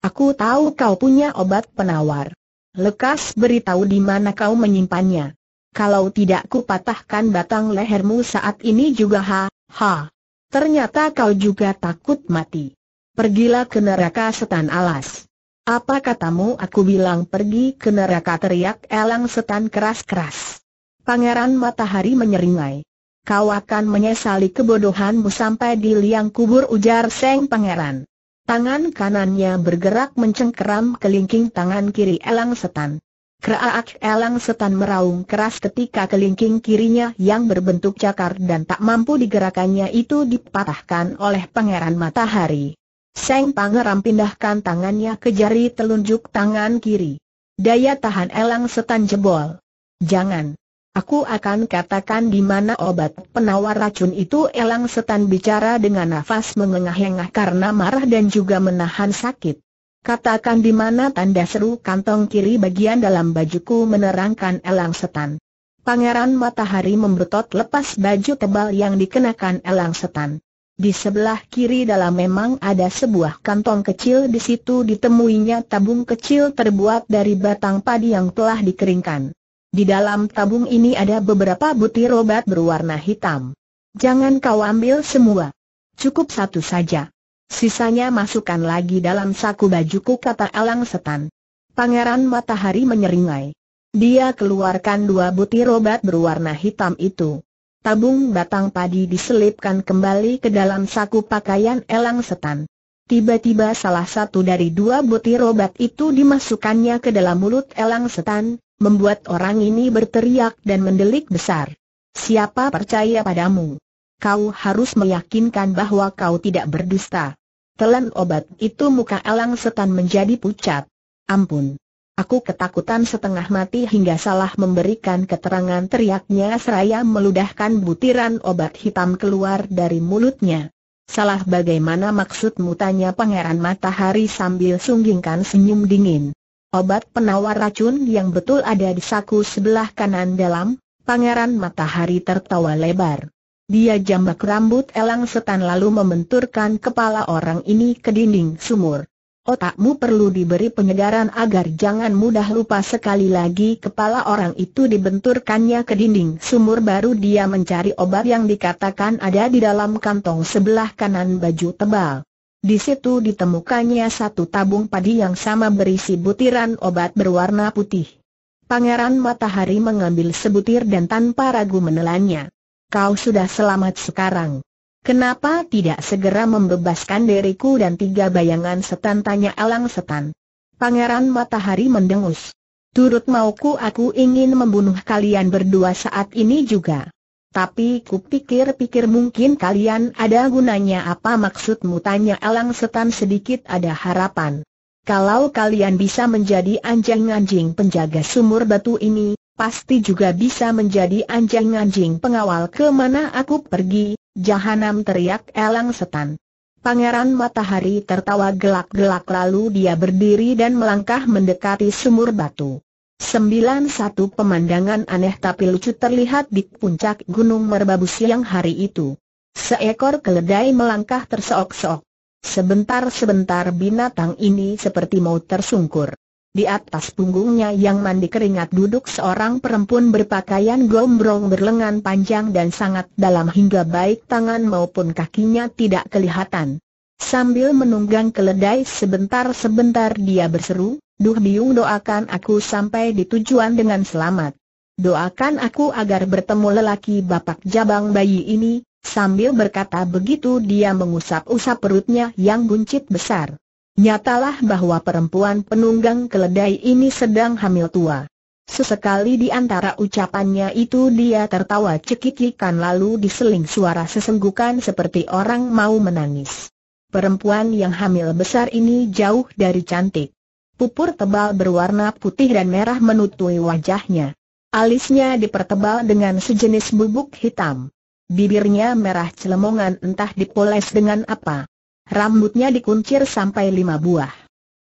Aku tahu kau punya obat penawar. Lekas beritahu di mana kau menyimpannya. Kalau tidak ku patahkan batang lehermu saat ini juga ha, ha. Ternyata kau juga takut mati. Pergilah ke neraka setan alas. Apa katamu aku bilang pergi ke neraka teriak elang setan keras-keras. Pangeran Matahari menyeringai. Kau akan menyesali kebodohanmu sampai di liang kubur ujar Seng Pangeran. Tangan kanannya bergerak mencengkeram kelingking tangan kiri elang setan. Keraak elang setan meraung keras ketika kelingking kirinya yang berbentuk cakar dan tak mampu digerakannya itu dipatahkan oleh pangeran matahari. Seng Pangeran pindahkan tangannya ke jari telunjuk tangan kiri. Daya tahan elang setan jebol. Jangan. Aku akan katakan di mana obat penawar racun itu elang setan bicara dengan nafas mengengah-engah karena marah dan juga menahan sakit. Katakan di mana tanda seru kantong kiri bagian dalam bajuku menerangkan elang setan. Pangeran Matahari membetot lepas baju tebal yang dikenakan elang setan. Di sebelah kiri dalam memang ada sebuah kantong kecil di situ ditemuinya tabung kecil terbuat dari batang padi yang telah dikeringkan. Di dalam tabung ini ada beberapa butir obat berwarna hitam. Jangan kau ambil semua. Cukup satu saja. Sisanya masukkan lagi dalam saku bajuku kata Alang Setan. Pangeran Matahari menyeringai. Dia keluarkan dua butir obat berwarna hitam itu tabung batang padi diselipkan kembali ke dalam saku pakaian elang setan. Tiba-tiba salah satu dari dua butir obat itu dimasukkannya ke dalam mulut elang setan, membuat orang ini berteriak dan mendelik besar. Siapa percaya padamu? Kau harus meyakinkan bahwa kau tidak berdusta. Telan obat itu muka elang setan menjadi pucat. Ampun. Aku ketakutan setengah mati hingga salah memberikan keterangan teriaknya seraya meludahkan butiran obat hitam keluar dari mulutnya. Salah bagaimana maksudmu tanya Pangeran Matahari sambil sunggingkan senyum dingin. Obat penawar racun yang betul ada di saku sebelah kanan dalam, Pangeran Matahari tertawa lebar. Dia jambak rambut elang setan lalu membenturkan kepala orang ini ke dinding sumur. Otakmu perlu diberi penyegaran agar jangan mudah lupa sekali lagi kepala orang itu dibenturkannya ke dinding sumur baru dia mencari obat yang dikatakan ada di dalam kantong sebelah kanan baju tebal. Di situ ditemukannya satu tabung padi yang sama berisi butiran obat berwarna putih. Pangeran Matahari mengambil sebutir dan tanpa ragu menelannya. Kau sudah selamat sekarang. Kenapa tidak segera membebaskan diriku dan tiga bayangan setan tanya Alang setan. Pangeran Matahari mendengus. Turut mauku aku ingin membunuh kalian berdua saat ini juga. Tapi pikir pikir mungkin kalian ada gunanya apa maksudmu tanya Alang setan sedikit ada harapan. Kalau kalian bisa menjadi anjing-anjing penjaga sumur batu ini, pasti juga bisa menjadi anjing-anjing pengawal kemana aku pergi, jahanam teriak elang setan. Pangeran Matahari tertawa gelak-gelak lalu dia berdiri dan melangkah mendekati sumur batu. Sembilan satu pemandangan aneh tapi lucu terlihat di puncak Gunung Merbabu siang hari itu. Seekor keledai melangkah terseok-seok. Sebentar-sebentar binatang ini seperti mau tersungkur. Di atas punggungnya yang mandi keringat duduk seorang perempuan berpakaian gombrong berlengan panjang dan sangat dalam hingga baik tangan maupun kakinya tidak kelihatan. Sambil menunggang keledai sebentar-sebentar dia berseru, Duh biung doakan aku sampai di tujuan dengan selamat. Doakan aku agar bertemu lelaki bapak jabang bayi ini, Sambil berkata begitu dia mengusap-usap perutnya yang buncit besar. Nyatalah bahwa perempuan penunggang keledai ini sedang hamil tua. Sesekali di antara ucapannya itu dia tertawa cekikikan lalu diseling suara sesenggukan seperti orang mau menangis. Perempuan yang hamil besar ini jauh dari cantik. Pupur tebal berwarna putih dan merah menutui wajahnya. Alisnya dipertebal dengan sejenis bubuk hitam. Bibirnya merah celemongan entah dipoles dengan apa. Rambutnya dikuncir sampai lima buah.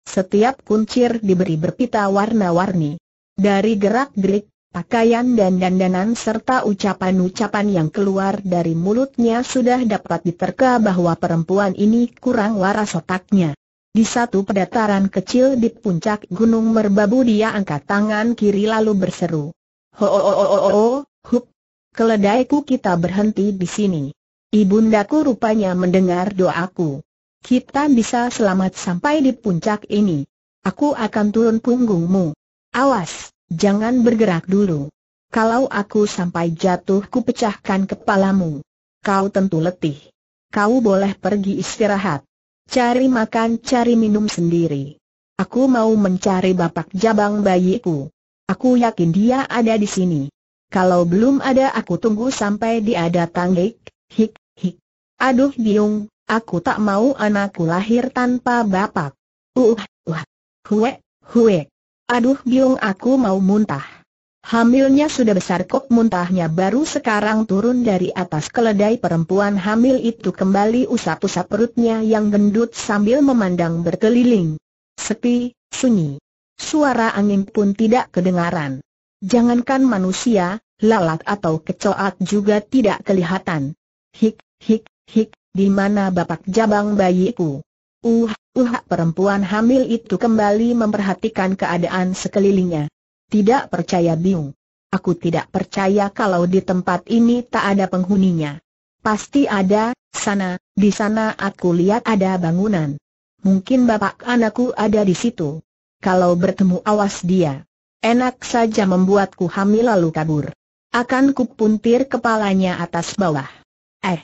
Setiap kuncir diberi berpita warna-warni. Dari gerak-gerik, pakaian dan dandanan serta ucapan-ucapan yang keluar dari mulutnya sudah dapat diterka bahwa perempuan ini kurang waras otaknya. Di satu pedataran kecil di puncak Gunung Merbabu dia angkat tangan kiri lalu berseru. Ho ho ho ho ho, ho hup. Keledaiku kita berhenti di sini. Ibundaku rupanya mendengar doaku kita bisa selamat sampai di puncak ini. Aku akan turun punggungmu. Awas, jangan bergerak dulu. Kalau aku sampai jatuh ku pecahkan kepalamu. Kau tentu letih. Kau boleh pergi istirahat. Cari makan cari minum sendiri. Aku mau mencari bapak jabang bayiku. Aku yakin dia ada di sini. Kalau belum ada aku tunggu sampai dia datang hik, hik, hik. Aduh biung, Aku tak mau anakku lahir tanpa bapak. Uh, uh, huwe, huwe. Aduh biung aku mau muntah. Hamilnya sudah besar kok muntahnya baru sekarang turun dari atas keledai perempuan hamil itu kembali usap-usap perutnya yang gendut sambil memandang berkeliling. Sepi, sunyi. Suara angin pun tidak kedengaran. Jangankan manusia, lalat atau kecoak juga tidak kelihatan. Hik, hik, hik, di mana bapak jabang bayiku? Uh, uh perempuan hamil itu kembali memperhatikan keadaan sekelilingnya. Tidak percaya bingung. Aku tidak percaya kalau di tempat ini tak ada penghuninya. Pasti ada, sana, di sana aku lihat ada bangunan. Mungkin bapak anakku ada di situ. Kalau bertemu awas dia. Enak saja membuatku hamil lalu kabur. Akan kupuntir kepalanya atas bawah. Eh,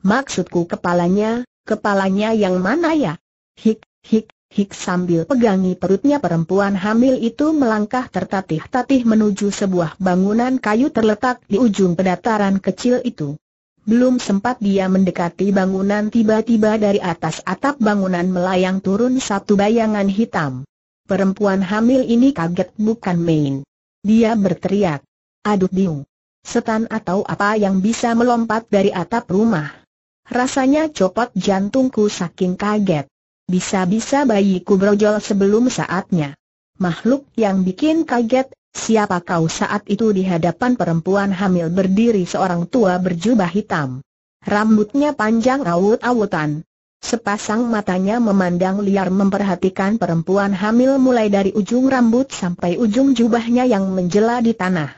Maksudku kepalanya, kepalanya yang mana ya? Hik, hik, hik sambil pegangi perutnya perempuan hamil itu melangkah tertatih-tatih menuju sebuah bangunan kayu terletak di ujung pedataran kecil itu. Belum sempat dia mendekati bangunan tiba-tiba dari atas atap bangunan melayang turun satu bayangan hitam. Perempuan hamil ini kaget bukan main. Dia berteriak. Aduh diung. Setan atau apa yang bisa melompat dari atap rumah rasanya copot jantungku saking kaget. Bisa-bisa bayiku brojol sebelum saatnya. Makhluk yang bikin kaget, siapa kau saat itu di hadapan perempuan hamil berdiri seorang tua berjubah hitam. Rambutnya panjang awut-awutan. Sepasang matanya memandang liar memperhatikan perempuan hamil mulai dari ujung rambut sampai ujung jubahnya yang menjela di tanah.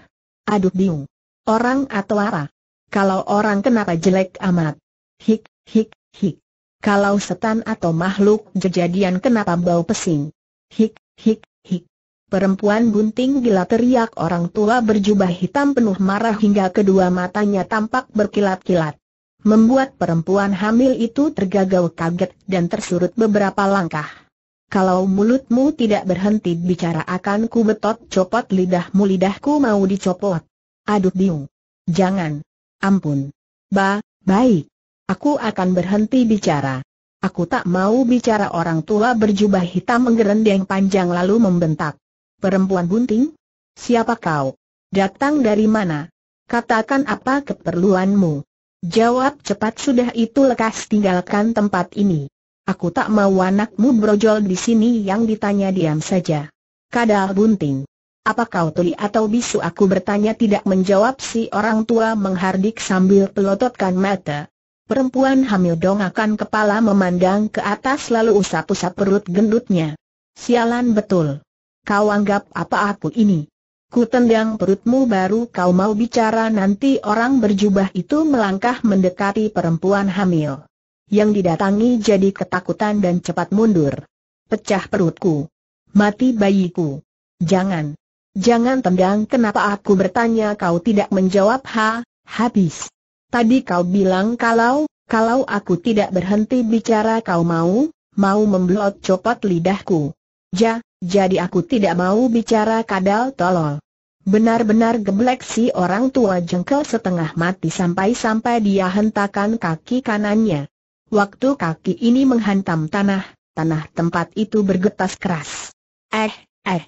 Aduh biung. Orang atau arah? Kalau orang kenapa jelek amat? Hik, hik, hik. Kalau setan atau makhluk jejadian kenapa bau pesing? Hik, hik, hik. Perempuan bunting gila teriak orang tua berjubah hitam penuh marah hingga kedua matanya tampak berkilat-kilat. Membuat perempuan hamil itu tergagau kaget dan tersurut beberapa langkah. Kalau mulutmu tidak berhenti bicara akan ku betot copot lidahmu lidahku mau dicopot. Aduh biung. Jangan. Ampun. Ba, baik. Aku akan berhenti bicara. Aku tak mau bicara orang tua berjubah hitam menggerendeng panjang lalu membentak. Perempuan bunting? Siapa kau? Datang dari mana? Katakan apa keperluanmu? Jawab cepat sudah itu lekas tinggalkan tempat ini. Aku tak mau anakmu brojol di sini yang ditanya diam saja. Kadal bunting. Apa kau tuli atau bisu aku bertanya tidak menjawab si orang tua menghardik sambil pelototkan mata. Perempuan hamil dongakan kepala memandang ke atas lalu usap-usap perut gendutnya. Sialan betul. Kau anggap apa aku ini? Ku tendang perutmu baru kau mau bicara nanti orang berjubah itu melangkah mendekati perempuan hamil. Yang didatangi jadi ketakutan dan cepat mundur. Pecah perutku. Mati bayiku. Jangan. Jangan tendang kenapa aku bertanya kau tidak menjawab ha, habis. Tadi kau bilang kalau, kalau aku tidak berhenti bicara kau mau, mau membelot copot lidahku. Ja, jadi aku tidak mau bicara kadal tolol. Benar-benar geblek si orang tua jengkel setengah mati sampai-sampai dia hentakan kaki kanannya. Waktu kaki ini menghantam tanah, tanah tempat itu bergetas keras. Eh, eh.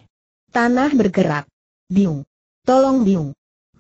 Tanah bergerak. Biung. Tolong biung.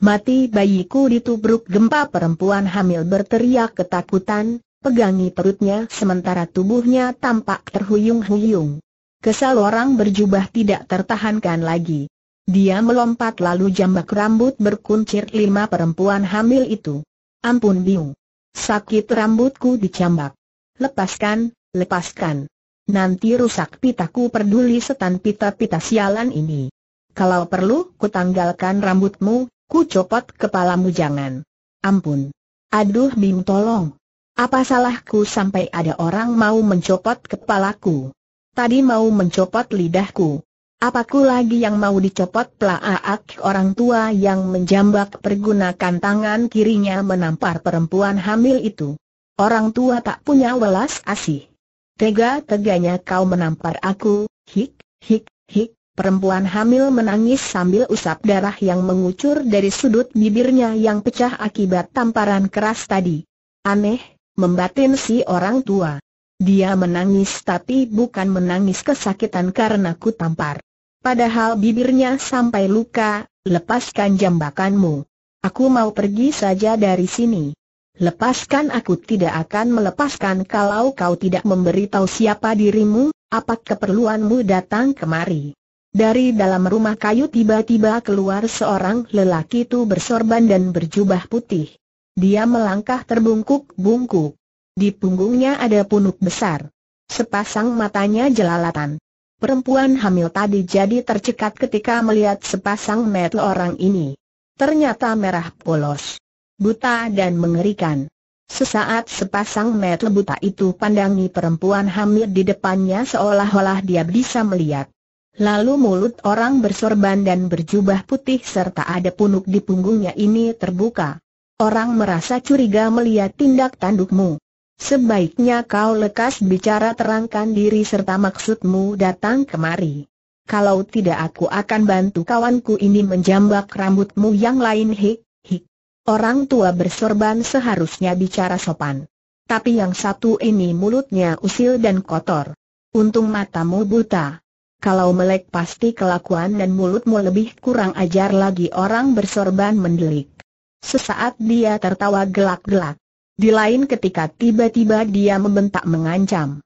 Mati bayiku ditubruk gempa perempuan hamil berteriak ketakutan, pegangi perutnya sementara tubuhnya tampak terhuyung-huyung. Kesal orang berjubah tidak tertahankan lagi. Dia melompat lalu jambak rambut berkuncir lima perempuan hamil itu. Ampun bingung, Sakit rambutku dicambak. Lepaskan, lepaskan. Nanti rusak pitaku peduli setan pita-pita sialan ini. Kalau perlu, kutanggalkan rambutmu, Ku copot kepalamu jangan. Ampun. Aduh Bim tolong. Apa salahku sampai ada orang mau mencopot kepalaku? Tadi mau mencopot lidahku. Apaku lagi yang mau dicopot pelaak orang tua yang menjambak pergunakan tangan kirinya menampar perempuan hamil itu. Orang tua tak punya welas asih. Tega-teganya kau menampar aku, hik, hik, hik, Perempuan hamil menangis sambil usap darah yang mengucur dari sudut bibirnya yang pecah akibat tamparan keras tadi. Aneh, membatin si orang tua. Dia menangis tapi bukan menangis kesakitan karena ku tampar. Padahal bibirnya sampai luka, lepaskan jambakanmu. Aku mau pergi saja dari sini. Lepaskan aku tidak akan melepaskan kalau kau tidak memberitahu siapa dirimu, apa keperluanmu datang kemari. Dari dalam rumah kayu tiba-tiba keluar seorang lelaki itu bersorban dan berjubah putih. Dia melangkah terbungkuk-bungkuk. Di punggungnya ada punuk besar. Sepasang matanya jelalatan. Perempuan hamil tadi jadi tercekat ketika melihat sepasang mata orang ini. Ternyata merah polos. Buta dan mengerikan. Sesaat sepasang mata buta itu pandangi perempuan hamil di depannya seolah-olah dia bisa melihat. Lalu mulut orang bersorban dan berjubah putih serta ada punuk di punggungnya ini terbuka. Orang merasa curiga melihat tindak tandukmu. Sebaiknya kau lekas bicara terangkan diri serta maksudmu datang kemari. Kalau tidak aku akan bantu kawanku ini menjambak rambutmu yang lain hik, hik. Orang tua bersorban seharusnya bicara sopan. Tapi yang satu ini mulutnya usil dan kotor. Untung matamu buta kalau melek pasti kelakuan dan mulutmu lebih kurang ajar lagi orang bersorban mendelik. Sesaat dia tertawa gelak-gelak. Di lain ketika tiba-tiba dia membentak mengancam.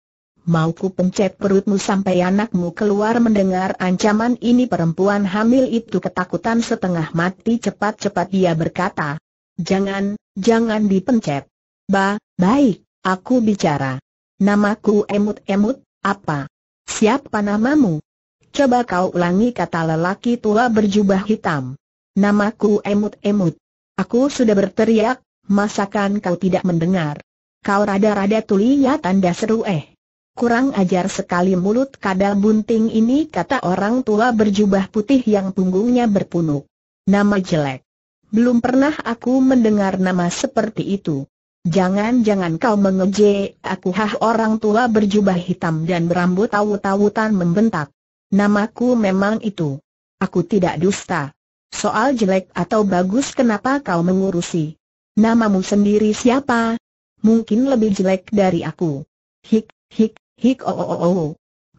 Mau ku pencet perutmu sampai anakmu keluar mendengar ancaman ini perempuan hamil itu ketakutan setengah mati cepat-cepat dia berkata. Jangan, jangan dipencet. Ba, baik, aku bicara. Namaku emut-emut, apa? Siapa namamu? Coba kau ulangi kata lelaki tua berjubah hitam. Namaku Emut-Emut. Aku sudah berteriak, masakan kau tidak mendengar? Kau rada-rada tuli ya tanda seru eh. Kurang ajar sekali mulut kadal bunting ini kata orang tua berjubah putih yang punggungnya berpunuk. Nama jelek. Belum pernah aku mendengar nama seperti itu. Jangan-jangan kau mengeje, aku hah orang tua berjubah hitam dan berambut tahu tawutan membentak. Namaku memang itu. Aku tidak dusta. Soal jelek atau bagus kenapa kau mengurusi? Namamu sendiri siapa? Mungkin lebih jelek dari aku. Hik, hik, hik oh oh oh. oh.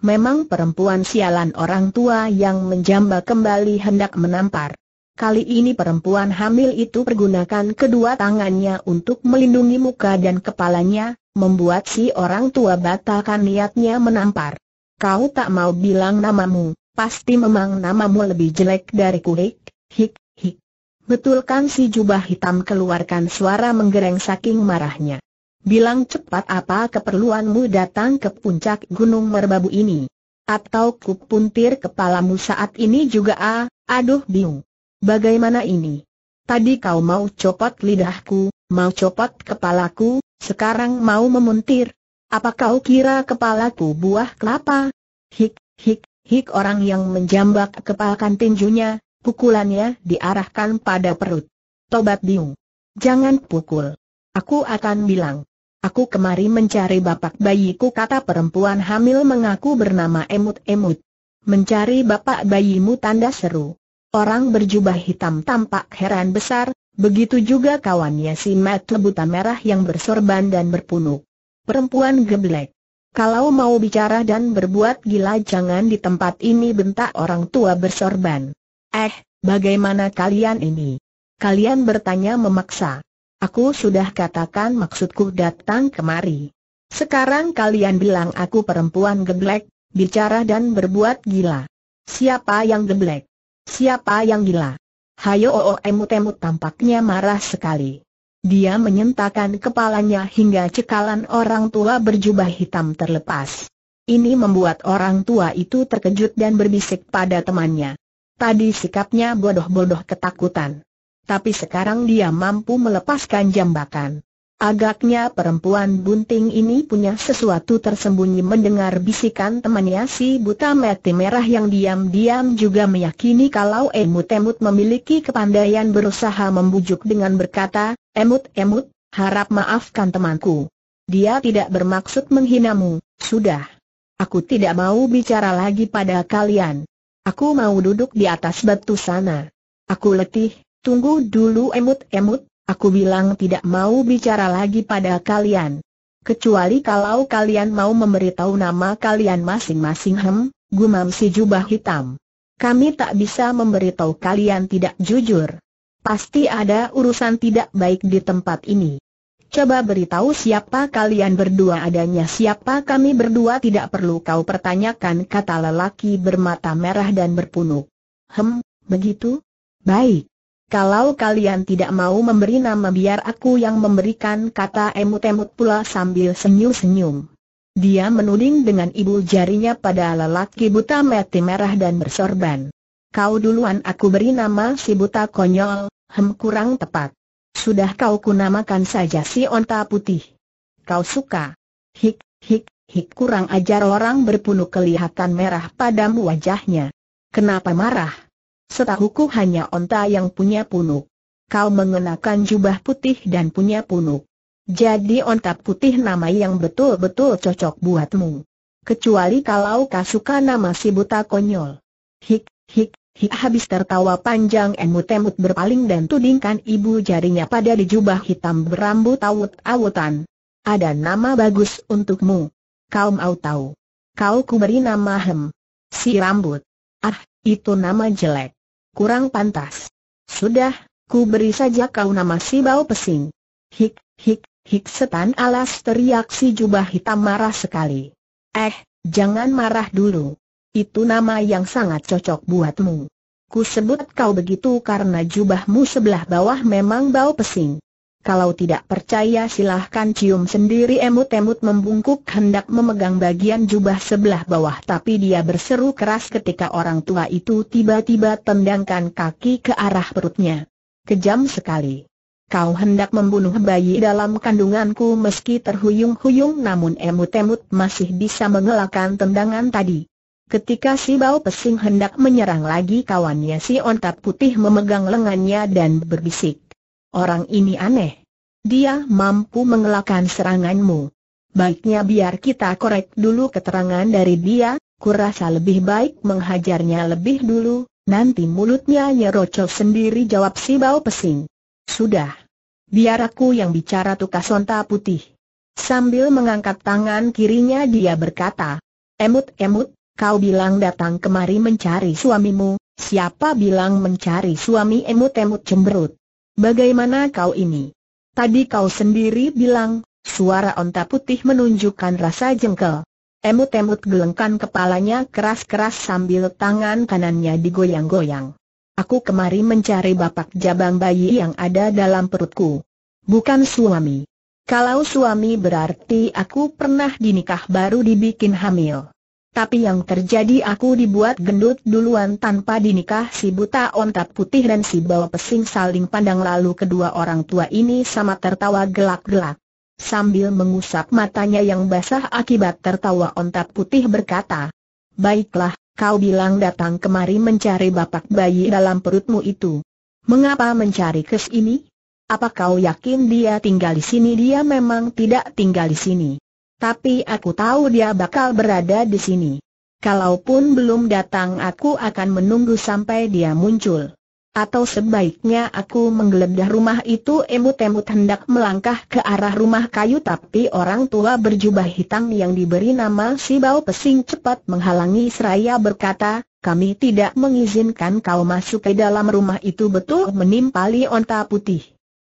Memang perempuan sialan orang tua yang menjamba kembali hendak menampar. Kali ini perempuan hamil itu pergunakan kedua tangannya untuk melindungi muka dan kepalanya, membuat si orang tua batalkan niatnya menampar. Kau tak mau bilang namamu, pasti memang namamu lebih jelek dari kulik, hik, hik. Betulkan si jubah hitam keluarkan suara menggereng saking marahnya. Bilang cepat apa keperluanmu datang ke puncak Gunung Merbabu ini. Atau kupuntir kepalamu saat ini juga ah, aduh bingung. Bagaimana ini? Tadi kau mau copot lidahku, mau copot kepalaku, sekarang mau memuntir. Apa kau kira kepalaku buah kelapa? Hik, hik, hik orang yang menjambak kepalkan tinjunya, pukulannya diarahkan pada perut. Tobat bingung. Jangan pukul. Aku akan bilang. Aku kemari mencari bapak bayiku kata perempuan hamil mengaku bernama Emut Emut. Mencari bapak bayimu tanda seru. Orang berjubah hitam tampak heran besar, begitu juga kawannya si Matt lebuta merah yang bersorban dan berpunuk. Perempuan geblek. Kalau mau bicara dan berbuat gila jangan di tempat ini bentak orang tua bersorban. Eh, bagaimana kalian ini? Kalian bertanya memaksa. Aku sudah katakan maksudku datang kemari. Sekarang kalian bilang aku perempuan geblek, bicara dan berbuat gila. Siapa yang geblek? Siapa yang gila? Hayo oo oh, oh, emut-emut tampaknya marah sekali. Dia menyentakkan kepalanya hingga cekalan orang tua berjubah hitam terlepas. Ini membuat orang tua itu terkejut dan berbisik pada temannya. Tadi sikapnya bodoh-bodoh ketakutan. Tapi sekarang dia mampu melepaskan jambakan. Agaknya perempuan bunting ini punya sesuatu tersembunyi mendengar bisikan temannya si buta mati merah yang diam-diam juga meyakini kalau emut-emut memiliki kepandaian berusaha membujuk dengan berkata, emut-emut, harap maafkan temanku. Dia tidak bermaksud menghinamu, sudah. Aku tidak mau bicara lagi pada kalian. Aku mau duduk di atas batu sana. Aku letih, tunggu dulu emut-emut, Aku bilang tidak mau bicara lagi pada kalian. Kecuali kalau kalian mau memberitahu nama kalian masing-masing hem, gumam si jubah hitam. Kami tak bisa memberitahu kalian tidak jujur. Pasti ada urusan tidak baik di tempat ini. Coba beritahu siapa kalian berdua adanya siapa kami berdua tidak perlu kau pertanyakan kata lelaki bermata merah dan berpunuk. Hem, begitu? Baik. Kalau kalian tidak mau memberi nama biar aku yang memberikan kata emut-emut pula sambil senyum-senyum. Dia menuding dengan ibu jarinya pada lelaki buta mati merah dan bersorban. Kau duluan aku beri nama si buta konyol, hem kurang tepat. Sudah kau kunamakan saja si onta putih. Kau suka. Hik, hik, hik kurang ajar orang berpenuh kelihatan merah pada wajahnya. Kenapa marah? Setahuku hanya onta yang punya punuk. Kau mengenakan jubah putih dan punya punuk. Jadi onta putih nama yang betul-betul cocok buatmu. Kecuali kalau kau suka nama si buta konyol. Hik, hik, hik habis tertawa panjang emut-emut berpaling dan tudingkan ibu jarinya pada di jubah hitam berambut awut-awutan. Ada nama bagus untukmu. Kau mau tahu. Kau kuberi nama Hem. Si rambut. Ah, itu nama jelek kurang pantas. Sudah, ku beri saja kau nama si bau pesing. Hik, hik, hik setan alas teriak si jubah hitam marah sekali. Eh, jangan marah dulu. Itu nama yang sangat cocok buatmu. Ku sebut kau begitu karena jubahmu sebelah bawah memang bau pesing kalau tidak percaya silahkan cium sendiri emut-emut membungkuk hendak memegang bagian jubah sebelah bawah tapi dia berseru keras ketika orang tua itu tiba-tiba tendangkan kaki ke arah perutnya. Kejam sekali. Kau hendak membunuh bayi dalam kandunganku meski terhuyung-huyung namun emut-emut masih bisa mengelakkan tendangan tadi. Ketika si bau pesing hendak menyerang lagi kawannya si onta putih memegang lengannya dan berbisik. Orang ini aneh. Dia mampu mengelakkan seranganmu. Baiknya biar kita korek dulu keterangan dari dia, kurasa lebih baik menghajarnya lebih dulu, nanti mulutnya nyerocos sendiri jawab si bau pesing. Sudah. Biar aku yang bicara tukas onta putih. Sambil mengangkat tangan kirinya dia berkata, Emut-emut, kau bilang datang kemari mencari suamimu, siapa bilang mencari suami emut-emut cemberut. Bagaimana kau ini? Tadi kau sendiri bilang, suara onta putih menunjukkan rasa jengkel. Emut-emut gelengkan kepalanya keras-keras sambil tangan kanannya digoyang-goyang. Aku kemari mencari bapak jabang bayi yang ada dalam perutku. Bukan suami. Kalau suami berarti aku pernah dinikah baru dibikin hamil. Tapi yang terjadi aku dibuat gendut duluan tanpa dinikah si buta ontap putih dan si bawa pesing saling pandang lalu kedua orang tua ini sama tertawa gelak-gelak. Sambil mengusap matanya yang basah akibat tertawa ontap putih berkata, Baiklah, kau bilang datang kemari mencari bapak bayi dalam perutmu itu. Mengapa mencari kes ini? Apa kau yakin dia tinggal di sini? Dia memang tidak tinggal di sini. Tapi aku tahu dia bakal berada di sini. Kalaupun belum datang aku akan menunggu sampai dia muncul. Atau sebaiknya aku menggeledah rumah itu emut-emut hendak melangkah ke arah rumah kayu tapi orang tua berjubah hitam yang diberi nama si bau pesing cepat menghalangi seraya berkata, kami tidak mengizinkan kau masuk ke dalam rumah itu betul menimpali onta putih.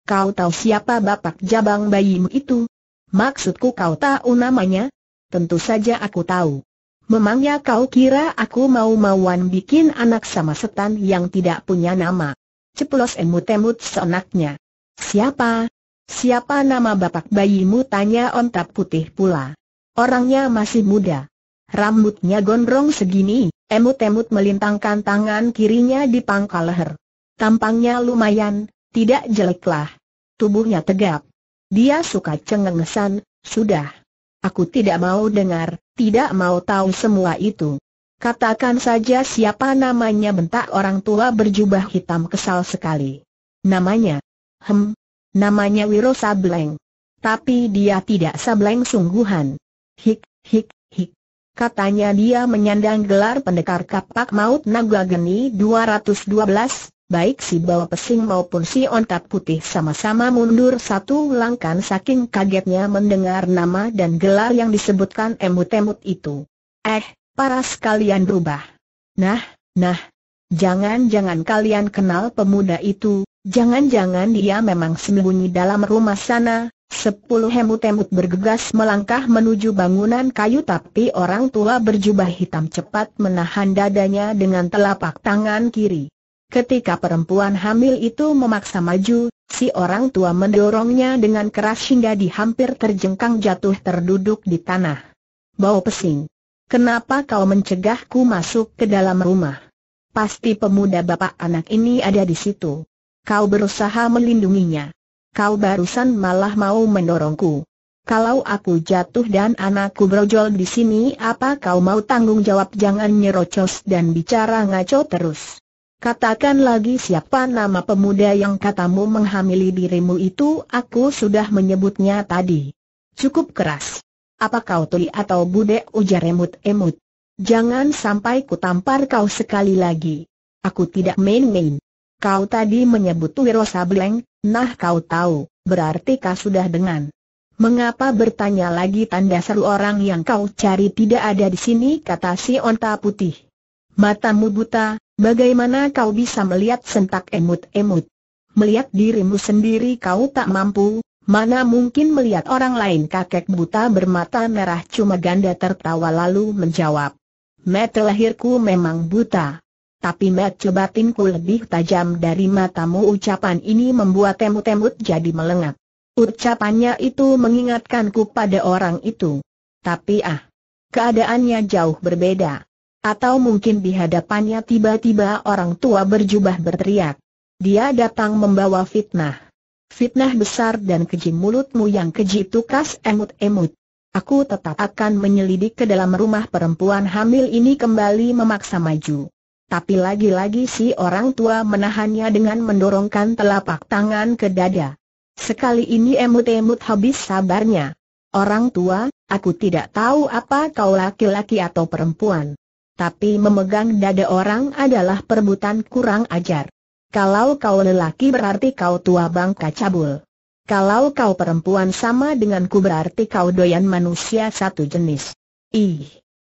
Kau tahu siapa bapak jabang bayimu itu? Maksudku kau tahu namanya? Tentu saja aku tahu. Memangnya kau kira aku mau-mauan bikin anak sama setan yang tidak punya nama? Ceplos emut-emut senaknya. Siapa? Siapa nama bapak bayimu? Tanya onta putih pula. Orangnya masih muda. Rambutnya gondrong segini, emut-emut melintangkan tangan kirinya di pangkal leher. Tampangnya lumayan, tidak jeleklah. Tubuhnya tegap, dia suka cengengesan, sudah. Aku tidak mau dengar, tidak mau tahu semua itu. Katakan saja siapa namanya bentak orang tua berjubah hitam kesal sekali. Namanya? Hem, namanya Wiro Sableng. Tapi dia tidak sableng sungguhan. Hik, hik, hik. Katanya dia menyandang gelar pendekar kapak maut naga geni 212, Baik si bau pesing maupun si ontap putih sama-sama mundur satu langkah saking kagetnya mendengar nama dan gelar yang disebutkan emut-emut itu. Eh, para sekalian berubah. Nah, nah, jangan-jangan kalian kenal pemuda itu, jangan-jangan dia memang sembunyi dalam rumah sana, Sepuluh hemut-hemut bergegas melangkah menuju bangunan kayu tapi orang tua berjubah hitam cepat menahan dadanya dengan telapak tangan kiri. Ketika perempuan hamil itu memaksa maju, si orang tua mendorongnya dengan keras hingga di hampir terjengkang jatuh terduduk di tanah. Bau pesing. Kenapa kau mencegahku masuk ke dalam rumah? Pasti pemuda bapak anak ini ada di situ. Kau berusaha melindunginya. Kau barusan malah mau mendorongku. Kalau aku jatuh dan anakku brojol di sini apa kau mau tanggung jawab jangan nyerocos dan bicara ngaco terus. Katakan lagi siapa nama pemuda yang katamu menghamili dirimu itu aku sudah menyebutnya tadi. Cukup keras. Apa kau tuli atau budek ujar emut-emut. Jangan sampai ku tampar kau sekali lagi. Aku tidak main-main. Kau tadi menyebut Wiro Sableng, nah kau tahu, berarti kau sudah dengan. Mengapa bertanya lagi tanda seru orang yang kau cari tidak ada di sini kata si onta putih. Matamu buta, Bagaimana kau bisa melihat sentak emut-emut? Melihat dirimu sendiri kau tak mampu, mana mungkin melihat orang lain kakek buta bermata merah cuma ganda tertawa lalu menjawab. Mata lahirku memang buta. Tapi met cobatinku lebih tajam dari matamu ucapan ini membuat emut-emut jadi melengak. Ucapannya itu mengingatkanku pada orang itu. Tapi ah, keadaannya jauh berbeda. Atau mungkin di hadapannya tiba-tiba orang tua berjubah berteriak. Dia datang membawa fitnah. Fitnah besar dan keji mulutmu yang keji tukas emut-emut. Aku tetap akan menyelidik ke dalam rumah perempuan hamil ini kembali memaksa maju. Tapi lagi-lagi si orang tua menahannya dengan mendorongkan telapak tangan ke dada. Sekali ini emut-emut habis sabarnya. Orang tua, aku tidak tahu apa kau laki-laki atau perempuan tapi memegang dada orang adalah perbutan kurang ajar. Kalau kau lelaki berarti kau tua bangka cabul. Kalau kau perempuan sama denganku berarti kau doyan manusia satu jenis. Ih,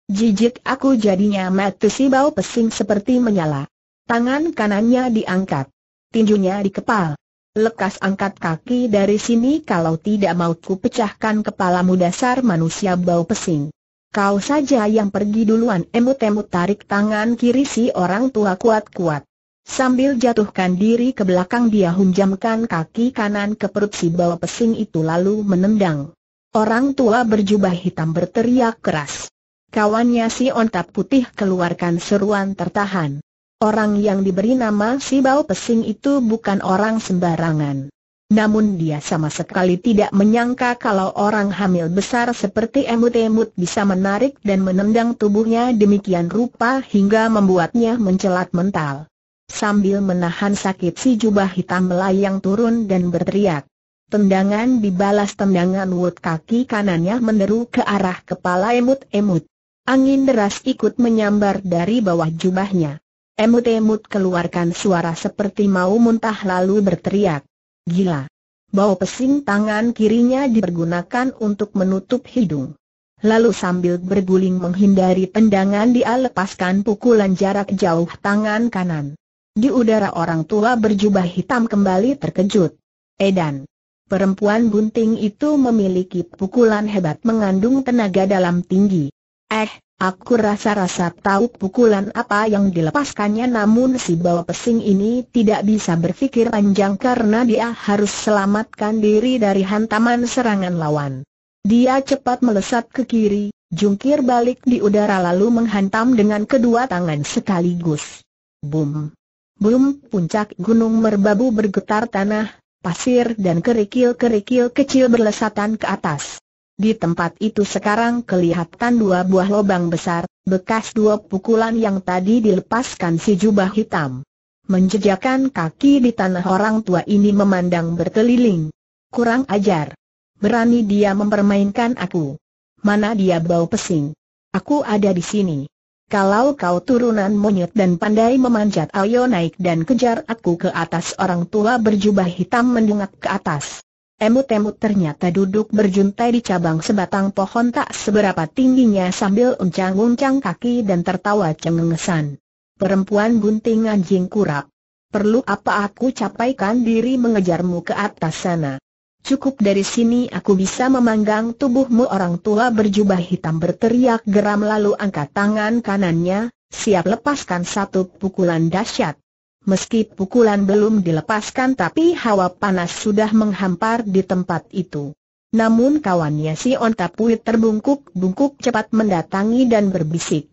jijik aku jadinya mati si bau pesing seperti menyala. Tangan kanannya diangkat. Tinjunya dikepal. Lekas angkat kaki dari sini kalau tidak mau ku pecahkan kepalamu dasar manusia bau pesing. Kau saja yang pergi duluan emut-emut tarik tangan kiri si orang tua kuat-kuat. Sambil jatuhkan diri ke belakang dia hunjamkan kaki kanan ke perut si bawa pesing itu lalu menendang. Orang tua berjubah hitam berteriak keras. Kawannya si ontap putih keluarkan seruan tertahan. Orang yang diberi nama si bau pesing itu bukan orang sembarangan. Namun dia sama sekali tidak menyangka kalau orang hamil besar seperti emut-emut bisa menarik dan menendang tubuhnya demikian rupa hingga membuatnya mencelat mental. Sambil menahan sakit si jubah hitam melayang turun dan berteriak. Tendangan dibalas tendangan Wood kaki kanannya meneru ke arah kepala emut-emut. Angin deras ikut menyambar dari bawah jubahnya. Emut-emut keluarkan suara seperti mau muntah lalu berteriak. Gila. Bau pesing tangan kirinya dipergunakan untuk menutup hidung. Lalu sambil berguling menghindari tendangan dia lepaskan pukulan jarak jauh tangan kanan. Di udara orang tua berjubah hitam kembali terkejut. Edan. Perempuan bunting itu memiliki pukulan hebat mengandung tenaga dalam tinggi. Eh, Aku rasa-rasa tahu pukulan apa yang dilepaskannya namun si bawa pesing ini tidak bisa berpikir panjang karena dia harus selamatkan diri dari hantaman serangan lawan. Dia cepat melesat ke kiri, jungkir balik di udara lalu menghantam dengan kedua tangan sekaligus. Boom! Boom! Puncak gunung merbabu bergetar tanah, pasir dan kerikil-kerikil kecil berlesatan ke atas. Di tempat itu sekarang kelihatan dua buah lubang besar, bekas dua pukulan yang tadi dilepaskan si jubah hitam. Menjejakan kaki di tanah orang tua ini memandang berkeliling. Kurang ajar. Berani dia mempermainkan aku. Mana dia bau pesing. Aku ada di sini. Kalau kau turunan monyet dan pandai memanjat ayo naik dan kejar aku ke atas orang tua berjubah hitam mendungak ke atas. Emut-emut ternyata duduk berjuntai di cabang sebatang pohon tak seberapa tingginya sambil uncang-uncang kaki dan tertawa cengengesan. Perempuan gunting anjing kurap. Perlu apa aku capaikan diri mengejarmu ke atas sana? Cukup dari sini aku bisa memanggang tubuhmu orang tua berjubah hitam berteriak geram lalu angkat tangan kanannya, siap lepaskan satu pukulan dahsyat. Meski pukulan belum dilepaskan tapi hawa panas sudah menghampar di tempat itu. Namun kawannya si Ontapuit terbungkuk-bungkuk cepat mendatangi dan berbisik.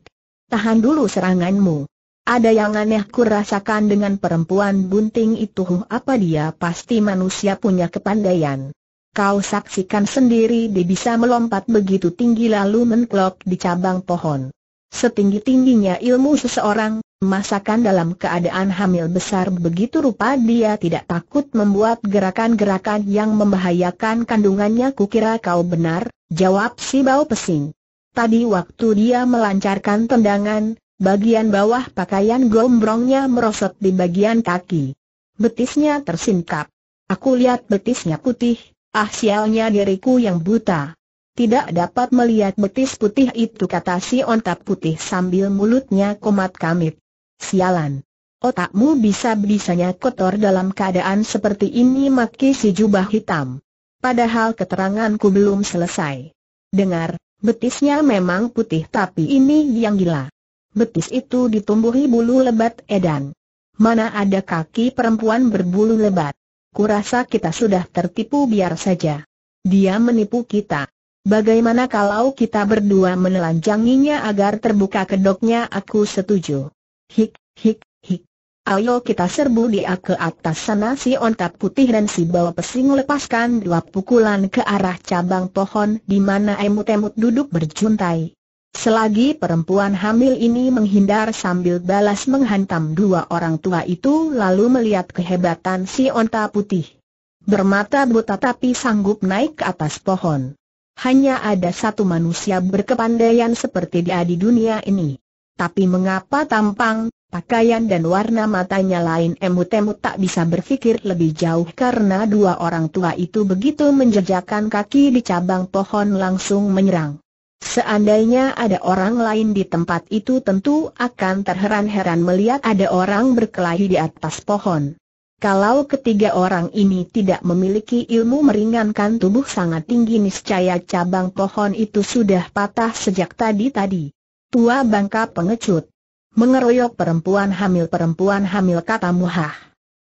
Tahan dulu seranganmu. Ada yang aneh kurasakan dengan perempuan bunting itu huh, apa dia pasti manusia punya kepandaian. Kau saksikan sendiri dia bisa melompat begitu tinggi lalu menklok di cabang pohon. Setinggi-tingginya ilmu seseorang, Masakan dalam keadaan hamil besar begitu rupa dia tidak takut membuat gerakan-gerakan yang membahayakan kandungannya kukira kau benar, jawab si bau pesing. Tadi waktu dia melancarkan tendangan, bagian bawah pakaian gombrongnya merosot di bagian kaki. Betisnya tersingkap. Aku lihat betisnya putih, ah sialnya diriku yang buta. Tidak dapat melihat betis putih itu kata si ontap putih sambil mulutnya komat kamit. Sialan. Otakmu bisa-bisanya kotor dalam keadaan seperti ini maki si jubah hitam. Padahal keteranganku belum selesai. Dengar, betisnya memang putih tapi ini yang gila. Betis itu ditumbuhi bulu lebat edan. Mana ada kaki perempuan berbulu lebat? Kurasa kita sudah tertipu biar saja. Dia menipu kita. Bagaimana kalau kita berdua menelanjanginya agar terbuka kedoknya aku setuju. Hik, hik, hik. Ayo kita serbu dia ke atas sana si onta putih dan si bawa pesing lepaskan dua pukulan ke arah cabang pohon di mana emut-emut duduk berjuntai. Selagi perempuan hamil ini menghindar sambil balas menghantam dua orang tua itu lalu melihat kehebatan si onta putih. Bermata buta tapi sanggup naik ke atas pohon. Hanya ada satu manusia berkepandaian seperti dia di dunia ini. Tapi mengapa tampang, pakaian dan warna matanya lain emu emut tak bisa berpikir lebih jauh karena dua orang tua itu begitu menjejakkan kaki di cabang pohon langsung menyerang. Seandainya ada orang lain di tempat itu tentu akan terheran-heran melihat ada orang berkelahi di atas pohon. Kalau ketiga orang ini tidak memiliki ilmu meringankan tubuh sangat tinggi niscaya cabang pohon itu sudah patah sejak tadi-tadi. Tua bangka pengecut. Mengeroyok perempuan hamil perempuan hamil kata Muhah.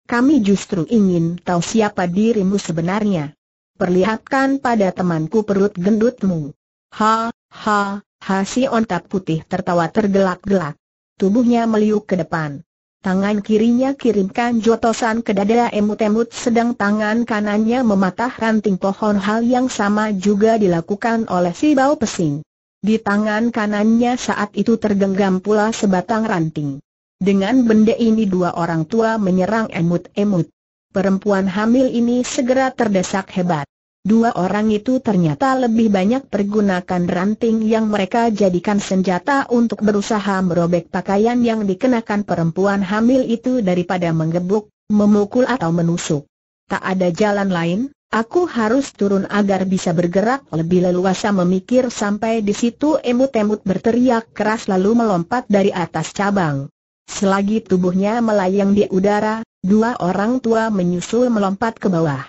Kami justru ingin tahu siapa dirimu sebenarnya. Perlihatkan pada temanku perut gendutmu. Ha, ha, ha si ontap putih tertawa tergelak-gelak. Tubuhnya meliuk ke depan. Tangan kirinya kirimkan jotosan ke dada emut-emut sedang tangan kanannya mematah ranting pohon hal yang sama juga dilakukan oleh si bau pesing. Di tangan kanannya saat itu tergenggam pula sebatang ranting. Dengan benda ini dua orang tua menyerang emut-emut. Perempuan hamil ini segera terdesak hebat. Dua orang itu ternyata lebih banyak pergunakan ranting yang mereka jadikan senjata untuk berusaha merobek pakaian yang dikenakan perempuan hamil itu daripada menggebuk, memukul atau menusuk. Tak ada jalan lain, Aku harus turun agar bisa bergerak lebih leluasa memikir sampai di situ emut-emut berteriak keras lalu melompat dari atas cabang. Selagi tubuhnya melayang di udara, dua orang tua menyusul melompat ke bawah.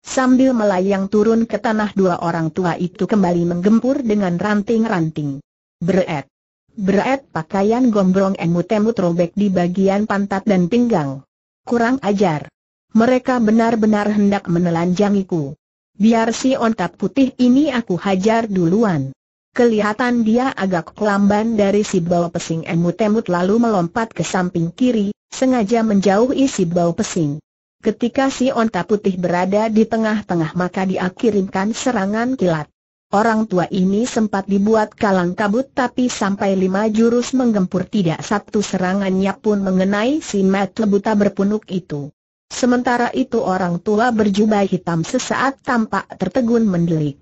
Sambil melayang turun ke tanah dua orang tua itu kembali menggempur dengan ranting-ranting. Beret. Beret pakaian gombrong emut-emut robek di bagian pantat dan pinggang. Kurang ajar mereka benar-benar hendak menelanjangiku. Biar si ontap putih ini aku hajar duluan. Kelihatan dia agak kelamban dari si bau pesing emut-emut lalu melompat ke samping kiri, sengaja menjauhi si bau pesing. Ketika si ontap putih berada di tengah-tengah maka dia serangan kilat. Orang tua ini sempat dibuat kalang kabut tapi sampai lima jurus menggempur tidak satu serangannya pun mengenai si mat lebuta berpunuk itu. Sementara itu orang tua berjubah hitam sesaat tampak tertegun mendelik.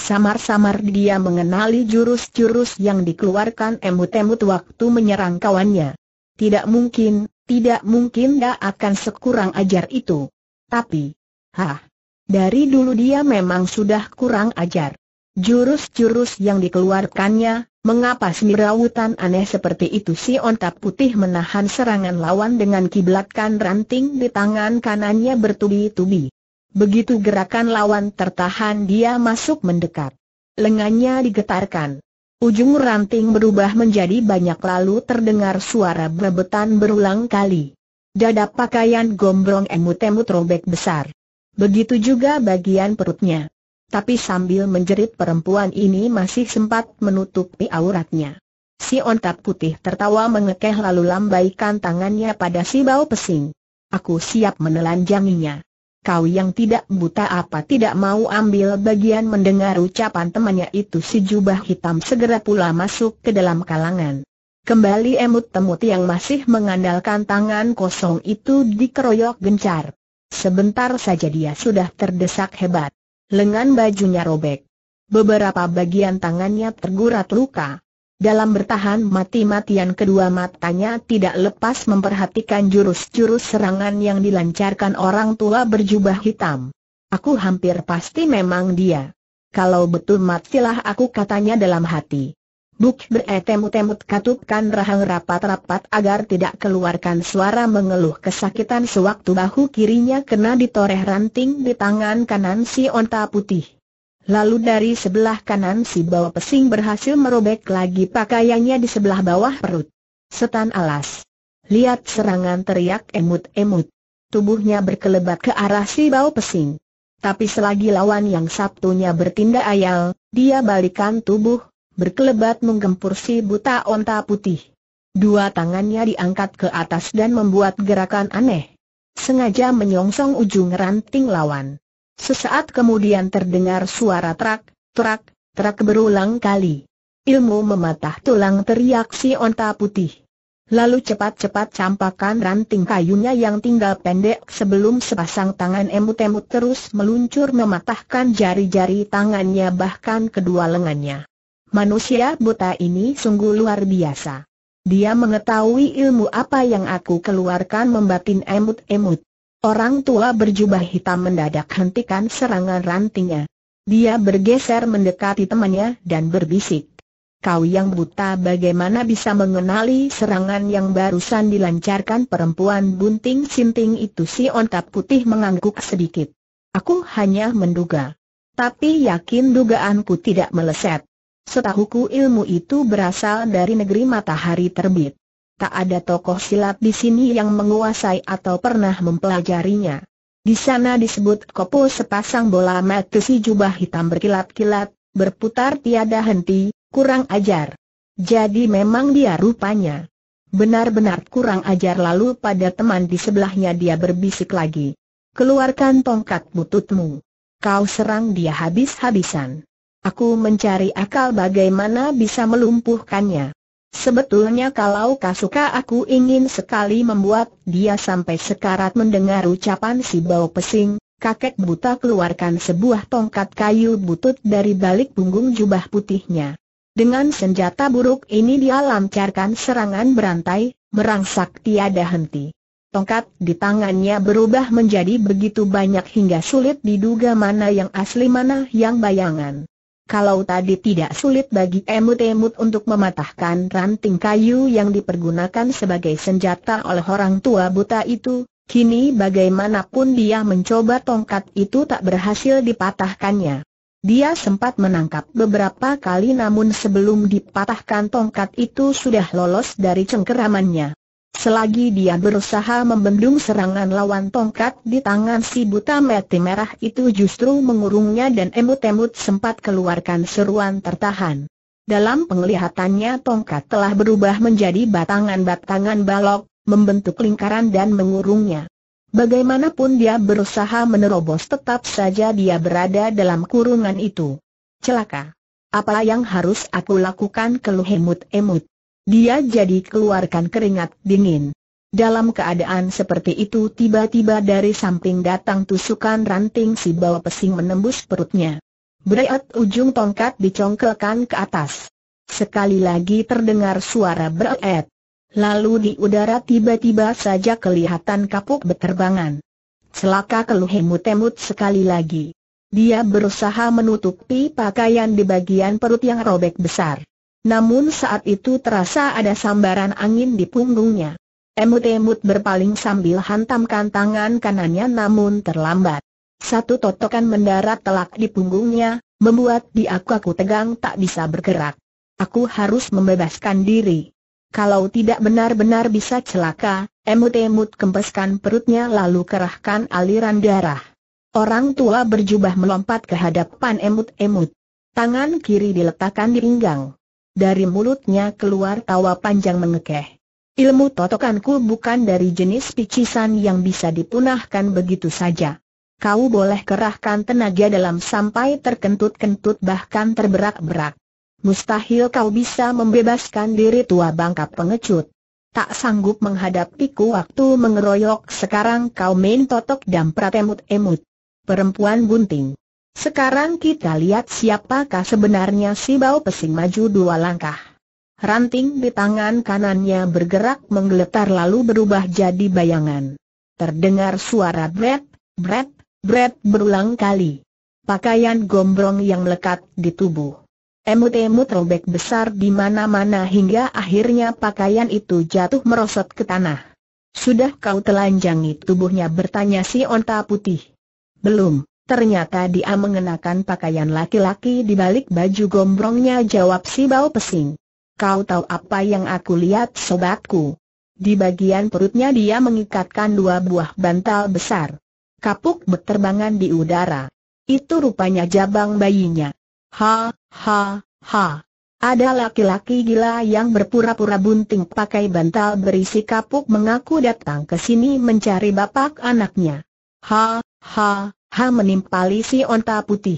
Samar-samar dia mengenali jurus-jurus yang dikeluarkan emut-emut waktu menyerang kawannya. Tidak mungkin, tidak mungkin dia akan sekurang ajar itu. Tapi, hah, dari dulu dia memang sudah kurang ajar. Jurus-jurus yang dikeluarkannya, Mengapa semirawutan aneh seperti itu si ontap putih menahan serangan lawan dengan kiblatkan ranting di tangan kanannya bertubi-tubi. Begitu gerakan lawan tertahan dia masuk mendekat. Lengannya digetarkan. Ujung ranting berubah menjadi banyak lalu terdengar suara bebetan berulang kali. Dada pakaian gombrong emut-emut robek besar. Begitu juga bagian perutnya. Tapi sambil menjerit perempuan ini masih sempat menutupi auratnya. Si ontak putih tertawa mengekeh lalu lambaikan tangannya pada si bau pesing. Aku siap menelanjanginya. Kau yang tidak buta apa tidak mau ambil bagian mendengar ucapan temannya itu si jubah hitam segera pula masuk ke dalam kalangan. Kembali emut-temut yang masih mengandalkan tangan kosong itu dikeroyok gencar. Sebentar saja dia sudah terdesak hebat lengan bajunya robek. Beberapa bagian tangannya tergurat luka. Dalam bertahan mati-matian kedua matanya tidak lepas memperhatikan jurus-jurus serangan yang dilancarkan orang tua berjubah hitam. Aku hampir pasti memang dia. Kalau betul matilah aku katanya dalam hati. Buk beretemut-temut eh, katupkan rahang rapat-rapat agar tidak keluarkan suara mengeluh kesakitan sewaktu bahu kirinya kena ditoreh ranting di tangan kanan si onta putih. Lalu dari sebelah kanan si bawah pesing berhasil merobek lagi pakaiannya di sebelah bawah perut. Setan alas. Lihat serangan teriak emut-emut. Tubuhnya berkelebat ke arah si bawah pesing. Tapi selagi lawan yang Sabtunya bertindak ayal, dia balikan tubuh, berkelebat menggempur si buta onta putih. Dua tangannya diangkat ke atas dan membuat gerakan aneh. Sengaja menyongsong ujung ranting lawan. Sesaat kemudian terdengar suara trak, trak, trak berulang kali. Ilmu mematah tulang teriak si onta putih. Lalu cepat-cepat campakan ranting kayunya yang tinggal pendek sebelum sepasang tangan emut-emut terus meluncur mematahkan jari-jari tangannya bahkan kedua lengannya. Manusia buta ini sungguh luar biasa. Dia mengetahui ilmu apa yang aku keluarkan membatin emut-emut. Orang tua berjubah hitam mendadak hentikan serangan rantingnya. Dia bergeser mendekati temannya dan berbisik. Kau yang buta bagaimana bisa mengenali serangan yang barusan dilancarkan perempuan bunting sinting itu si ontap putih mengangguk sedikit. Aku hanya menduga. Tapi yakin dugaanku tidak meleset. Setahuku ilmu itu berasal dari negeri matahari terbit. Tak ada tokoh silat di sini yang menguasai atau pernah mempelajarinya. Di sana disebut kopo sepasang bola mata si jubah hitam berkilat-kilat, berputar tiada henti, kurang ajar. Jadi memang dia rupanya benar-benar kurang ajar lalu pada teman di sebelahnya dia berbisik lagi. Keluarkan tongkat bututmu. Kau serang dia habis-habisan. Aku mencari akal bagaimana bisa melumpuhkannya. Sebetulnya kalau kau suka aku ingin sekali membuat dia sampai sekarat mendengar ucapan si bau pesing, kakek buta keluarkan sebuah tongkat kayu butut dari balik punggung jubah putihnya. Dengan senjata buruk ini dia lancarkan serangan berantai, merangsak tiada henti. Tongkat di tangannya berubah menjadi begitu banyak hingga sulit diduga mana yang asli mana yang bayangan. Kalau tadi tidak sulit bagi emut-emut untuk mematahkan ranting kayu yang dipergunakan sebagai senjata oleh orang tua buta itu, kini bagaimanapun dia mencoba tongkat itu tak berhasil dipatahkannya. Dia sempat menangkap beberapa kali namun sebelum dipatahkan tongkat itu sudah lolos dari cengkeramannya. Selagi dia berusaha membendung serangan lawan tongkat di tangan si buta mati merah itu justru mengurungnya dan emut-emut sempat keluarkan seruan tertahan. Dalam penglihatannya tongkat telah berubah menjadi batangan-batangan balok, membentuk lingkaran dan mengurungnya. Bagaimanapun dia berusaha menerobos tetap saja dia berada dalam kurungan itu. Celaka! Apa yang harus aku lakukan keluh emut emut dia jadi keluarkan keringat dingin. Dalam keadaan seperti itu tiba-tiba dari samping datang tusukan ranting si bawa pesing menembus perutnya. Berat ujung tongkat dicongkelkan ke atas. Sekali lagi terdengar suara berat. Lalu di udara tiba-tiba saja kelihatan kapuk beterbangan. Celaka keluh temut sekali lagi. Dia berusaha menutupi pakaian di bagian perut yang robek besar. Namun saat itu terasa ada sambaran angin di punggungnya. Emut-emut berpaling sambil hantamkan tangan kanannya namun terlambat. Satu totokan mendarat telak di punggungnya, membuat dia aku tegang tak bisa bergerak. Aku harus membebaskan diri. Kalau tidak benar-benar bisa celaka, emut-emut kempeskan perutnya lalu kerahkan aliran darah. Orang tua berjubah melompat ke hadapan emut-emut. Tangan kiri diletakkan di pinggang. Dari mulutnya keluar tawa panjang mengekeh. Ilmu totokanku bukan dari jenis picisan yang bisa dipunahkan begitu saja. Kau boleh kerahkan tenaga dalam sampai terkentut-kentut bahkan terberak-berak. Mustahil kau bisa membebaskan diri tua bangka pengecut. Tak sanggup menghadapiku waktu mengeroyok sekarang kau main totok dan pratemut-emut. Perempuan bunting. Sekarang kita lihat siapakah sebenarnya si bau pesing maju dua langkah. Ranting di tangan kanannya bergerak menggeletar lalu berubah jadi bayangan. Terdengar suara bret, bret, bret berulang kali. Pakaian gombrong yang melekat di tubuh. Emut-emut robek besar di mana-mana hingga akhirnya pakaian itu jatuh merosot ke tanah. Sudah kau telanjangi tubuhnya bertanya si onta putih. Belum. Ternyata dia mengenakan pakaian laki-laki di balik baju gombrongnya jawab si bau pesing. Kau tahu apa yang aku lihat sobatku? Di bagian perutnya dia mengikatkan dua buah bantal besar. Kapuk berterbangan di udara. Itu rupanya jabang bayinya. Ha, ha, ha. Ada laki-laki gila yang berpura-pura bunting pakai bantal berisi kapuk mengaku datang ke sini mencari bapak anaknya. Ha, ha, Ha menimpali si onta putih.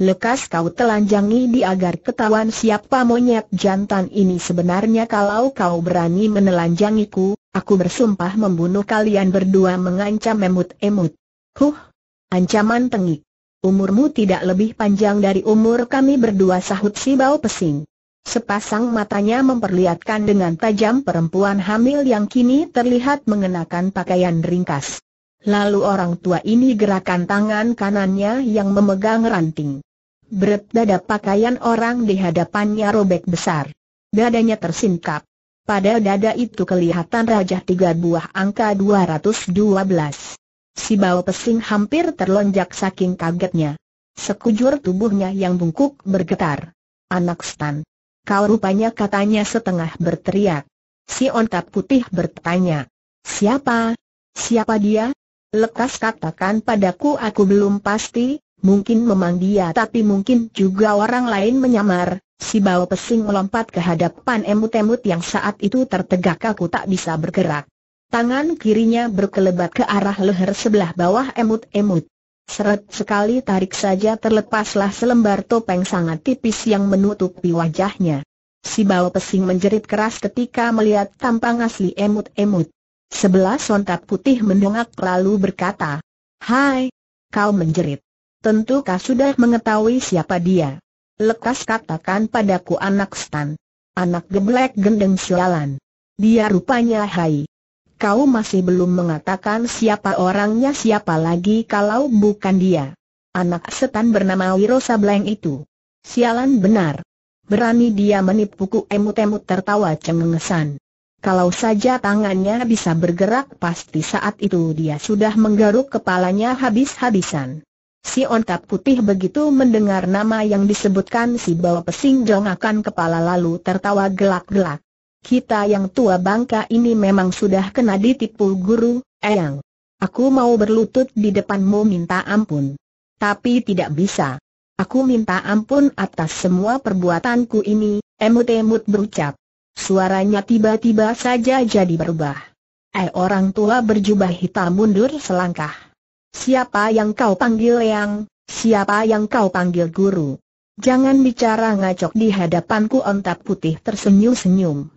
Lekas kau telanjangi di agar ketahuan siapa monyet jantan ini sebenarnya kalau kau berani menelanjangiku, aku bersumpah membunuh kalian berdua mengancam emut-emut. Huh! Ancaman tengik. Umurmu tidak lebih panjang dari umur kami berdua sahut si bau pesing. Sepasang matanya memperlihatkan dengan tajam perempuan hamil yang kini terlihat mengenakan pakaian ringkas. Lalu orang tua ini gerakan tangan kanannya yang memegang ranting. Berat dada pakaian orang di hadapannya robek besar. Dadanya tersingkap. Pada dada itu kelihatan rajah tiga buah angka 212. Si bau pesing hampir terlonjak saking kagetnya. Sekujur tubuhnya yang bungkuk bergetar. Anak stan. Kau rupanya katanya setengah berteriak. Si ontap putih bertanya. Siapa? Siapa dia? Lekas katakan padaku aku belum pasti, mungkin memang dia tapi mungkin juga orang lain menyamar. Si bau pesing melompat ke hadapan emut-emut yang saat itu tertegak aku tak bisa bergerak. Tangan kirinya berkelebat ke arah leher sebelah bawah emut-emut. Seret sekali tarik saja terlepaslah selembar topeng sangat tipis yang menutupi wajahnya. Si bau pesing menjerit keras ketika melihat tampang asli emut-emut. Sebelah sontak putih mendongak lalu berkata, Hai, kau menjerit. Tentu kau sudah mengetahui siapa dia. Lekas katakan padaku anak stan. Anak geblek gendeng sialan. Dia rupanya hai. Kau masih belum mengatakan siapa orangnya siapa lagi kalau bukan dia. Anak setan bernama Wirosa Sableng itu. Sialan benar. Berani dia menipuku emut-emut tertawa cengengesan. Kalau saja tangannya bisa bergerak pasti saat itu dia sudah menggaruk kepalanya habis-habisan. Si onta putih begitu mendengar nama yang disebutkan si bawa pesing jong akan kepala lalu tertawa gelak-gelak. Kita yang tua bangka ini memang sudah kena ditipu guru, Eyang. Aku mau berlutut di depanmu minta ampun. Tapi tidak bisa. Aku minta ampun atas semua perbuatanku ini, emut-emut berucap. Suaranya tiba-tiba saja jadi berubah. Eh orang tua berjubah hitam mundur selangkah. Siapa yang kau panggil yang, siapa yang kau panggil guru? Jangan bicara ngacok di hadapanku ontap putih tersenyum-senyum.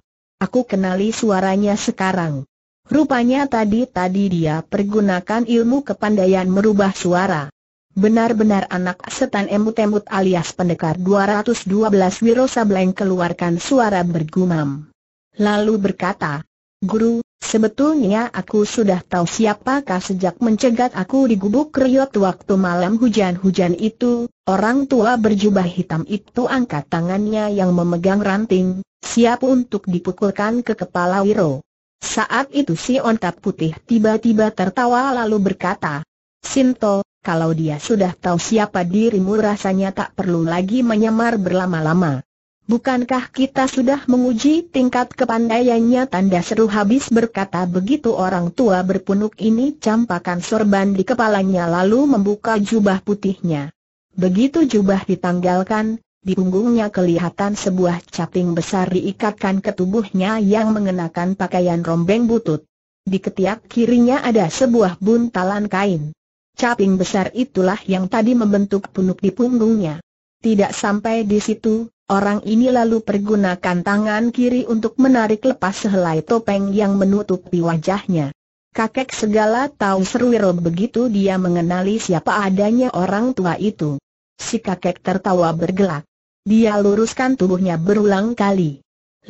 Aku kenali suaranya sekarang. Rupanya tadi-tadi dia pergunakan ilmu kepandaian merubah suara. Benar-benar anak setan emut-emut alias pendekar 212 Wiro Sableng keluarkan suara bergumam. Lalu berkata, Guru, sebetulnya aku sudah tahu siapakah sejak mencegat aku di gubuk kriot waktu malam hujan-hujan itu, orang tua berjubah hitam itu angkat tangannya yang memegang ranting, siap untuk dipukulkan ke kepala Wiro. Saat itu si ontap putih tiba-tiba tertawa lalu berkata, Sinto, kalau dia sudah tahu siapa dirimu rasanya tak perlu lagi menyamar berlama-lama. Bukankah kita sudah menguji tingkat kepandaiannya tanda seru habis berkata begitu orang tua berpunuk ini campakan sorban di kepalanya lalu membuka jubah putihnya. Begitu jubah ditanggalkan, di punggungnya kelihatan sebuah caping besar diikatkan ke tubuhnya yang mengenakan pakaian rombeng butut. Di ketiak kirinya ada sebuah buntalan kain caping besar itulah yang tadi membentuk punuk di punggungnya. Tidak sampai di situ, orang ini lalu pergunakan tangan kiri untuk menarik lepas sehelai topeng yang menutupi wajahnya. Kakek segala tahu seru Serwiro begitu dia mengenali siapa adanya orang tua itu. Si kakek tertawa bergelak. Dia luruskan tubuhnya berulang kali.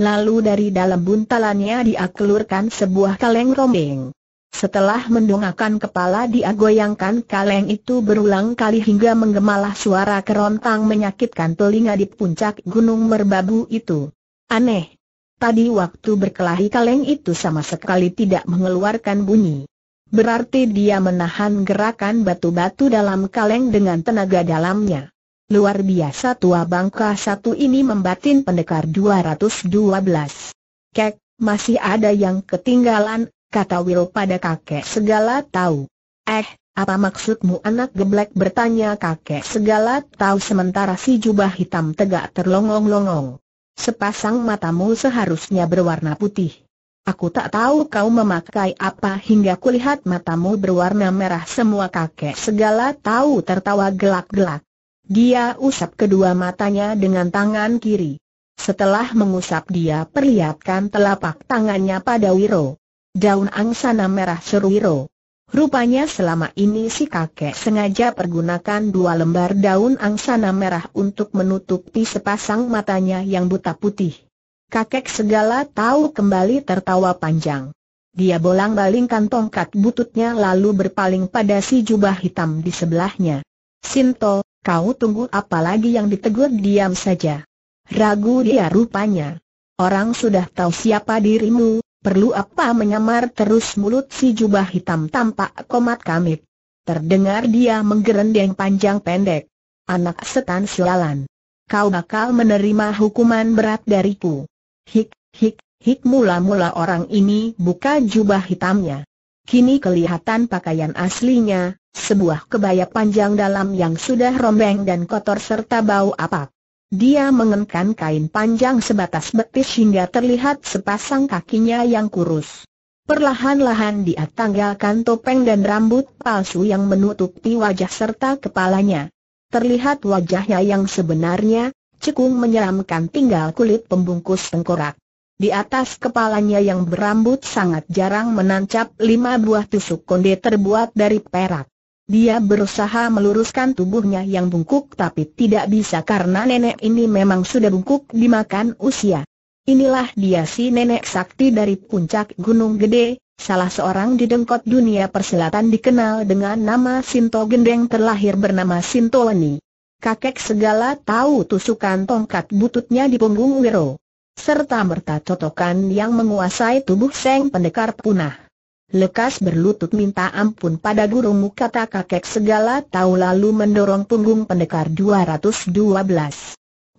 Lalu dari dalam buntalannya dia keluarkan sebuah kaleng rombeng. Setelah mendongakkan kepala dia goyangkan kaleng itu berulang kali hingga menggemalah suara kerontang menyakitkan telinga di puncak gunung merbabu itu. Aneh. Tadi waktu berkelahi kaleng itu sama sekali tidak mengeluarkan bunyi. Berarti dia menahan gerakan batu-batu dalam kaleng dengan tenaga dalamnya. Luar biasa tua bangka satu ini membatin pendekar 212. Kek, masih ada yang ketinggalan, kata Will pada kakek segala tahu. Eh, apa maksudmu anak geblek bertanya kakek segala tahu sementara si jubah hitam tegak terlongong-longong. Sepasang matamu seharusnya berwarna putih. Aku tak tahu kau memakai apa hingga kulihat matamu berwarna merah semua kakek segala tahu tertawa gelak-gelak. Dia usap kedua matanya dengan tangan kiri. Setelah mengusap dia perlihatkan telapak tangannya pada Wiro. Daun angsana merah seru Rupanya selama ini si kakek sengaja pergunakan dua lembar daun angsana merah untuk menutupi sepasang matanya yang buta putih. Kakek segala tahu kembali tertawa panjang. Dia bolang-balingkan tongkat bututnya lalu berpaling pada si jubah hitam di sebelahnya. Sinto, kau tunggu apa lagi yang ditegur diam saja. Ragu dia rupanya. Orang sudah tahu siapa dirimu, Perlu apa menyamar terus mulut si jubah hitam tampak komat kamit. Terdengar dia menggerendeng panjang pendek. Anak setan sialan. Kau bakal menerima hukuman berat dariku. Hik, hik, hik mula-mula orang ini buka jubah hitamnya. Kini kelihatan pakaian aslinya, sebuah kebaya panjang dalam yang sudah rombeng dan kotor serta bau apak. Dia mengenakan kain panjang sebatas betis hingga terlihat sepasang kakinya yang kurus. Perlahan-lahan dia tanggalkan topeng dan rambut palsu yang menutupi wajah serta kepalanya. Terlihat wajahnya yang sebenarnya, cekung menyeramkan tinggal kulit pembungkus tengkorak. Di atas kepalanya yang berambut sangat jarang menancap lima buah tusuk konde terbuat dari perak. Dia berusaha meluruskan tubuhnya yang bungkuk tapi tidak bisa karena nenek ini memang sudah bungkuk dimakan usia. Inilah dia si nenek sakti dari puncak Gunung Gede, salah seorang di dengkot dunia persilatan dikenal dengan nama Sinto Gendeng terlahir bernama Sinto Leni. Kakek segala tahu tusukan tongkat bututnya di punggung Wiro. Serta merta cotokan yang menguasai tubuh Seng Pendekar punah. Lekas berlutut minta ampun pada gurumu kata kakek segala tahu lalu mendorong punggung pendekar 212.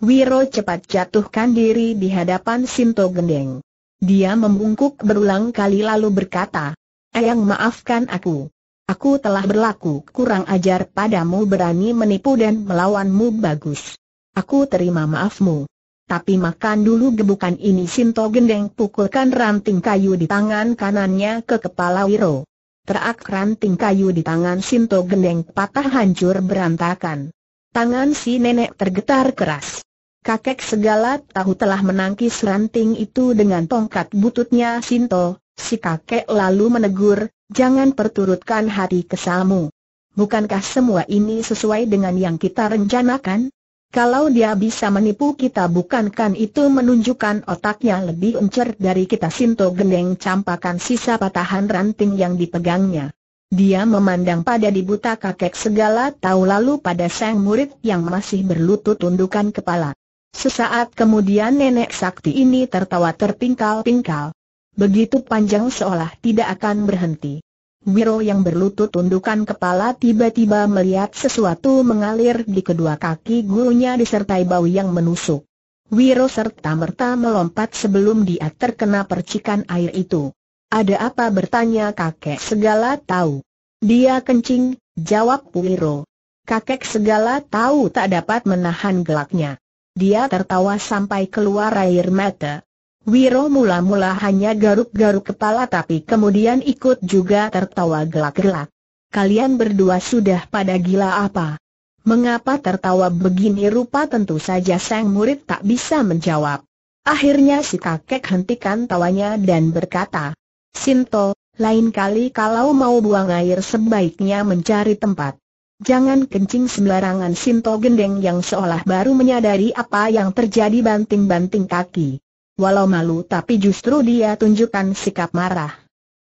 Wiro cepat jatuhkan diri di hadapan Sinto Gendeng. Dia membungkuk berulang kali lalu berkata, Ayang maafkan aku. Aku telah berlaku kurang ajar padamu berani menipu dan melawanmu bagus. Aku terima maafmu. Tapi makan dulu gebukan ini Sinto Gendeng pukulkan ranting kayu di tangan kanannya ke kepala Wiro. Terak ranting kayu di tangan Sinto Gendeng patah hancur berantakan. Tangan si nenek tergetar keras. Kakek segala tahu telah menangkis ranting itu dengan tongkat bututnya Sinto, si kakek lalu menegur, jangan perturutkan hati kesalmu. Bukankah semua ini sesuai dengan yang kita rencanakan? Kalau dia bisa menipu kita bukankan itu menunjukkan otaknya lebih encer dari kita Sinto Gendeng campakan sisa patahan ranting yang dipegangnya. Dia memandang pada dibuta kakek segala tahu lalu pada sang murid yang masih berlutut tundukan kepala. Sesaat kemudian nenek sakti ini tertawa terpingkal-pingkal. Begitu panjang seolah tidak akan berhenti. Wiro yang berlutut tundukan kepala tiba-tiba melihat sesuatu mengalir di kedua kaki gurunya disertai bau yang menusuk. Wiro serta merta melompat sebelum dia terkena percikan air itu. Ada apa bertanya kakek segala tahu. Dia kencing, jawab Wiro. Kakek segala tahu tak dapat menahan gelaknya. Dia tertawa sampai keluar air mata. Wiro mula-mula hanya garuk-garuk kepala tapi kemudian ikut juga tertawa gelak-gelak. Kalian berdua sudah pada gila apa? Mengapa tertawa begini rupa tentu saja sang murid tak bisa menjawab. Akhirnya si kakek hentikan tawanya dan berkata, Sinto, lain kali kalau mau buang air sebaiknya mencari tempat. Jangan kencing sembarangan Sinto gendeng yang seolah baru menyadari apa yang terjadi banting-banting kaki. Walau malu tapi justru dia tunjukkan sikap marah.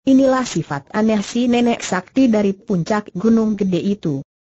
Inilah sifat aneh si nenek sakti dari puncak gunung gede itu.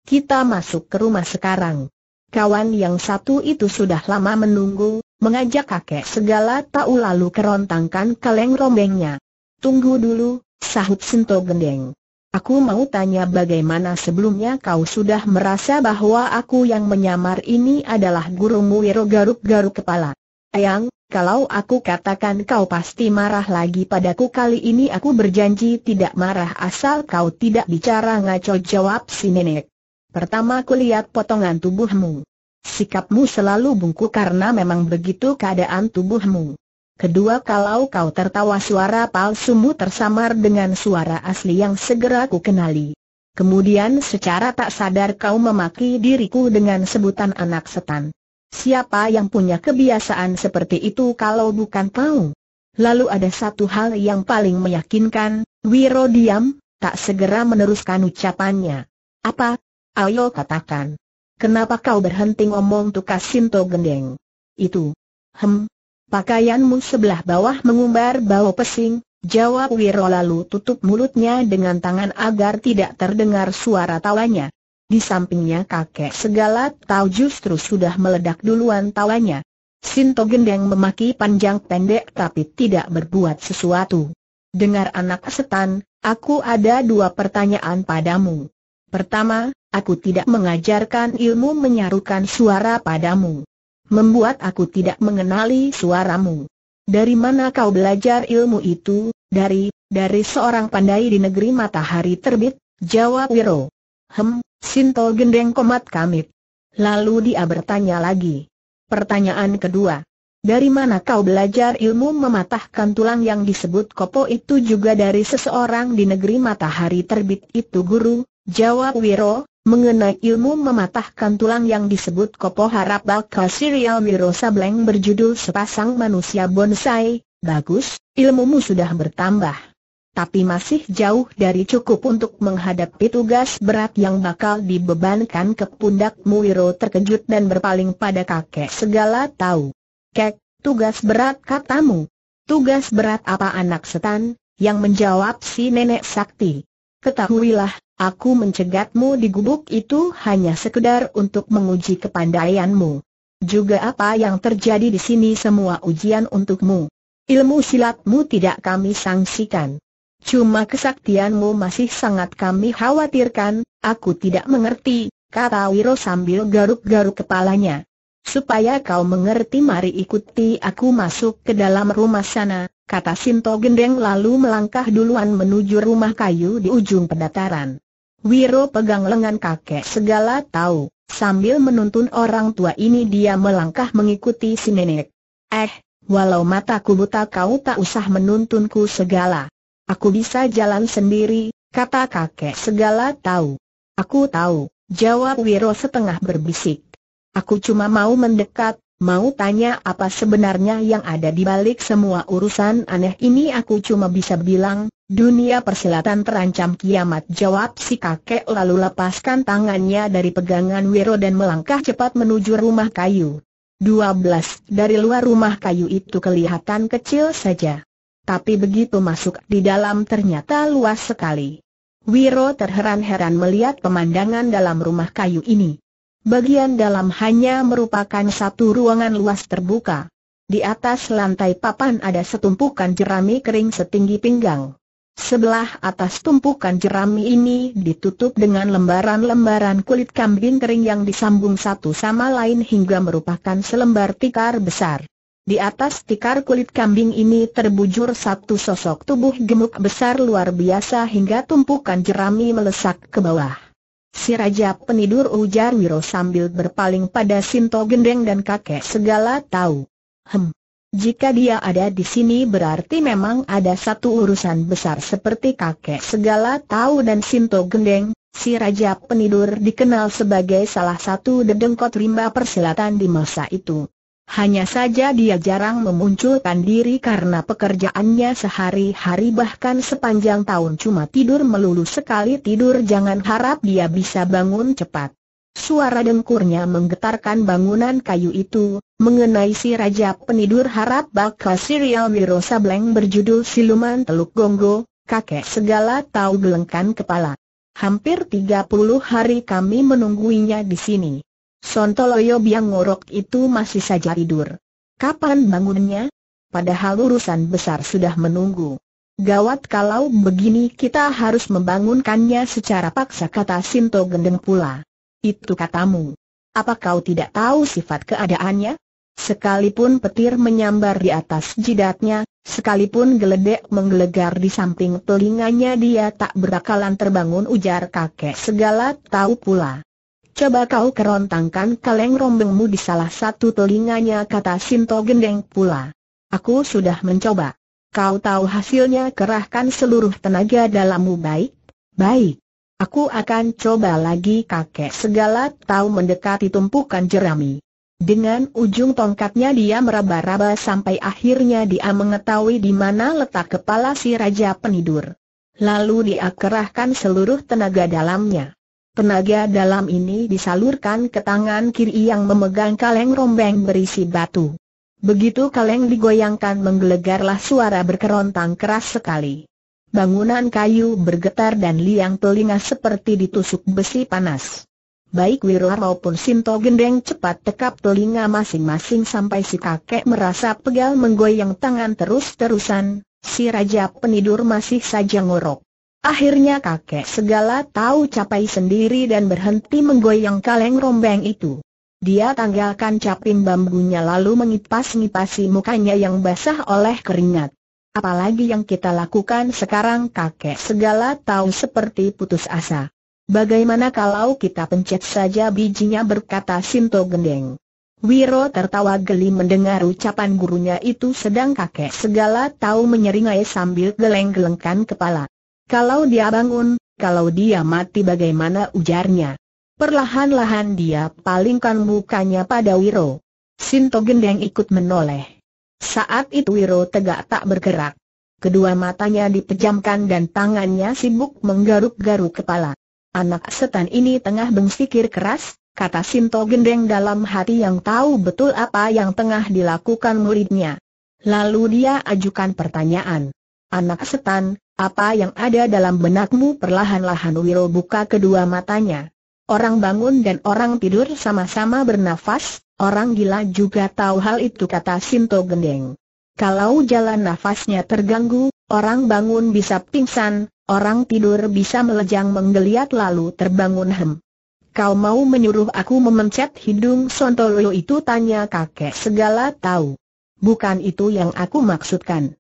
Kita masuk ke rumah sekarang. Kawan yang satu itu sudah lama menunggu, mengajak kakek segala tahu lalu kerontangkan kaleng rombengnya. Tunggu dulu, sahut Sento Gendeng. Aku mau tanya bagaimana sebelumnya kau sudah merasa bahwa aku yang menyamar ini adalah gurumu Wiro Garuk Garuk Kepala. ayang? Kalau aku katakan kau pasti marah lagi padaku kali ini aku berjanji tidak marah asal kau tidak bicara ngaco jawab si nenek. Pertama kulihat potongan tubuhmu. Sikapmu selalu bungkuk karena memang begitu keadaan tubuhmu. Kedua kalau kau tertawa suara palsumu tersamar dengan suara asli yang segera ku kenali. Kemudian secara tak sadar kau memaki diriku dengan sebutan anak setan. Siapa yang punya kebiasaan seperti itu kalau bukan kau? Lalu ada satu hal yang paling meyakinkan, Wiro diam, tak segera meneruskan ucapannya. Apa? Ayo katakan. Kenapa kau berhenti ngomong tukas Sinto Gendeng? Itu. Hem. Pakaianmu sebelah bawah mengumbar bau pesing, jawab Wiro lalu tutup mulutnya dengan tangan agar tidak terdengar suara tawanya. Di sampingnya kakek segala tahu justru sudah meledak duluan tawanya. Sinto Gendeng memaki panjang pendek tapi tidak berbuat sesuatu. Dengar anak setan, aku ada dua pertanyaan padamu. Pertama, aku tidak mengajarkan ilmu menyarukan suara padamu. Membuat aku tidak mengenali suaramu. Dari mana kau belajar ilmu itu? Dari, dari seorang pandai di negeri matahari terbit, jawab Wiro. Hem, Sinto gendeng komat kamit. Lalu dia bertanya lagi. Pertanyaan kedua. Dari mana kau belajar ilmu mematahkan tulang yang disebut kopo itu juga dari seseorang di negeri matahari terbit itu guru? Jawab Wiro, mengenai ilmu mematahkan tulang yang disebut kopo harap bakal serial Wiro Sableng berjudul sepasang manusia bonsai, bagus, ilmumu sudah bertambah tapi masih jauh dari cukup untuk menghadapi tugas berat yang bakal dibebankan ke pundak Muiro terkejut dan berpaling pada kakek segala tahu. Kek, tugas berat katamu. Tugas berat apa anak setan, yang menjawab si nenek sakti. Ketahuilah, aku mencegatmu di gubuk itu hanya sekedar untuk menguji kepandaianmu. Juga apa yang terjadi di sini semua ujian untukmu. Ilmu silatmu tidak kami sangsikan. Cuma kesaktianmu masih sangat kami khawatirkan, aku tidak mengerti, kata Wiro sambil garuk-garuk kepalanya. Supaya kau mengerti mari ikuti aku masuk ke dalam rumah sana, kata Sinto Gendeng lalu melangkah duluan menuju rumah kayu di ujung pendataran. Wiro pegang lengan kakek segala tahu, sambil menuntun orang tua ini dia melangkah mengikuti si nenek. Eh, walau mataku buta kau tak usah menuntunku segala. Aku bisa jalan sendiri, kata kakek segala tahu. Aku tahu, jawab Wiro setengah berbisik. Aku cuma mau mendekat, mau tanya apa sebenarnya yang ada di balik semua urusan aneh ini aku cuma bisa bilang, dunia persilatan terancam kiamat jawab si kakek lalu lepaskan tangannya dari pegangan Wiro dan melangkah cepat menuju rumah kayu. 12. Dari luar rumah kayu itu kelihatan kecil saja. Tapi begitu masuk di dalam ternyata luas sekali. Wiro terheran-heran melihat pemandangan dalam rumah kayu ini. Bagian dalam hanya merupakan satu ruangan luas terbuka. Di atas lantai papan ada setumpukan jerami kering setinggi pinggang. Sebelah atas tumpukan jerami ini ditutup dengan lembaran-lembaran kulit kambing kering yang disambung satu sama lain hingga merupakan selembar tikar besar. Di atas tikar kulit kambing ini terbujur satu sosok tubuh gemuk besar luar biasa hingga tumpukan jerami melesak ke bawah. Si Raja Penidur ujar Wiro sambil berpaling pada Sinto Gendeng dan kakek segala tahu. Hem, jika dia ada di sini berarti memang ada satu urusan besar seperti kakek segala tahu dan Sinto Gendeng, si Raja Penidur dikenal sebagai salah satu dedengkot rimba persilatan di masa itu. Hanya saja dia jarang memunculkan diri karena pekerjaannya sehari-hari bahkan sepanjang tahun cuma tidur melulu sekali tidur jangan harap dia bisa bangun cepat. Suara dengkurnya menggetarkan bangunan kayu itu, mengenai si Raja Penidur Harap bakal serial Wiro Sableng berjudul Siluman Teluk Gonggo, kakek segala tahu gelengkan kepala. Hampir 30 hari kami menungguinya di sini. Sontoloyo Biang Ngorok itu masih saja tidur. Kapan bangunnya? Padahal urusan besar sudah menunggu. Gawat kalau begini kita harus membangunkannya secara paksa kata Sinto Gendeng pula. Itu katamu. Apa kau tidak tahu sifat keadaannya? Sekalipun petir menyambar di atas jidatnya, sekalipun geledek menggelegar di samping telinganya dia tak berakalan terbangun ujar kakek segala tahu pula. Coba kau kerontangkan kaleng rombengmu di salah satu telinganya kata Sinto Gendeng pula. Aku sudah mencoba. Kau tahu hasilnya kerahkan seluruh tenaga dalammu baik, baik. Aku akan coba lagi kakek segala tahu mendekati tumpukan jerami. Dengan ujung tongkatnya dia meraba-raba sampai akhirnya dia mengetahui di mana letak kepala si Raja Penidur. Lalu dia kerahkan seluruh tenaga dalamnya. Tenaga dalam ini disalurkan ke tangan kiri yang memegang kaleng rombeng berisi batu. Begitu kaleng digoyangkan menggelegarlah suara berkerontang keras sekali. Bangunan kayu bergetar dan liang telinga seperti ditusuk besi panas. Baik Wirlar maupun Sinto Gendeng cepat tekap telinga masing-masing sampai si kakek merasa pegal menggoyang tangan terus-terusan, si Raja Penidur masih saja ngorok. Akhirnya kakek segala tahu capai sendiri dan berhenti menggoyang kaleng rombeng itu. Dia tanggalkan capim bambunya lalu mengipas-ngipasi mukanya yang basah oleh keringat. Apalagi yang kita lakukan sekarang kakek segala tahu seperti putus asa. Bagaimana kalau kita pencet saja bijinya berkata Sinto Gendeng. Wiro tertawa geli mendengar ucapan gurunya itu sedang kakek segala tahu menyeringai sambil geleng-gelengkan kepala. Kalau dia bangun, kalau dia mati bagaimana ujarnya? Perlahan-lahan dia palingkan mukanya pada Wiro. Sinto Gendeng ikut menoleh. Saat itu Wiro tegak tak bergerak. Kedua matanya dipejamkan dan tangannya sibuk menggaruk-garuk kepala. Anak setan ini tengah bengsikir keras, kata Sinto Gendeng dalam hati yang tahu betul apa yang tengah dilakukan muridnya. Lalu dia ajukan pertanyaan. Anak setan, apa yang ada dalam benakmu perlahan-lahan Wiro buka kedua matanya. Orang bangun dan orang tidur sama-sama bernafas, orang gila juga tahu hal itu kata Sinto Gendeng. Kalau jalan nafasnya terganggu, orang bangun bisa pingsan, orang tidur bisa melejang menggeliat lalu terbangun hem. Kau mau menyuruh aku memencet hidung Sontoloyo itu tanya kakek segala tahu. Bukan itu yang aku maksudkan.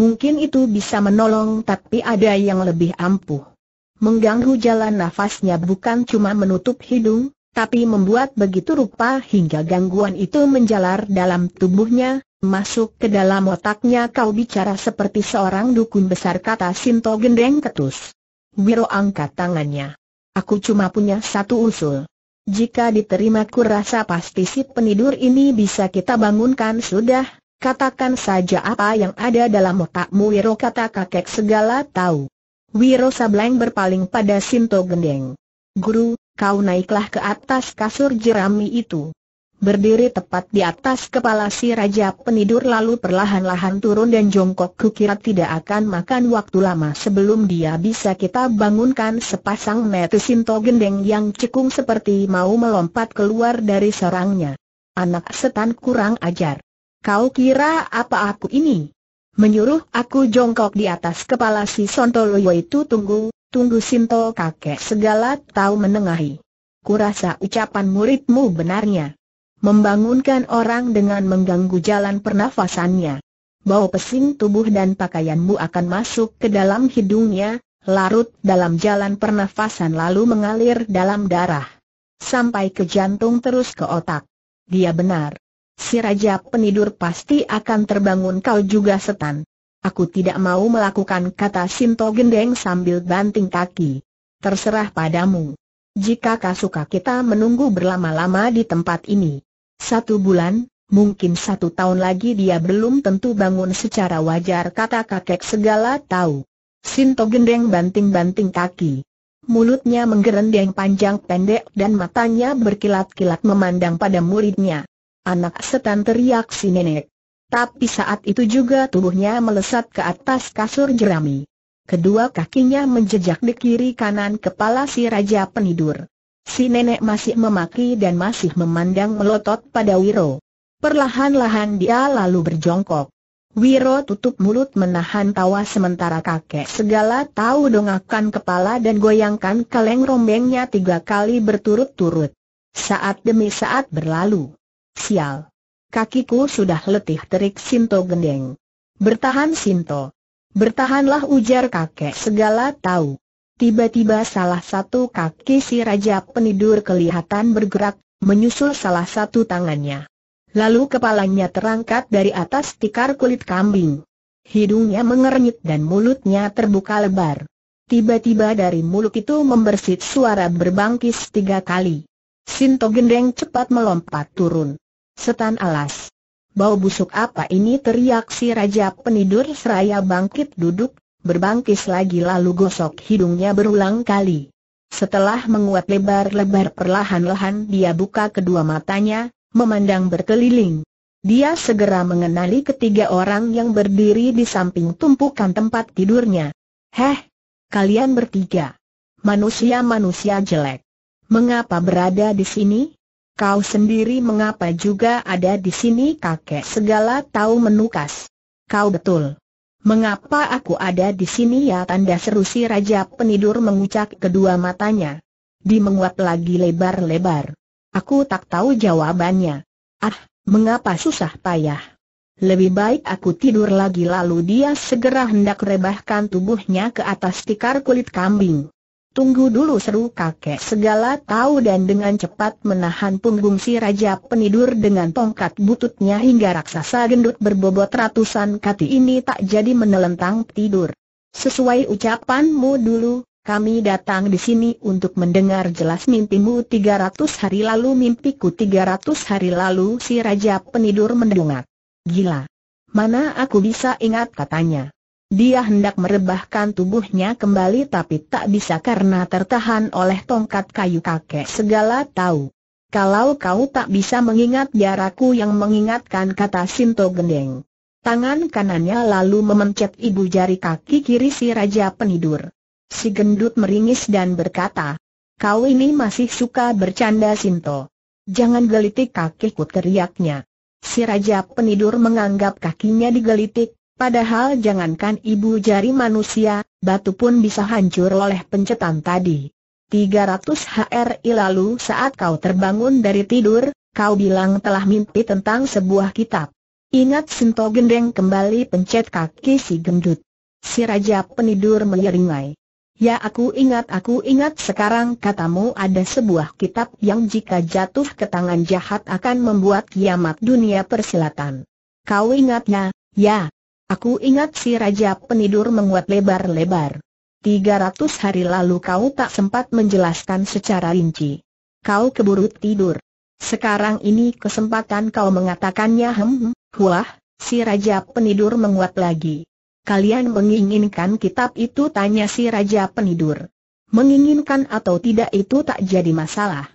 Mungkin itu bisa menolong tapi ada yang lebih ampuh. Mengganggu jalan nafasnya bukan cuma menutup hidung, tapi membuat begitu rupa hingga gangguan itu menjalar dalam tubuhnya, masuk ke dalam otaknya kau bicara seperti seorang dukun besar kata Sinto Gendeng Ketus. Wiro angkat tangannya. Aku cuma punya satu usul. Jika diterima ku rasa pasti si penidur ini bisa kita bangunkan sudah, Katakan saja apa yang ada dalam otakmu Wiro kata kakek segala tahu. Wiro Sableng berpaling pada Sinto Gendeng. Guru, kau naiklah ke atas kasur jerami itu. Berdiri tepat di atas kepala si Raja Penidur lalu perlahan-lahan turun dan jongkok kukira tidak akan makan waktu lama sebelum dia bisa kita bangunkan sepasang mata Sinto Gendeng yang cekung seperti mau melompat keluar dari sarangnya. Anak setan kurang ajar. Kau kira apa aku ini? Menyuruh aku jongkok di atas kepala si Sontoloyo itu tunggu, tunggu Sinto kakek segala tahu menengahi. Kurasa ucapan muridmu benarnya. Membangunkan orang dengan mengganggu jalan pernafasannya. Bau pesing tubuh dan pakaianmu akan masuk ke dalam hidungnya, larut dalam jalan pernafasan lalu mengalir dalam darah. Sampai ke jantung terus ke otak. Dia benar si Raja Penidur pasti akan terbangun kau juga setan. Aku tidak mau melakukan kata Sinto Gendeng sambil banting kaki. Terserah padamu. Jika kasuka kita menunggu berlama-lama di tempat ini. Satu bulan, mungkin satu tahun lagi dia belum tentu bangun secara wajar kata kakek segala tahu. Sinto Gendeng banting-banting kaki. Mulutnya menggerendeng panjang pendek dan matanya berkilat-kilat memandang pada muridnya. Anak setan teriak si nenek. Tapi saat itu juga tubuhnya melesat ke atas kasur jerami. Kedua kakinya menjejak di kiri kanan kepala si raja penidur. Si nenek masih memaki dan masih memandang melotot pada Wiro. Perlahan-lahan dia lalu berjongkok. Wiro tutup mulut menahan tawa sementara kakek segala tahu dongakan kepala dan goyangkan kaleng rombengnya tiga kali berturut-turut. Saat demi saat berlalu. Sial. Kakiku sudah letih terik Sinto gendeng. Bertahan Sinto. Bertahanlah ujar kakek segala tahu. Tiba-tiba salah satu kaki si Raja Penidur kelihatan bergerak, menyusul salah satu tangannya. Lalu kepalanya terangkat dari atas tikar kulit kambing. Hidungnya mengernyit dan mulutnya terbuka lebar. Tiba-tiba dari mulut itu membersit suara berbangkis tiga kali. Sinto Gendeng cepat melompat turun. Setan alas. Bau busuk apa ini teriak si Raja Penidur seraya bangkit duduk, berbangkis lagi lalu gosok hidungnya berulang kali. Setelah menguap lebar-lebar perlahan-lahan dia buka kedua matanya, memandang berkeliling. Dia segera mengenali ketiga orang yang berdiri di samping tumpukan tempat tidurnya. Heh, kalian bertiga. Manusia-manusia jelek. Mengapa berada di sini? Kau sendiri mengapa juga ada di sini kakek segala tahu menukas. Kau betul. Mengapa aku ada di sini ya tanda seru si Raja Penidur mengucak kedua matanya. menguap lagi lebar-lebar. Aku tak tahu jawabannya. Ah, mengapa susah payah? Lebih baik aku tidur lagi lalu dia segera hendak rebahkan tubuhnya ke atas tikar kulit kambing. Tunggu dulu seru kakek segala tahu dan dengan cepat menahan punggung si Raja Penidur dengan tongkat bututnya hingga raksasa gendut berbobot ratusan kati ini tak jadi menelentang tidur. Sesuai ucapanmu dulu, kami datang di sini untuk mendengar jelas mimpimu 300 hari lalu mimpiku 300 hari lalu si Raja Penidur mendengar. Gila. Mana aku bisa ingat katanya. Dia hendak merebahkan tubuhnya kembali tapi tak bisa karena tertahan oleh tongkat kayu kakek segala tahu. Kalau kau tak bisa mengingat jaraku yang mengingatkan kata Sinto Gendeng. Tangan kanannya lalu memencet ibu jari kaki kiri si Raja Penidur. Si gendut meringis dan berkata, Kau ini masih suka bercanda Sinto. Jangan gelitik kakiku teriaknya. Si Raja Penidur menganggap kakinya digelitik, Padahal jangankan ibu jari manusia, batu pun bisa hancur oleh pencetan tadi. 300 HRI lalu saat kau terbangun dari tidur, kau bilang telah mimpi tentang sebuah kitab. Ingat Sinto Gendeng kembali pencet kaki si gendut. Si Raja Penidur menyeringai. Ya aku ingat aku ingat sekarang katamu ada sebuah kitab yang jika jatuh ke tangan jahat akan membuat kiamat dunia persilatan. Kau ingatnya, ya, Aku ingat si Raja Penidur menguat lebar-lebar. 300 hari lalu kau tak sempat menjelaskan secara rinci. Kau keburu tidur. Sekarang ini kesempatan kau mengatakannya hem, huah, si Raja Penidur menguat lagi. Kalian menginginkan kitab itu tanya si Raja Penidur. Menginginkan atau tidak itu tak jadi masalah.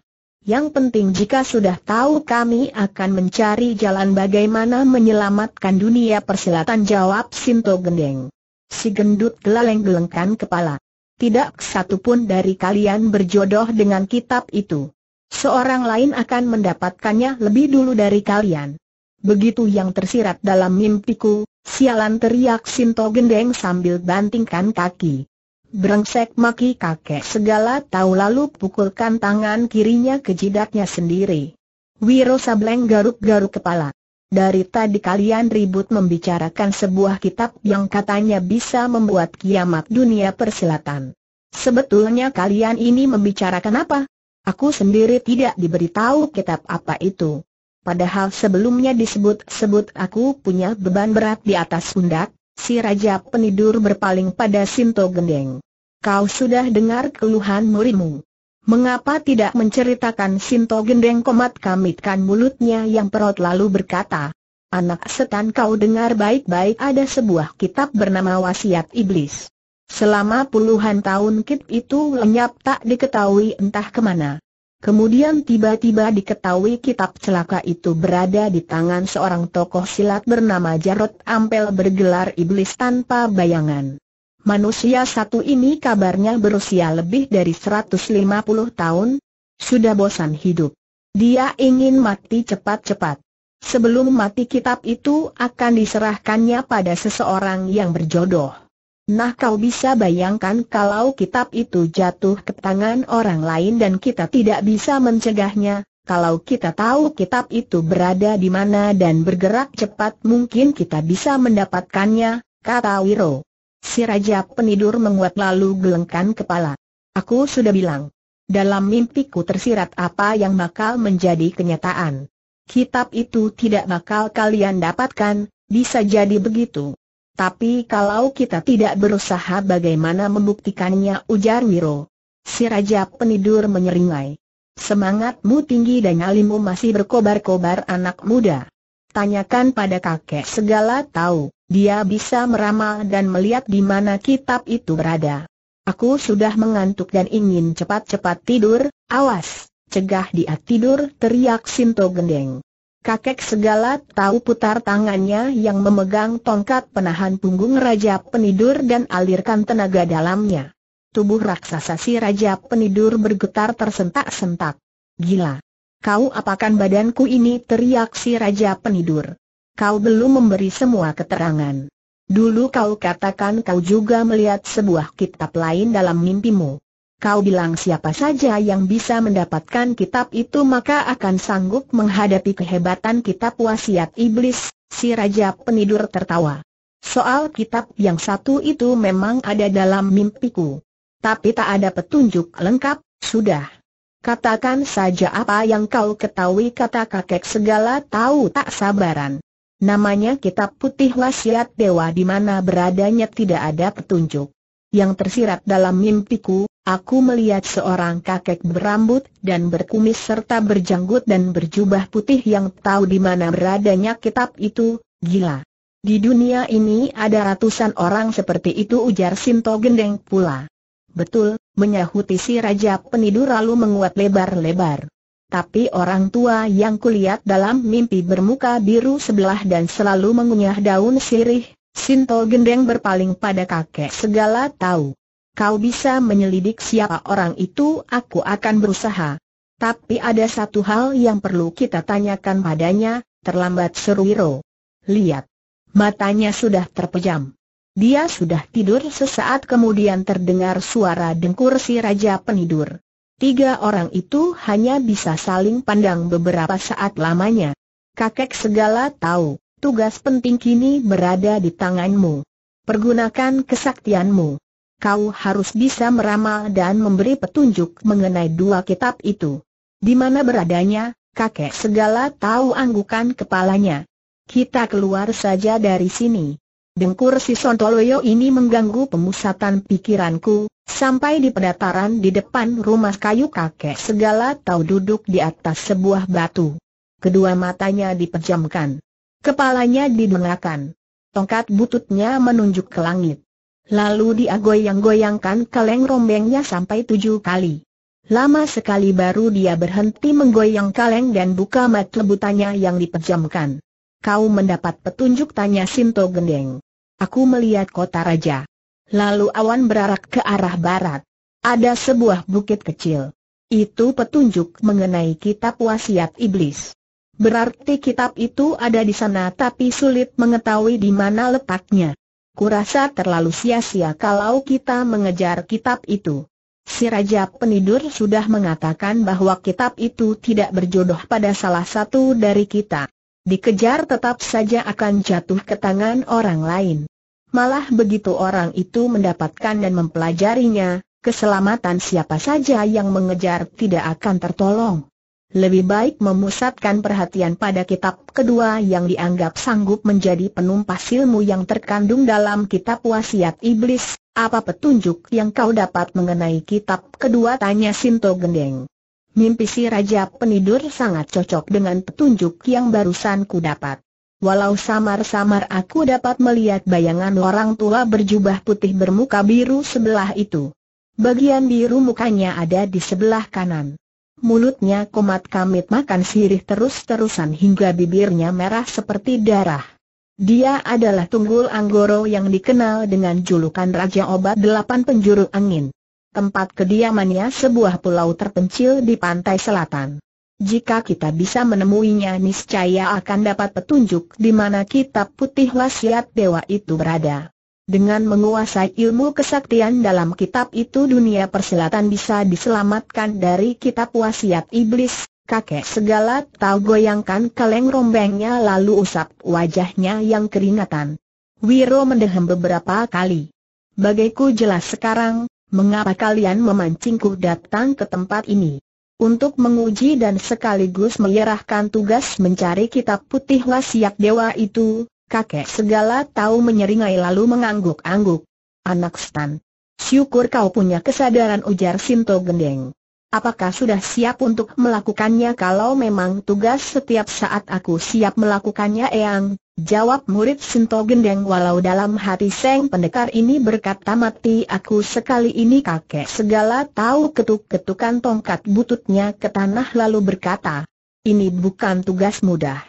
Yang penting jika sudah tahu kami akan mencari jalan bagaimana menyelamatkan dunia persilatan jawab Sinto Gendeng. Si gendut geleng-gelengkan kepala. Tidak satu pun dari kalian berjodoh dengan kitab itu. Seorang lain akan mendapatkannya lebih dulu dari kalian. Begitu yang tersirat dalam mimpiku, sialan teriak Sinto Gendeng sambil bantingkan kaki. Brengsek maki kakek segala tahu lalu pukulkan tangan kirinya ke jidatnya sendiri. Wiro Sableng garuk-garuk kepala. Dari tadi kalian ribut membicarakan sebuah kitab yang katanya bisa membuat kiamat dunia persilatan. Sebetulnya kalian ini membicarakan apa? Aku sendiri tidak diberitahu kitab apa itu. Padahal sebelumnya disebut-sebut aku punya beban berat di atas pundak, Si Raja Penidur berpaling pada Sinto Gendeng. Kau sudah dengar keluhan murimu? Mengapa tidak menceritakan Sinto Gendeng komat kamitkan mulutnya yang perut lalu berkata, Anak setan kau dengar baik-baik ada sebuah kitab bernama Wasiat Iblis. Selama puluhan tahun kit itu lenyap tak diketahui entah kemana. Kemudian tiba-tiba diketahui kitab celaka itu berada di tangan seorang tokoh silat bernama Jarot Ampel bergelar iblis tanpa bayangan. Manusia satu ini kabarnya berusia lebih dari 150 tahun, sudah bosan hidup. Dia ingin mati cepat-cepat. Sebelum mati kitab itu akan diserahkannya pada seseorang yang berjodoh. Nah kau bisa bayangkan kalau kitab itu jatuh ke tangan orang lain dan kita tidak bisa mencegahnya, kalau kita tahu kitab itu berada di mana dan bergerak cepat mungkin kita bisa mendapatkannya, kata Wiro. Si Raja Penidur menguat lalu gelengkan kepala. Aku sudah bilang. Dalam mimpiku tersirat apa yang bakal menjadi kenyataan. Kitab itu tidak bakal kalian dapatkan, bisa jadi begitu. Tapi kalau kita tidak berusaha bagaimana membuktikannya ujar Wiro. Si Raja Penidur menyeringai. Semangatmu tinggi dan alimu masih berkobar-kobar anak muda. Tanyakan pada kakek segala tahu, dia bisa meramal dan melihat di mana kitab itu berada. Aku sudah mengantuk dan ingin cepat-cepat tidur, awas, cegah dia tidur teriak Sinto Gendeng. Kakek segala tahu putar tangannya yang memegang tongkat penahan punggung Raja Penidur dan alirkan tenaga dalamnya. Tubuh raksasa si Raja Penidur bergetar tersentak-sentak. Gila! Kau apakan badanku ini teriak si Raja Penidur. Kau belum memberi semua keterangan. Dulu kau katakan kau juga melihat sebuah kitab lain dalam mimpimu. Kau bilang siapa saja yang bisa mendapatkan kitab itu maka akan sanggup menghadapi kehebatan kitab wasiat iblis, si Raja Penidur tertawa. Soal kitab yang satu itu memang ada dalam mimpiku. Tapi tak ada petunjuk lengkap, sudah. Katakan saja apa yang kau ketahui kata kakek segala tahu tak sabaran. Namanya kitab putih wasiat dewa di mana beradanya tidak ada petunjuk. Yang tersirat dalam mimpiku, Aku melihat seorang kakek berambut dan berkumis serta berjanggut dan berjubah putih yang tahu di mana beradanya kitab itu, gila. Di dunia ini ada ratusan orang seperti itu ujar Sinto Gendeng pula. Betul, menyahuti si Raja Penidur lalu menguat lebar-lebar. Tapi orang tua yang kulihat dalam mimpi bermuka biru sebelah dan selalu mengunyah daun sirih, Sinto Gendeng berpaling pada kakek segala tahu. Kau bisa menyelidik siapa orang itu aku akan berusaha. Tapi ada satu hal yang perlu kita tanyakan padanya, terlambat seru Wiro. Lihat. Matanya sudah terpejam. Dia sudah tidur sesaat kemudian terdengar suara dengkur si Raja Penidur. Tiga orang itu hanya bisa saling pandang beberapa saat lamanya. Kakek segala tahu, tugas penting kini berada di tanganmu. Pergunakan kesaktianmu kau harus bisa meramal dan memberi petunjuk mengenai dua kitab itu. Di mana beradanya, kakek segala tahu anggukan kepalanya. Kita keluar saja dari sini. Dengkur si Sontoloyo ini mengganggu pemusatan pikiranku, sampai di pedataran di depan rumah kayu kakek segala tahu duduk di atas sebuah batu. Kedua matanya dipejamkan. Kepalanya didengakan. Tongkat bututnya menunjuk ke langit. Lalu dia goyang-goyangkan kaleng rombengnya sampai tujuh kali. Lama sekali baru dia berhenti menggoyang kaleng dan buka mat lebutannya yang dipejamkan. Kau mendapat petunjuk tanya Sinto Gendeng. Aku melihat kota raja. Lalu awan berarak ke arah barat. Ada sebuah bukit kecil. Itu petunjuk mengenai kitab wasiat iblis. Berarti kitab itu ada di sana tapi sulit mengetahui di mana letaknya kurasa terlalu sia-sia kalau kita mengejar kitab itu. Si Raja Penidur sudah mengatakan bahwa kitab itu tidak berjodoh pada salah satu dari kita. Dikejar tetap saja akan jatuh ke tangan orang lain. Malah begitu orang itu mendapatkan dan mempelajarinya, keselamatan siapa saja yang mengejar tidak akan tertolong lebih baik memusatkan perhatian pada kitab kedua yang dianggap sanggup menjadi penumpas ilmu yang terkandung dalam kitab wasiat iblis. Apa petunjuk yang kau dapat mengenai kitab kedua? Tanya Sinto Gendeng. Mimpi si Raja Penidur sangat cocok dengan petunjuk yang barusan ku dapat. Walau samar-samar aku dapat melihat bayangan orang tua berjubah putih bermuka biru sebelah itu. Bagian biru mukanya ada di sebelah kanan mulutnya komat kamit makan sirih terus-terusan hingga bibirnya merah seperti darah. Dia adalah Tunggul Anggoro yang dikenal dengan julukan Raja Obat Delapan Penjuru Angin. Tempat kediamannya sebuah pulau terpencil di pantai selatan. Jika kita bisa menemuinya niscaya akan dapat petunjuk di mana kitab putih wasiat dewa itu berada. Dengan menguasai ilmu kesaktian dalam kitab itu dunia persilatan bisa diselamatkan dari kitab wasiat iblis. Kakek segala tahu goyangkan kaleng rombengnya lalu usap wajahnya yang keringatan. Wiro mendehem beberapa kali. Bagaiku jelas sekarang, mengapa kalian memancingku datang ke tempat ini? Untuk menguji dan sekaligus menyerahkan tugas mencari kitab putih wasiat dewa itu, kakek segala tahu menyeringai lalu mengangguk-angguk. Anak Stan. Syukur kau punya kesadaran ujar Sinto Gendeng. Apakah sudah siap untuk melakukannya kalau memang tugas setiap saat aku siap melakukannya Eang, Jawab murid Sinto Gendeng walau dalam hati Seng Pendekar ini berkata mati aku sekali ini kakek segala tahu ketuk-ketukan tongkat bututnya ke tanah lalu berkata, ini bukan tugas mudah.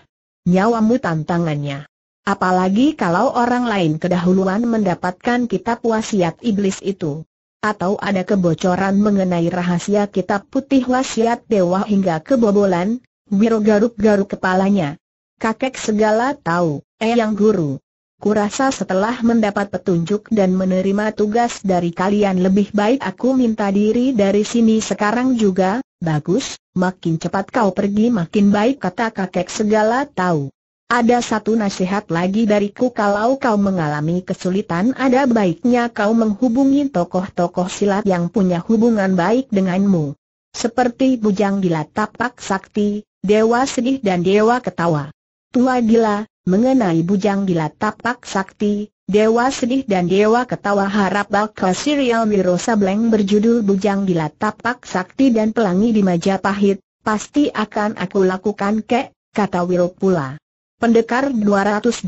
Nyawamu tantangannya. Apalagi kalau orang lain kedahuluan mendapatkan kitab wasiat iblis itu. Atau ada kebocoran mengenai rahasia kitab putih wasiat dewa hingga kebobolan, Wiro garuk-garuk kepalanya. Kakek segala tahu, Eyang Guru. Kurasa setelah mendapat petunjuk dan menerima tugas dari kalian lebih baik aku minta diri dari sini sekarang juga, bagus, makin cepat kau pergi makin baik kata kakek segala tahu. Ada satu nasihat lagi dariku kalau kau mengalami kesulitan ada baiknya kau menghubungi tokoh-tokoh silat yang punya hubungan baik denganmu. Seperti Bujang Gila Tapak Sakti, Dewa Sedih dan Dewa Ketawa. Tua Gila, mengenai Bujang Gila Tapak Sakti, Dewa Sedih dan Dewa Ketawa harap bakal serial Wiro Sableng berjudul Bujang Gila Tapak Sakti dan Pelangi di Majapahit, pasti akan aku lakukan kek, kata Wiro pula. Pendekar 212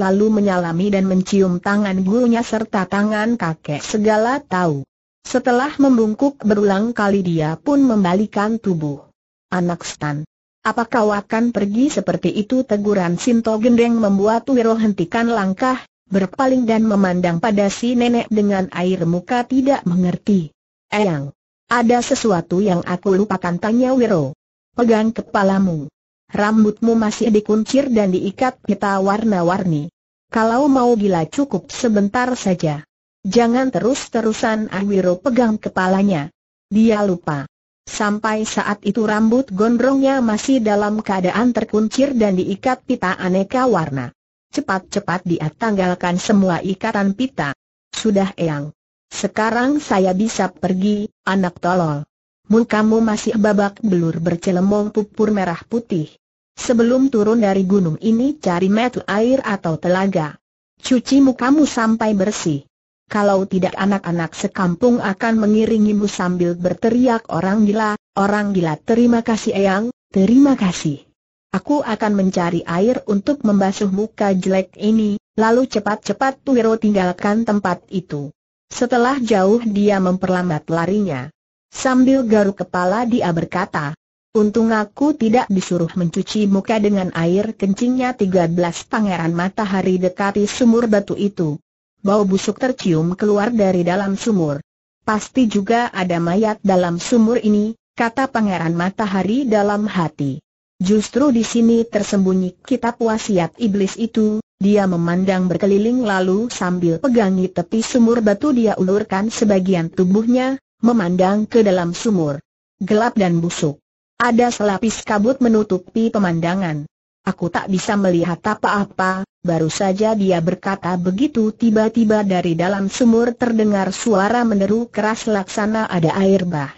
lalu menyalami dan mencium tangan gurunya serta tangan kakek segala tahu. Setelah membungkuk berulang kali dia pun membalikan tubuh. Anak Stan. Apa kau akan pergi seperti itu? Teguran Sinto Gendeng membuat Wiro hentikan langkah, berpaling dan memandang pada si nenek dengan air muka tidak mengerti. Eyang. Ada sesuatu yang aku lupakan tanya Wiro. Pegang kepalamu rambutmu masih dikuncir dan diikat pita warna-warni. Kalau mau gila cukup sebentar saja. Jangan terus-terusan Ahwiro pegang kepalanya. Dia lupa. Sampai saat itu rambut gondrongnya masih dalam keadaan terkuncir dan diikat pita aneka warna. Cepat-cepat dia tanggalkan semua ikatan pita. Sudah eyang. Sekarang saya bisa pergi, anak tolol mukamu masih babak belur bercelemong pupur merah putih. Sebelum turun dari gunung ini cari metu air atau telaga. Cuci mukamu sampai bersih. Kalau tidak anak-anak sekampung akan mengiringimu sambil berteriak orang gila, orang gila terima kasih Eyang, terima kasih. Aku akan mencari air untuk membasuh muka jelek ini, lalu cepat-cepat Tuhiro tinggalkan tempat itu. Setelah jauh dia memperlambat larinya. Sambil garuk kepala dia berkata, Untung aku tidak disuruh mencuci muka dengan air kencingnya 13 pangeran matahari dekati sumur batu itu. Bau busuk tercium keluar dari dalam sumur. Pasti juga ada mayat dalam sumur ini, kata pangeran matahari dalam hati. Justru di sini tersembunyi kitab wasiat iblis itu, dia memandang berkeliling lalu sambil pegangi tepi sumur batu dia ulurkan sebagian tubuhnya, memandang ke dalam sumur. Gelap dan busuk. Ada selapis kabut menutupi pemandangan. Aku tak bisa melihat apa-apa, baru saja dia berkata begitu tiba-tiba dari dalam sumur terdengar suara meneru keras laksana ada air bah.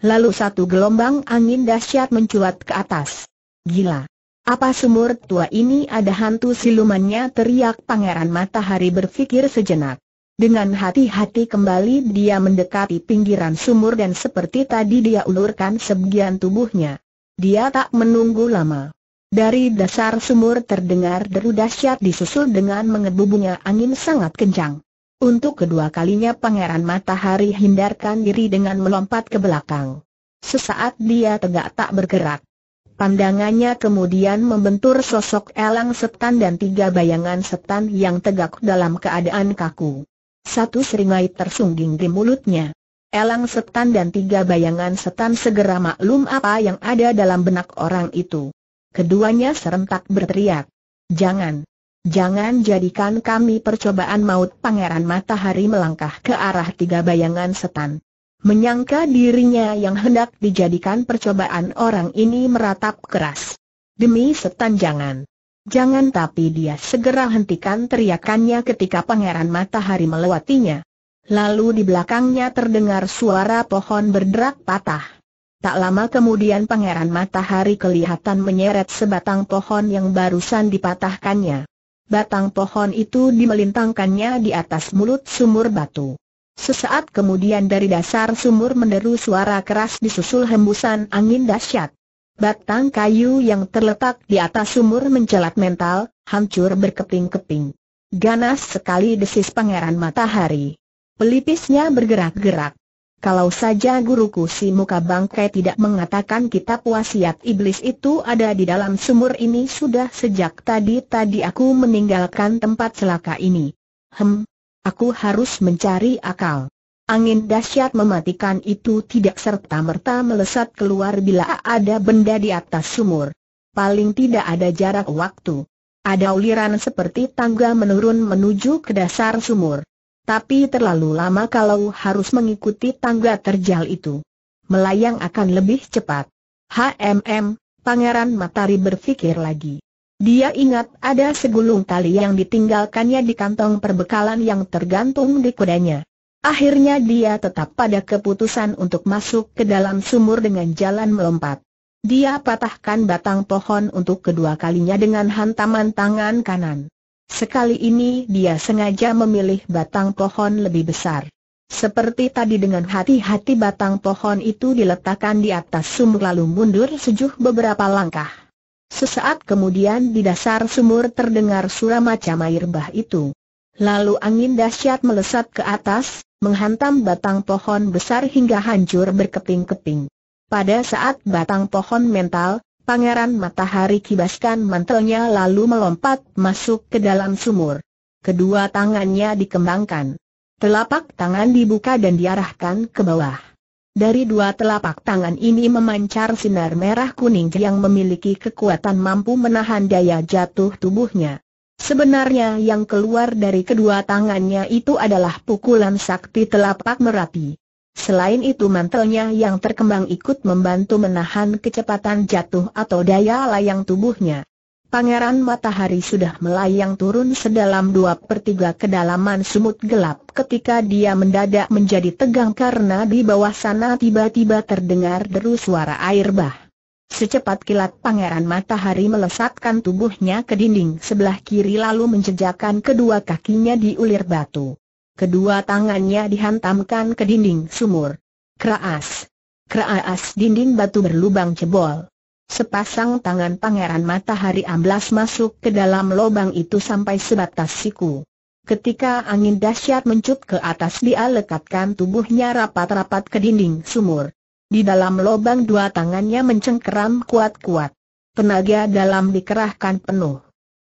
Lalu satu gelombang angin dahsyat mencuat ke atas. Gila! Apa sumur tua ini ada hantu silumannya teriak pangeran matahari Berfikir sejenak. Dengan hati-hati kembali dia mendekati pinggiran sumur dan seperti tadi dia ulurkan sebagian tubuhnya. Dia tak menunggu lama. Dari dasar sumur terdengar deru dahsyat disusul dengan mengebubunya angin sangat kencang. Untuk kedua kalinya Pangeran Matahari hindarkan diri dengan melompat ke belakang. Sesaat dia tegak tak bergerak. Pandangannya kemudian membentur sosok elang setan dan tiga bayangan setan yang tegak dalam keadaan kaku satu seringai tersungging di mulutnya. Elang setan dan tiga bayangan setan segera maklum apa yang ada dalam benak orang itu. Keduanya serentak berteriak. Jangan. Jangan jadikan kami percobaan maut Pangeran Matahari melangkah ke arah tiga bayangan setan. Menyangka dirinya yang hendak dijadikan percobaan orang ini meratap keras. Demi setan jangan. Jangan tapi dia segera hentikan teriakannya ketika pangeran matahari melewatinya. Lalu di belakangnya terdengar suara pohon berderak patah. Tak lama kemudian pangeran matahari kelihatan menyeret sebatang pohon yang barusan dipatahkannya. Batang pohon itu dimelintangkannya di atas mulut sumur batu. Sesaat kemudian dari dasar sumur menderu suara keras disusul hembusan angin dahsyat. Batang kayu yang terletak di atas sumur mencelat mental, hancur berkeping-keping. Ganas sekali desis pangeran matahari. Pelipisnya bergerak-gerak. Kalau saja guruku si muka bangkai tidak mengatakan kitab wasiat iblis itu ada di dalam sumur ini sudah sejak tadi-tadi aku meninggalkan tempat celaka ini. Hem, aku harus mencari akal. Angin dahsyat mematikan itu tidak serta-merta melesat keluar bila ada benda di atas sumur. Paling tidak ada jarak waktu. Ada uliran seperti tangga menurun menuju ke dasar sumur. Tapi terlalu lama kalau harus mengikuti tangga terjal itu. Melayang akan lebih cepat. HMM, Pangeran Matari berpikir lagi. Dia ingat ada segulung tali yang ditinggalkannya di kantong perbekalan yang tergantung di kudanya. Akhirnya dia tetap pada keputusan untuk masuk ke dalam sumur dengan jalan melompat. Dia patahkan batang pohon untuk kedua kalinya dengan hantaman tangan kanan. Sekali ini dia sengaja memilih batang pohon lebih besar. Seperti tadi dengan hati-hati batang pohon itu diletakkan di atas sumur lalu mundur sejuh beberapa langkah. Sesaat kemudian di dasar sumur terdengar suara macam air bah itu. Lalu angin dahsyat melesat ke atas, menghantam batang pohon besar hingga hancur berkeping-keping. Pada saat batang pohon mental, Pangeran Matahari kibaskan mantelnya lalu melompat masuk ke dalam sumur. Kedua tangannya dikembangkan. Telapak tangan dibuka dan diarahkan ke bawah. Dari dua telapak tangan ini memancar sinar merah kuning yang memiliki kekuatan mampu menahan daya jatuh tubuhnya. Sebenarnya yang keluar dari kedua tangannya itu adalah pukulan sakti telapak merapi. Selain itu mantelnya yang terkembang ikut membantu menahan kecepatan jatuh atau daya layang tubuhnya. Pangeran Matahari sudah melayang turun sedalam dua pertiga kedalaman sumut gelap ketika dia mendadak menjadi tegang karena di bawah sana tiba-tiba terdengar deru suara air bah. Secepat kilat pangeran matahari melesatkan tubuhnya ke dinding sebelah kiri lalu menjejakkan kedua kakinya di ulir batu. Kedua tangannya dihantamkan ke dinding sumur. Kraas. Kraas dinding batu berlubang jebol. Sepasang tangan pangeran matahari amblas masuk ke dalam lubang itu sampai sebatas siku. Ketika angin dahsyat mencup ke atas dia lekatkan tubuhnya rapat-rapat ke dinding sumur. Di dalam lubang dua tangannya mencengkeram kuat-kuat. Tenaga dalam dikerahkan penuh.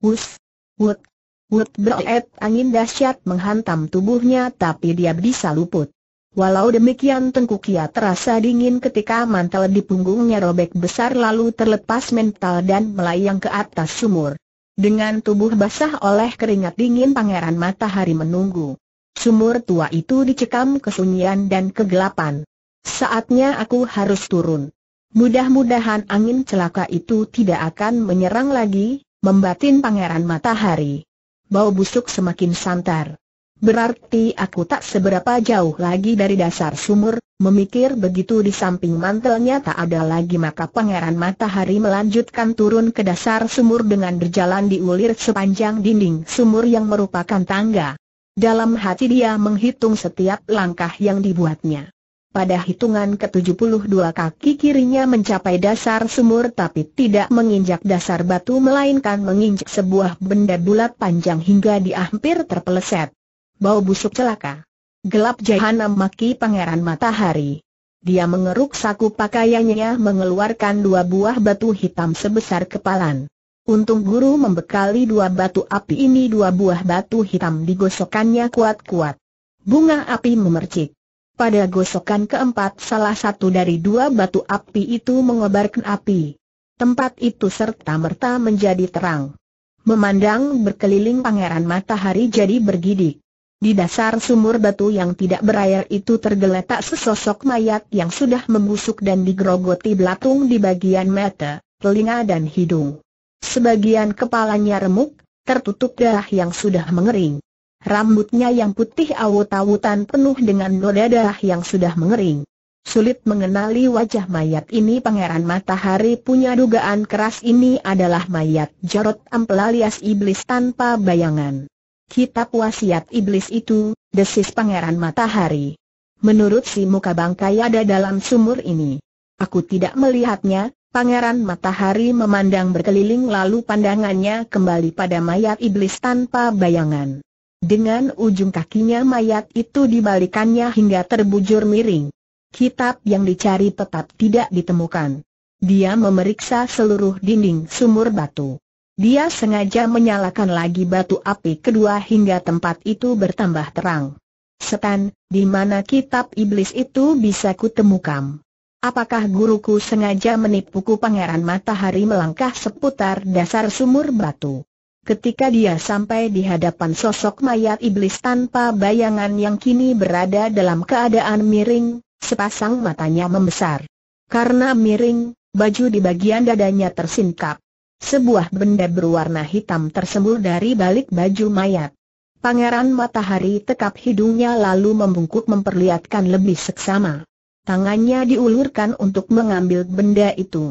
Wus, wut, wut beret angin dahsyat menghantam tubuhnya tapi dia bisa luput. Walau demikian tengku kia terasa dingin ketika mantel di punggungnya robek besar lalu terlepas mental dan melayang ke atas sumur. Dengan tubuh basah oleh keringat dingin pangeran matahari menunggu. Sumur tua itu dicekam kesunyian dan kegelapan. Saatnya aku harus turun. Mudah-mudahan angin celaka itu tidak akan menyerang lagi, membatin pangeran matahari. Bau busuk semakin santar. Berarti aku tak seberapa jauh lagi dari dasar sumur, memikir begitu di samping mantelnya tak ada lagi maka pangeran matahari melanjutkan turun ke dasar sumur dengan berjalan diulir sepanjang dinding sumur yang merupakan tangga. Dalam hati dia menghitung setiap langkah yang dibuatnya. Pada hitungan ke-72 kaki kirinya mencapai dasar sumur tapi tidak menginjak dasar batu melainkan menginjak sebuah benda bulat panjang hingga dia hampir terpeleset. Bau busuk celaka. Gelap jahanam maki pangeran matahari. Dia mengeruk saku pakaiannya mengeluarkan dua buah batu hitam sebesar kepalan. Untung guru membekali dua batu api ini dua buah batu hitam digosokkannya kuat-kuat. Bunga api memercik. Pada gosokan keempat salah satu dari dua batu api itu mengobarkan api. Tempat itu serta-merta menjadi terang. Memandang berkeliling pangeran matahari jadi bergidik. Di dasar sumur batu yang tidak berair itu tergeletak sesosok mayat yang sudah membusuk dan digerogoti belatung di bagian mata, telinga dan hidung. Sebagian kepalanya remuk, tertutup darah yang sudah mengering. Rambutnya yang putih awut-awutan penuh dengan noda darah yang sudah mengering. Sulit mengenali wajah mayat ini Pangeran Matahari punya dugaan keras ini adalah mayat Jarot Ampel alias Iblis tanpa bayangan. Kitab wasiat Iblis itu, desis Pangeran Matahari. Menurut si muka bangkai ada dalam sumur ini. Aku tidak melihatnya, Pangeran Matahari memandang berkeliling lalu pandangannya kembali pada mayat iblis tanpa bayangan. Dengan ujung kakinya mayat itu dibalikannya hingga terbujur miring. Kitab yang dicari tetap tidak ditemukan. Dia memeriksa seluruh dinding sumur batu. Dia sengaja menyalakan lagi batu api kedua hingga tempat itu bertambah terang. Setan, di mana kitab iblis itu bisa kutemukan? Apakah guruku sengaja menipuku pangeran matahari melangkah seputar dasar sumur batu? Ketika dia sampai di hadapan sosok mayat iblis tanpa bayangan yang kini berada dalam keadaan miring, sepasang matanya membesar. Karena miring, baju di bagian dadanya tersingkap. Sebuah benda berwarna hitam tersembul dari balik baju mayat. Pangeran Matahari tekap hidungnya lalu membungkuk memperlihatkan lebih seksama. Tangannya diulurkan untuk mengambil benda itu.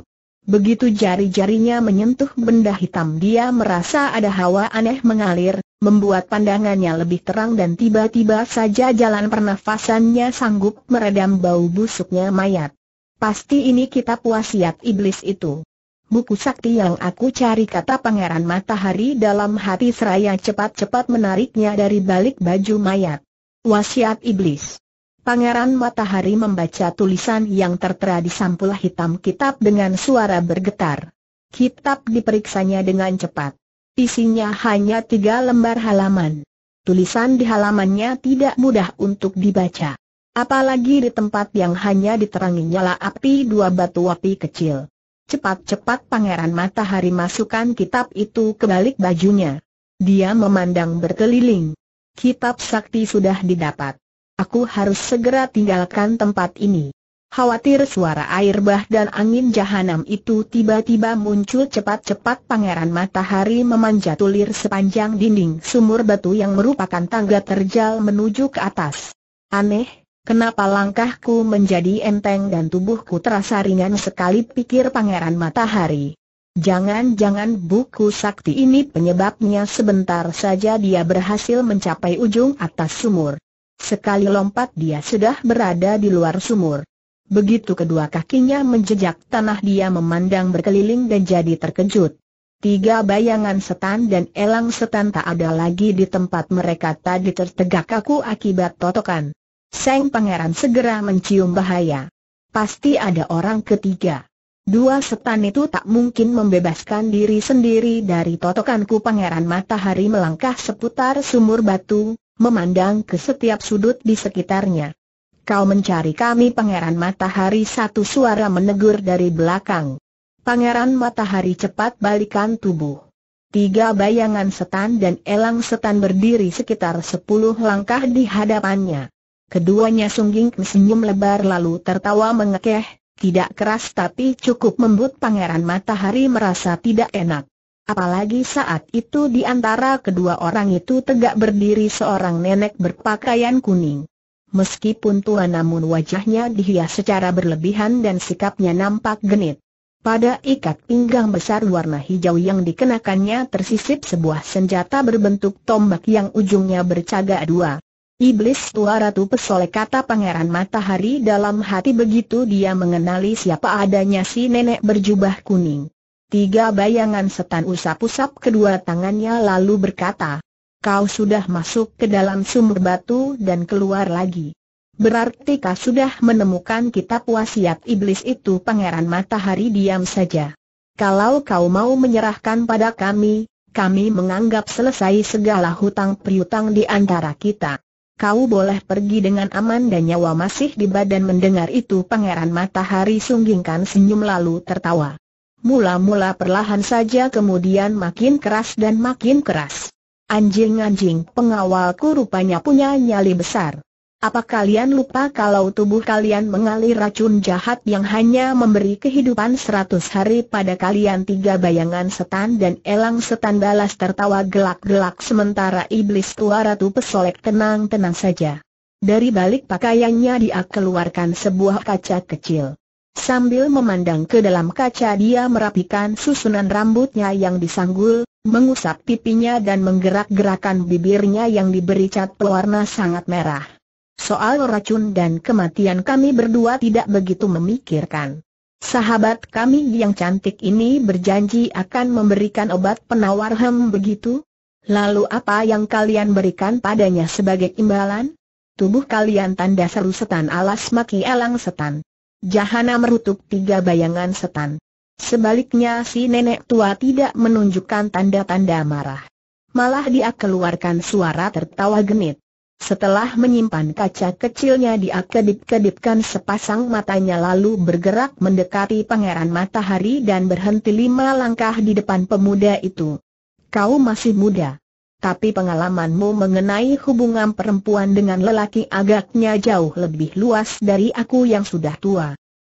Begitu jari-jarinya menyentuh benda hitam dia merasa ada hawa aneh mengalir, membuat pandangannya lebih terang dan tiba-tiba saja jalan pernafasannya sanggup meredam bau busuknya mayat. Pasti ini kitab wasiat iblis itu. Buku sakti yang aku cari kata pangeran matahari dalam hati seraya cepat-cepat menariknya dari balik baju mayat. Wasiat iblis. Pangeran Matahari membaca tulisan yang tertera di sampul hitam kitab dengan suara bergetar. Kitab diperiksanya dengan cepat. Isinya hanya tiga lembar halaman. Tulisan di halamannya tidak mudah untuk dibaca. Apalagi di tempat yang hanya diterangi nyala api dua batu api kecil. Cepat-cepat Pangeran Matahari masukkan kitab itu ke balik bajunya. Dia memandang berkeliling. Kitab sakti sudah didapat. Aku harus segera tinggalkan tempat ini. Khawatir suara air bah dan angin jahanam itu tiba-tiba muncul cepat-cepat pangeran matahari memanjat ulir sepanjang dinding sumur batu yang merupakan tangga terjal menuju ke atas. Aneh, kenapa langkahku menjadi enteng dan tubuhku terasa ringan sekali pikir pangeran matahari. Jangan-jangan buku sakti ini penyebabnya sebentar saja dia berhasil mencapai ujung atas sumur. Sekali lompat dia sudah berada di luar sumur. Begitu kedua kakinya menjejak tanah dia memandang berkeliling dan jadi terkejut. Tiga bayangan setan dan elang setan tak ada lagi di tempat mereka tadi tertegak kaku akibat totokan. Seng pangeran segera mencium bahaya. Pasti ada orang ketiga. Dua setan itu tak mungkin membebaskan diri sendiri dari totokanku pangeran matahari melangkah seputar sumur batu, memandang ke setiap sudut di sekitarnya. Kau mencari kami Pangeran Matahari satu suara menegur dari belakang. Pangeran Matahari cepat balikan tubuh. Tiga bayangan setan dan elang setan berdiri sekitar sepuluh langkah di hadapannya. Keduanya sungging senyum lebar lalu tertawa mengekeh, tidak keras tapi cukup membuat Pangeran Matahari merasa tidak enak. Apalagi saat itu di antara kedua orang itu tegak berdiri seorang nenek berpakaian kuning. Meskipun tua namun wajahnya dihias secara berlebihan dan sikapnya nampak genit. Pada ikat pinggang besar warna hijau yang dikenakannya tersisip sebuah senjata berbentuk tombak yang ujungnya bercaga dua. Iblis tua ratu pesole kata pangeran matahari dalam hati begitu dia mengenali siapa adanya si nenek berjubah kuning. Tiga bayangan setan usap-usap kedua tangannya lalu berkata, Kau sudah masuk ke dalam sumur batu dan keluar lagi. Berarti kau sudah menemukan kitab wasiat iblis itu Pangeran Matahari diam saja. Kalau kau mau menyerahkan pada kami, kami menganggap selesai segala hutang priutang di antara kita. Kau boleh pergi dengan aman dan nyawa masih di badan mendengar itu Pangeran Matahari sunggingkan senyum lalu tertawa. Mula-mula perlahan saja kemudian makin keras dan makin keras. Anjing-anjing pengawalku rupanya punya nyali besar. Apa kalian lupa kalau tubuh kalian mengalir racun jahat yang hanya memberi kehidupan seratus hari pada kalian tiga bayangan setan dan elang setan balas tertawa gelak-gelak sementara iblis tua ratu pesolek tenang-tenang saja. Dari balik pakaiannya dia keluarkan sebuah kaca kecil. Sambil memandang ke dalam kaca dia merapikan susunan rambutnya yang disanggul, mengusap pipinya dan menggerak-gerakan bibirnya yang diberi cat pewarna sangat merah. Soal racun dan kematian kami berdua tidak begitu memikirkan. Sahabat kami yang cantik ini berjanji akan memberikan obat penawar hem begitu? Lalu apa yang kalian berikan padanya sebagai imbalan? Tubuh kalian tanda seru setan alas maki elang setan. Jahana merutuk tiga bayangan setan. Sebaliknya si nenek tua tidak menunjukkan tanda-tanda marah. Malah dia keluarkan suara tertawa genit. Setelah menyimpan kaca kecilnya dia kedip-kedipkan sepasang matanya lalu bergerak mendekati pangeran matahari dan berhenti lima langkah di depan pemuda itu. Kau masih muda tapi pengalamanmu mengenai hubungan perempuan dengan lelaki agaknya jauh lebih luas dari aku yang sudah tua.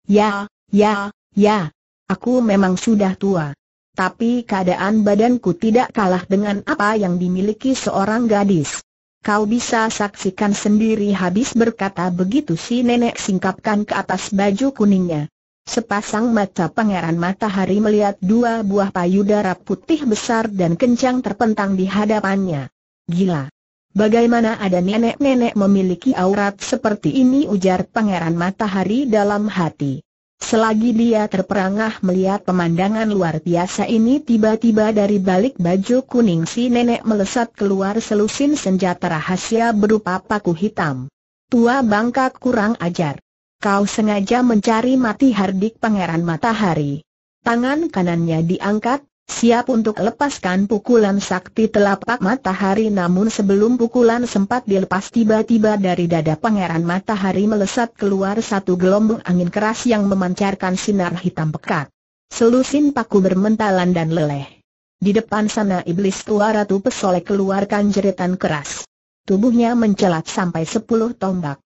Ya, ya, ya, aku memang sudah tua. Tapi keadaan badanku tidak kalah dengan apa yang dimiliki seorang gadis. Kau bisa saksikan sendiri habis berkata begitu si nenek singkapkan ke atas baju kuningnya. Sepasang mata pangeran matahari melihat dua buah payudara putih besar dan kencang terpentang di hadapannya. Gila! Bagaimana ada nenek-nenek memiliki aurat seperti ini ujar pangeran matahari dalam hati. Selagi dia terperangah melihat pemandangan luar biasa ini tiba-tiba dari balik baju kuning si nenek melesat keluar selusin senjata rahasia berupa paku hitam. Tua bangka kurang ajar. Kau sengaja mencari mati hardik pangeran matahari. Tangan kanannya diangkat, siap untuk lepaskan pukulan sakti telapak matahari namun sebelum pukulan sempat dilepas tiba-tiba dari dada pangeran matahari melesat keluar satu gelombang angin keras yang memancarkan sinar hitam pekat. Selusin paku bermentalan dan leleh. Di depan sana iblis tua Ratu Pesolek keluarkan jeritan keras. Tubuhnya mencelat sampai sepuluh tombak.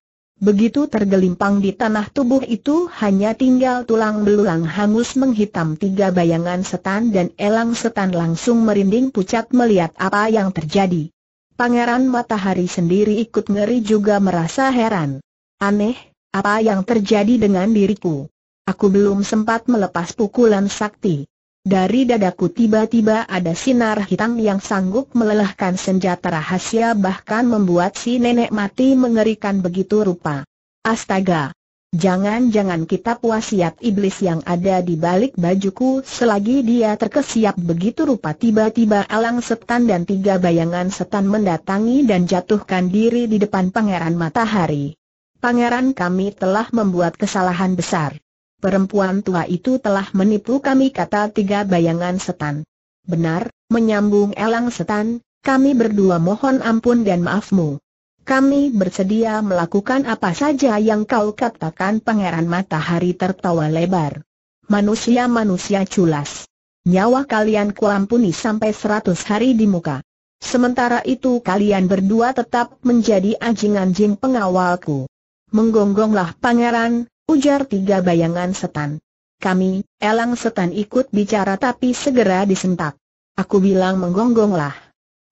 Begitu tergelimpang di tanah tubuh itu hanya tinggal tulang belulang hangus menghitam tiga bayangan setan dan elang setan langsung merinding pucat melihat apa yang terjadi. Pangeran Matahari sendiri ikut ngeri juga merasa heran. Aneh, apa yang terjadi dengan diriku? Aku belum sempat melepas pukulan sakti. Dari dadaku tiba-tiba ada sinar hitam yang sanggup melelahkan senjata rahasia bahkan membuat si nenek mati mengerikan begitu rupa. Astaga! Jangan-jangan kitab wasiat iblis yang ada di balik bajuku selagi dia terkesiap begitu rupa tiba-tiba alang setan dan tiga bayangan setan mendatangi dan jatuhkan diri di depan pangeran matahari. Pangeran kami telah membuat kesalahan besar. Perempuan tua itu telah menipu kami kata tiga bayangan setan. Benar, menyambung elang setan, kami berdua mohon ampun dan maafmu. Kami bersedia melakukan apa saja yang kau katakan Pangeran Matahari tertawa lebar. Manusia-manusia culas. Nyawa kalian kuampuni sampai seratus hari di muka. Sementara itu kalian berdua tetap menjadi anjing-anjing pengawalku. Menggonggonglah pangeran, ujar tiga bayangan setan. Kami, elang setan ikut bicara tapi segera disentak. Aku bilang menggonggonglah.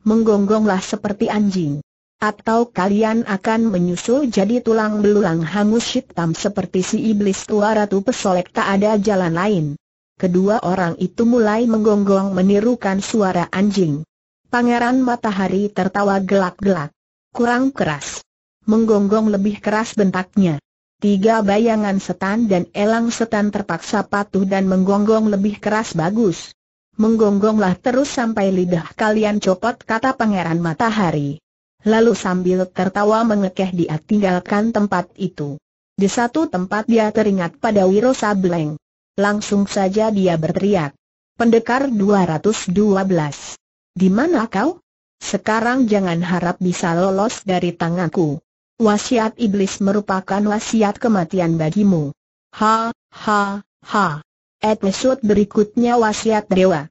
Menggonggonglah seperti anjing. Atau kalian akan menyusul jadi tulang belulang hangus hitam seperti si iblis tua ratu pesolek tak ada jalan lain. Kedua orang itu mulai menggonggong menirukan suara anjing. Pangeran Matahari tertawa gelak-gelak. Kurang keras. Menggonggong lebih keras bentaknya. Tiga bayangan setan dan elang setan terpaksa patuh dan menggonggong lebih keras bagus. Menggonggonglah terus sampai lidah kalian copot kata pangeran matahari. Lalu sambil tertawa mengekeh dia tinggalkan tempat itu. Di satu tempat dia teringat pada Wiro Sableng. Langsung saja dia berteriak. Pendekar 212. Di mana kau? Sekarang jangan harap bisa lolos dari tanganku. Wasiat iblis merupakan wasiat kematian bagimu. Ha, ha, ha. Episode berikutnya wasiat dewa.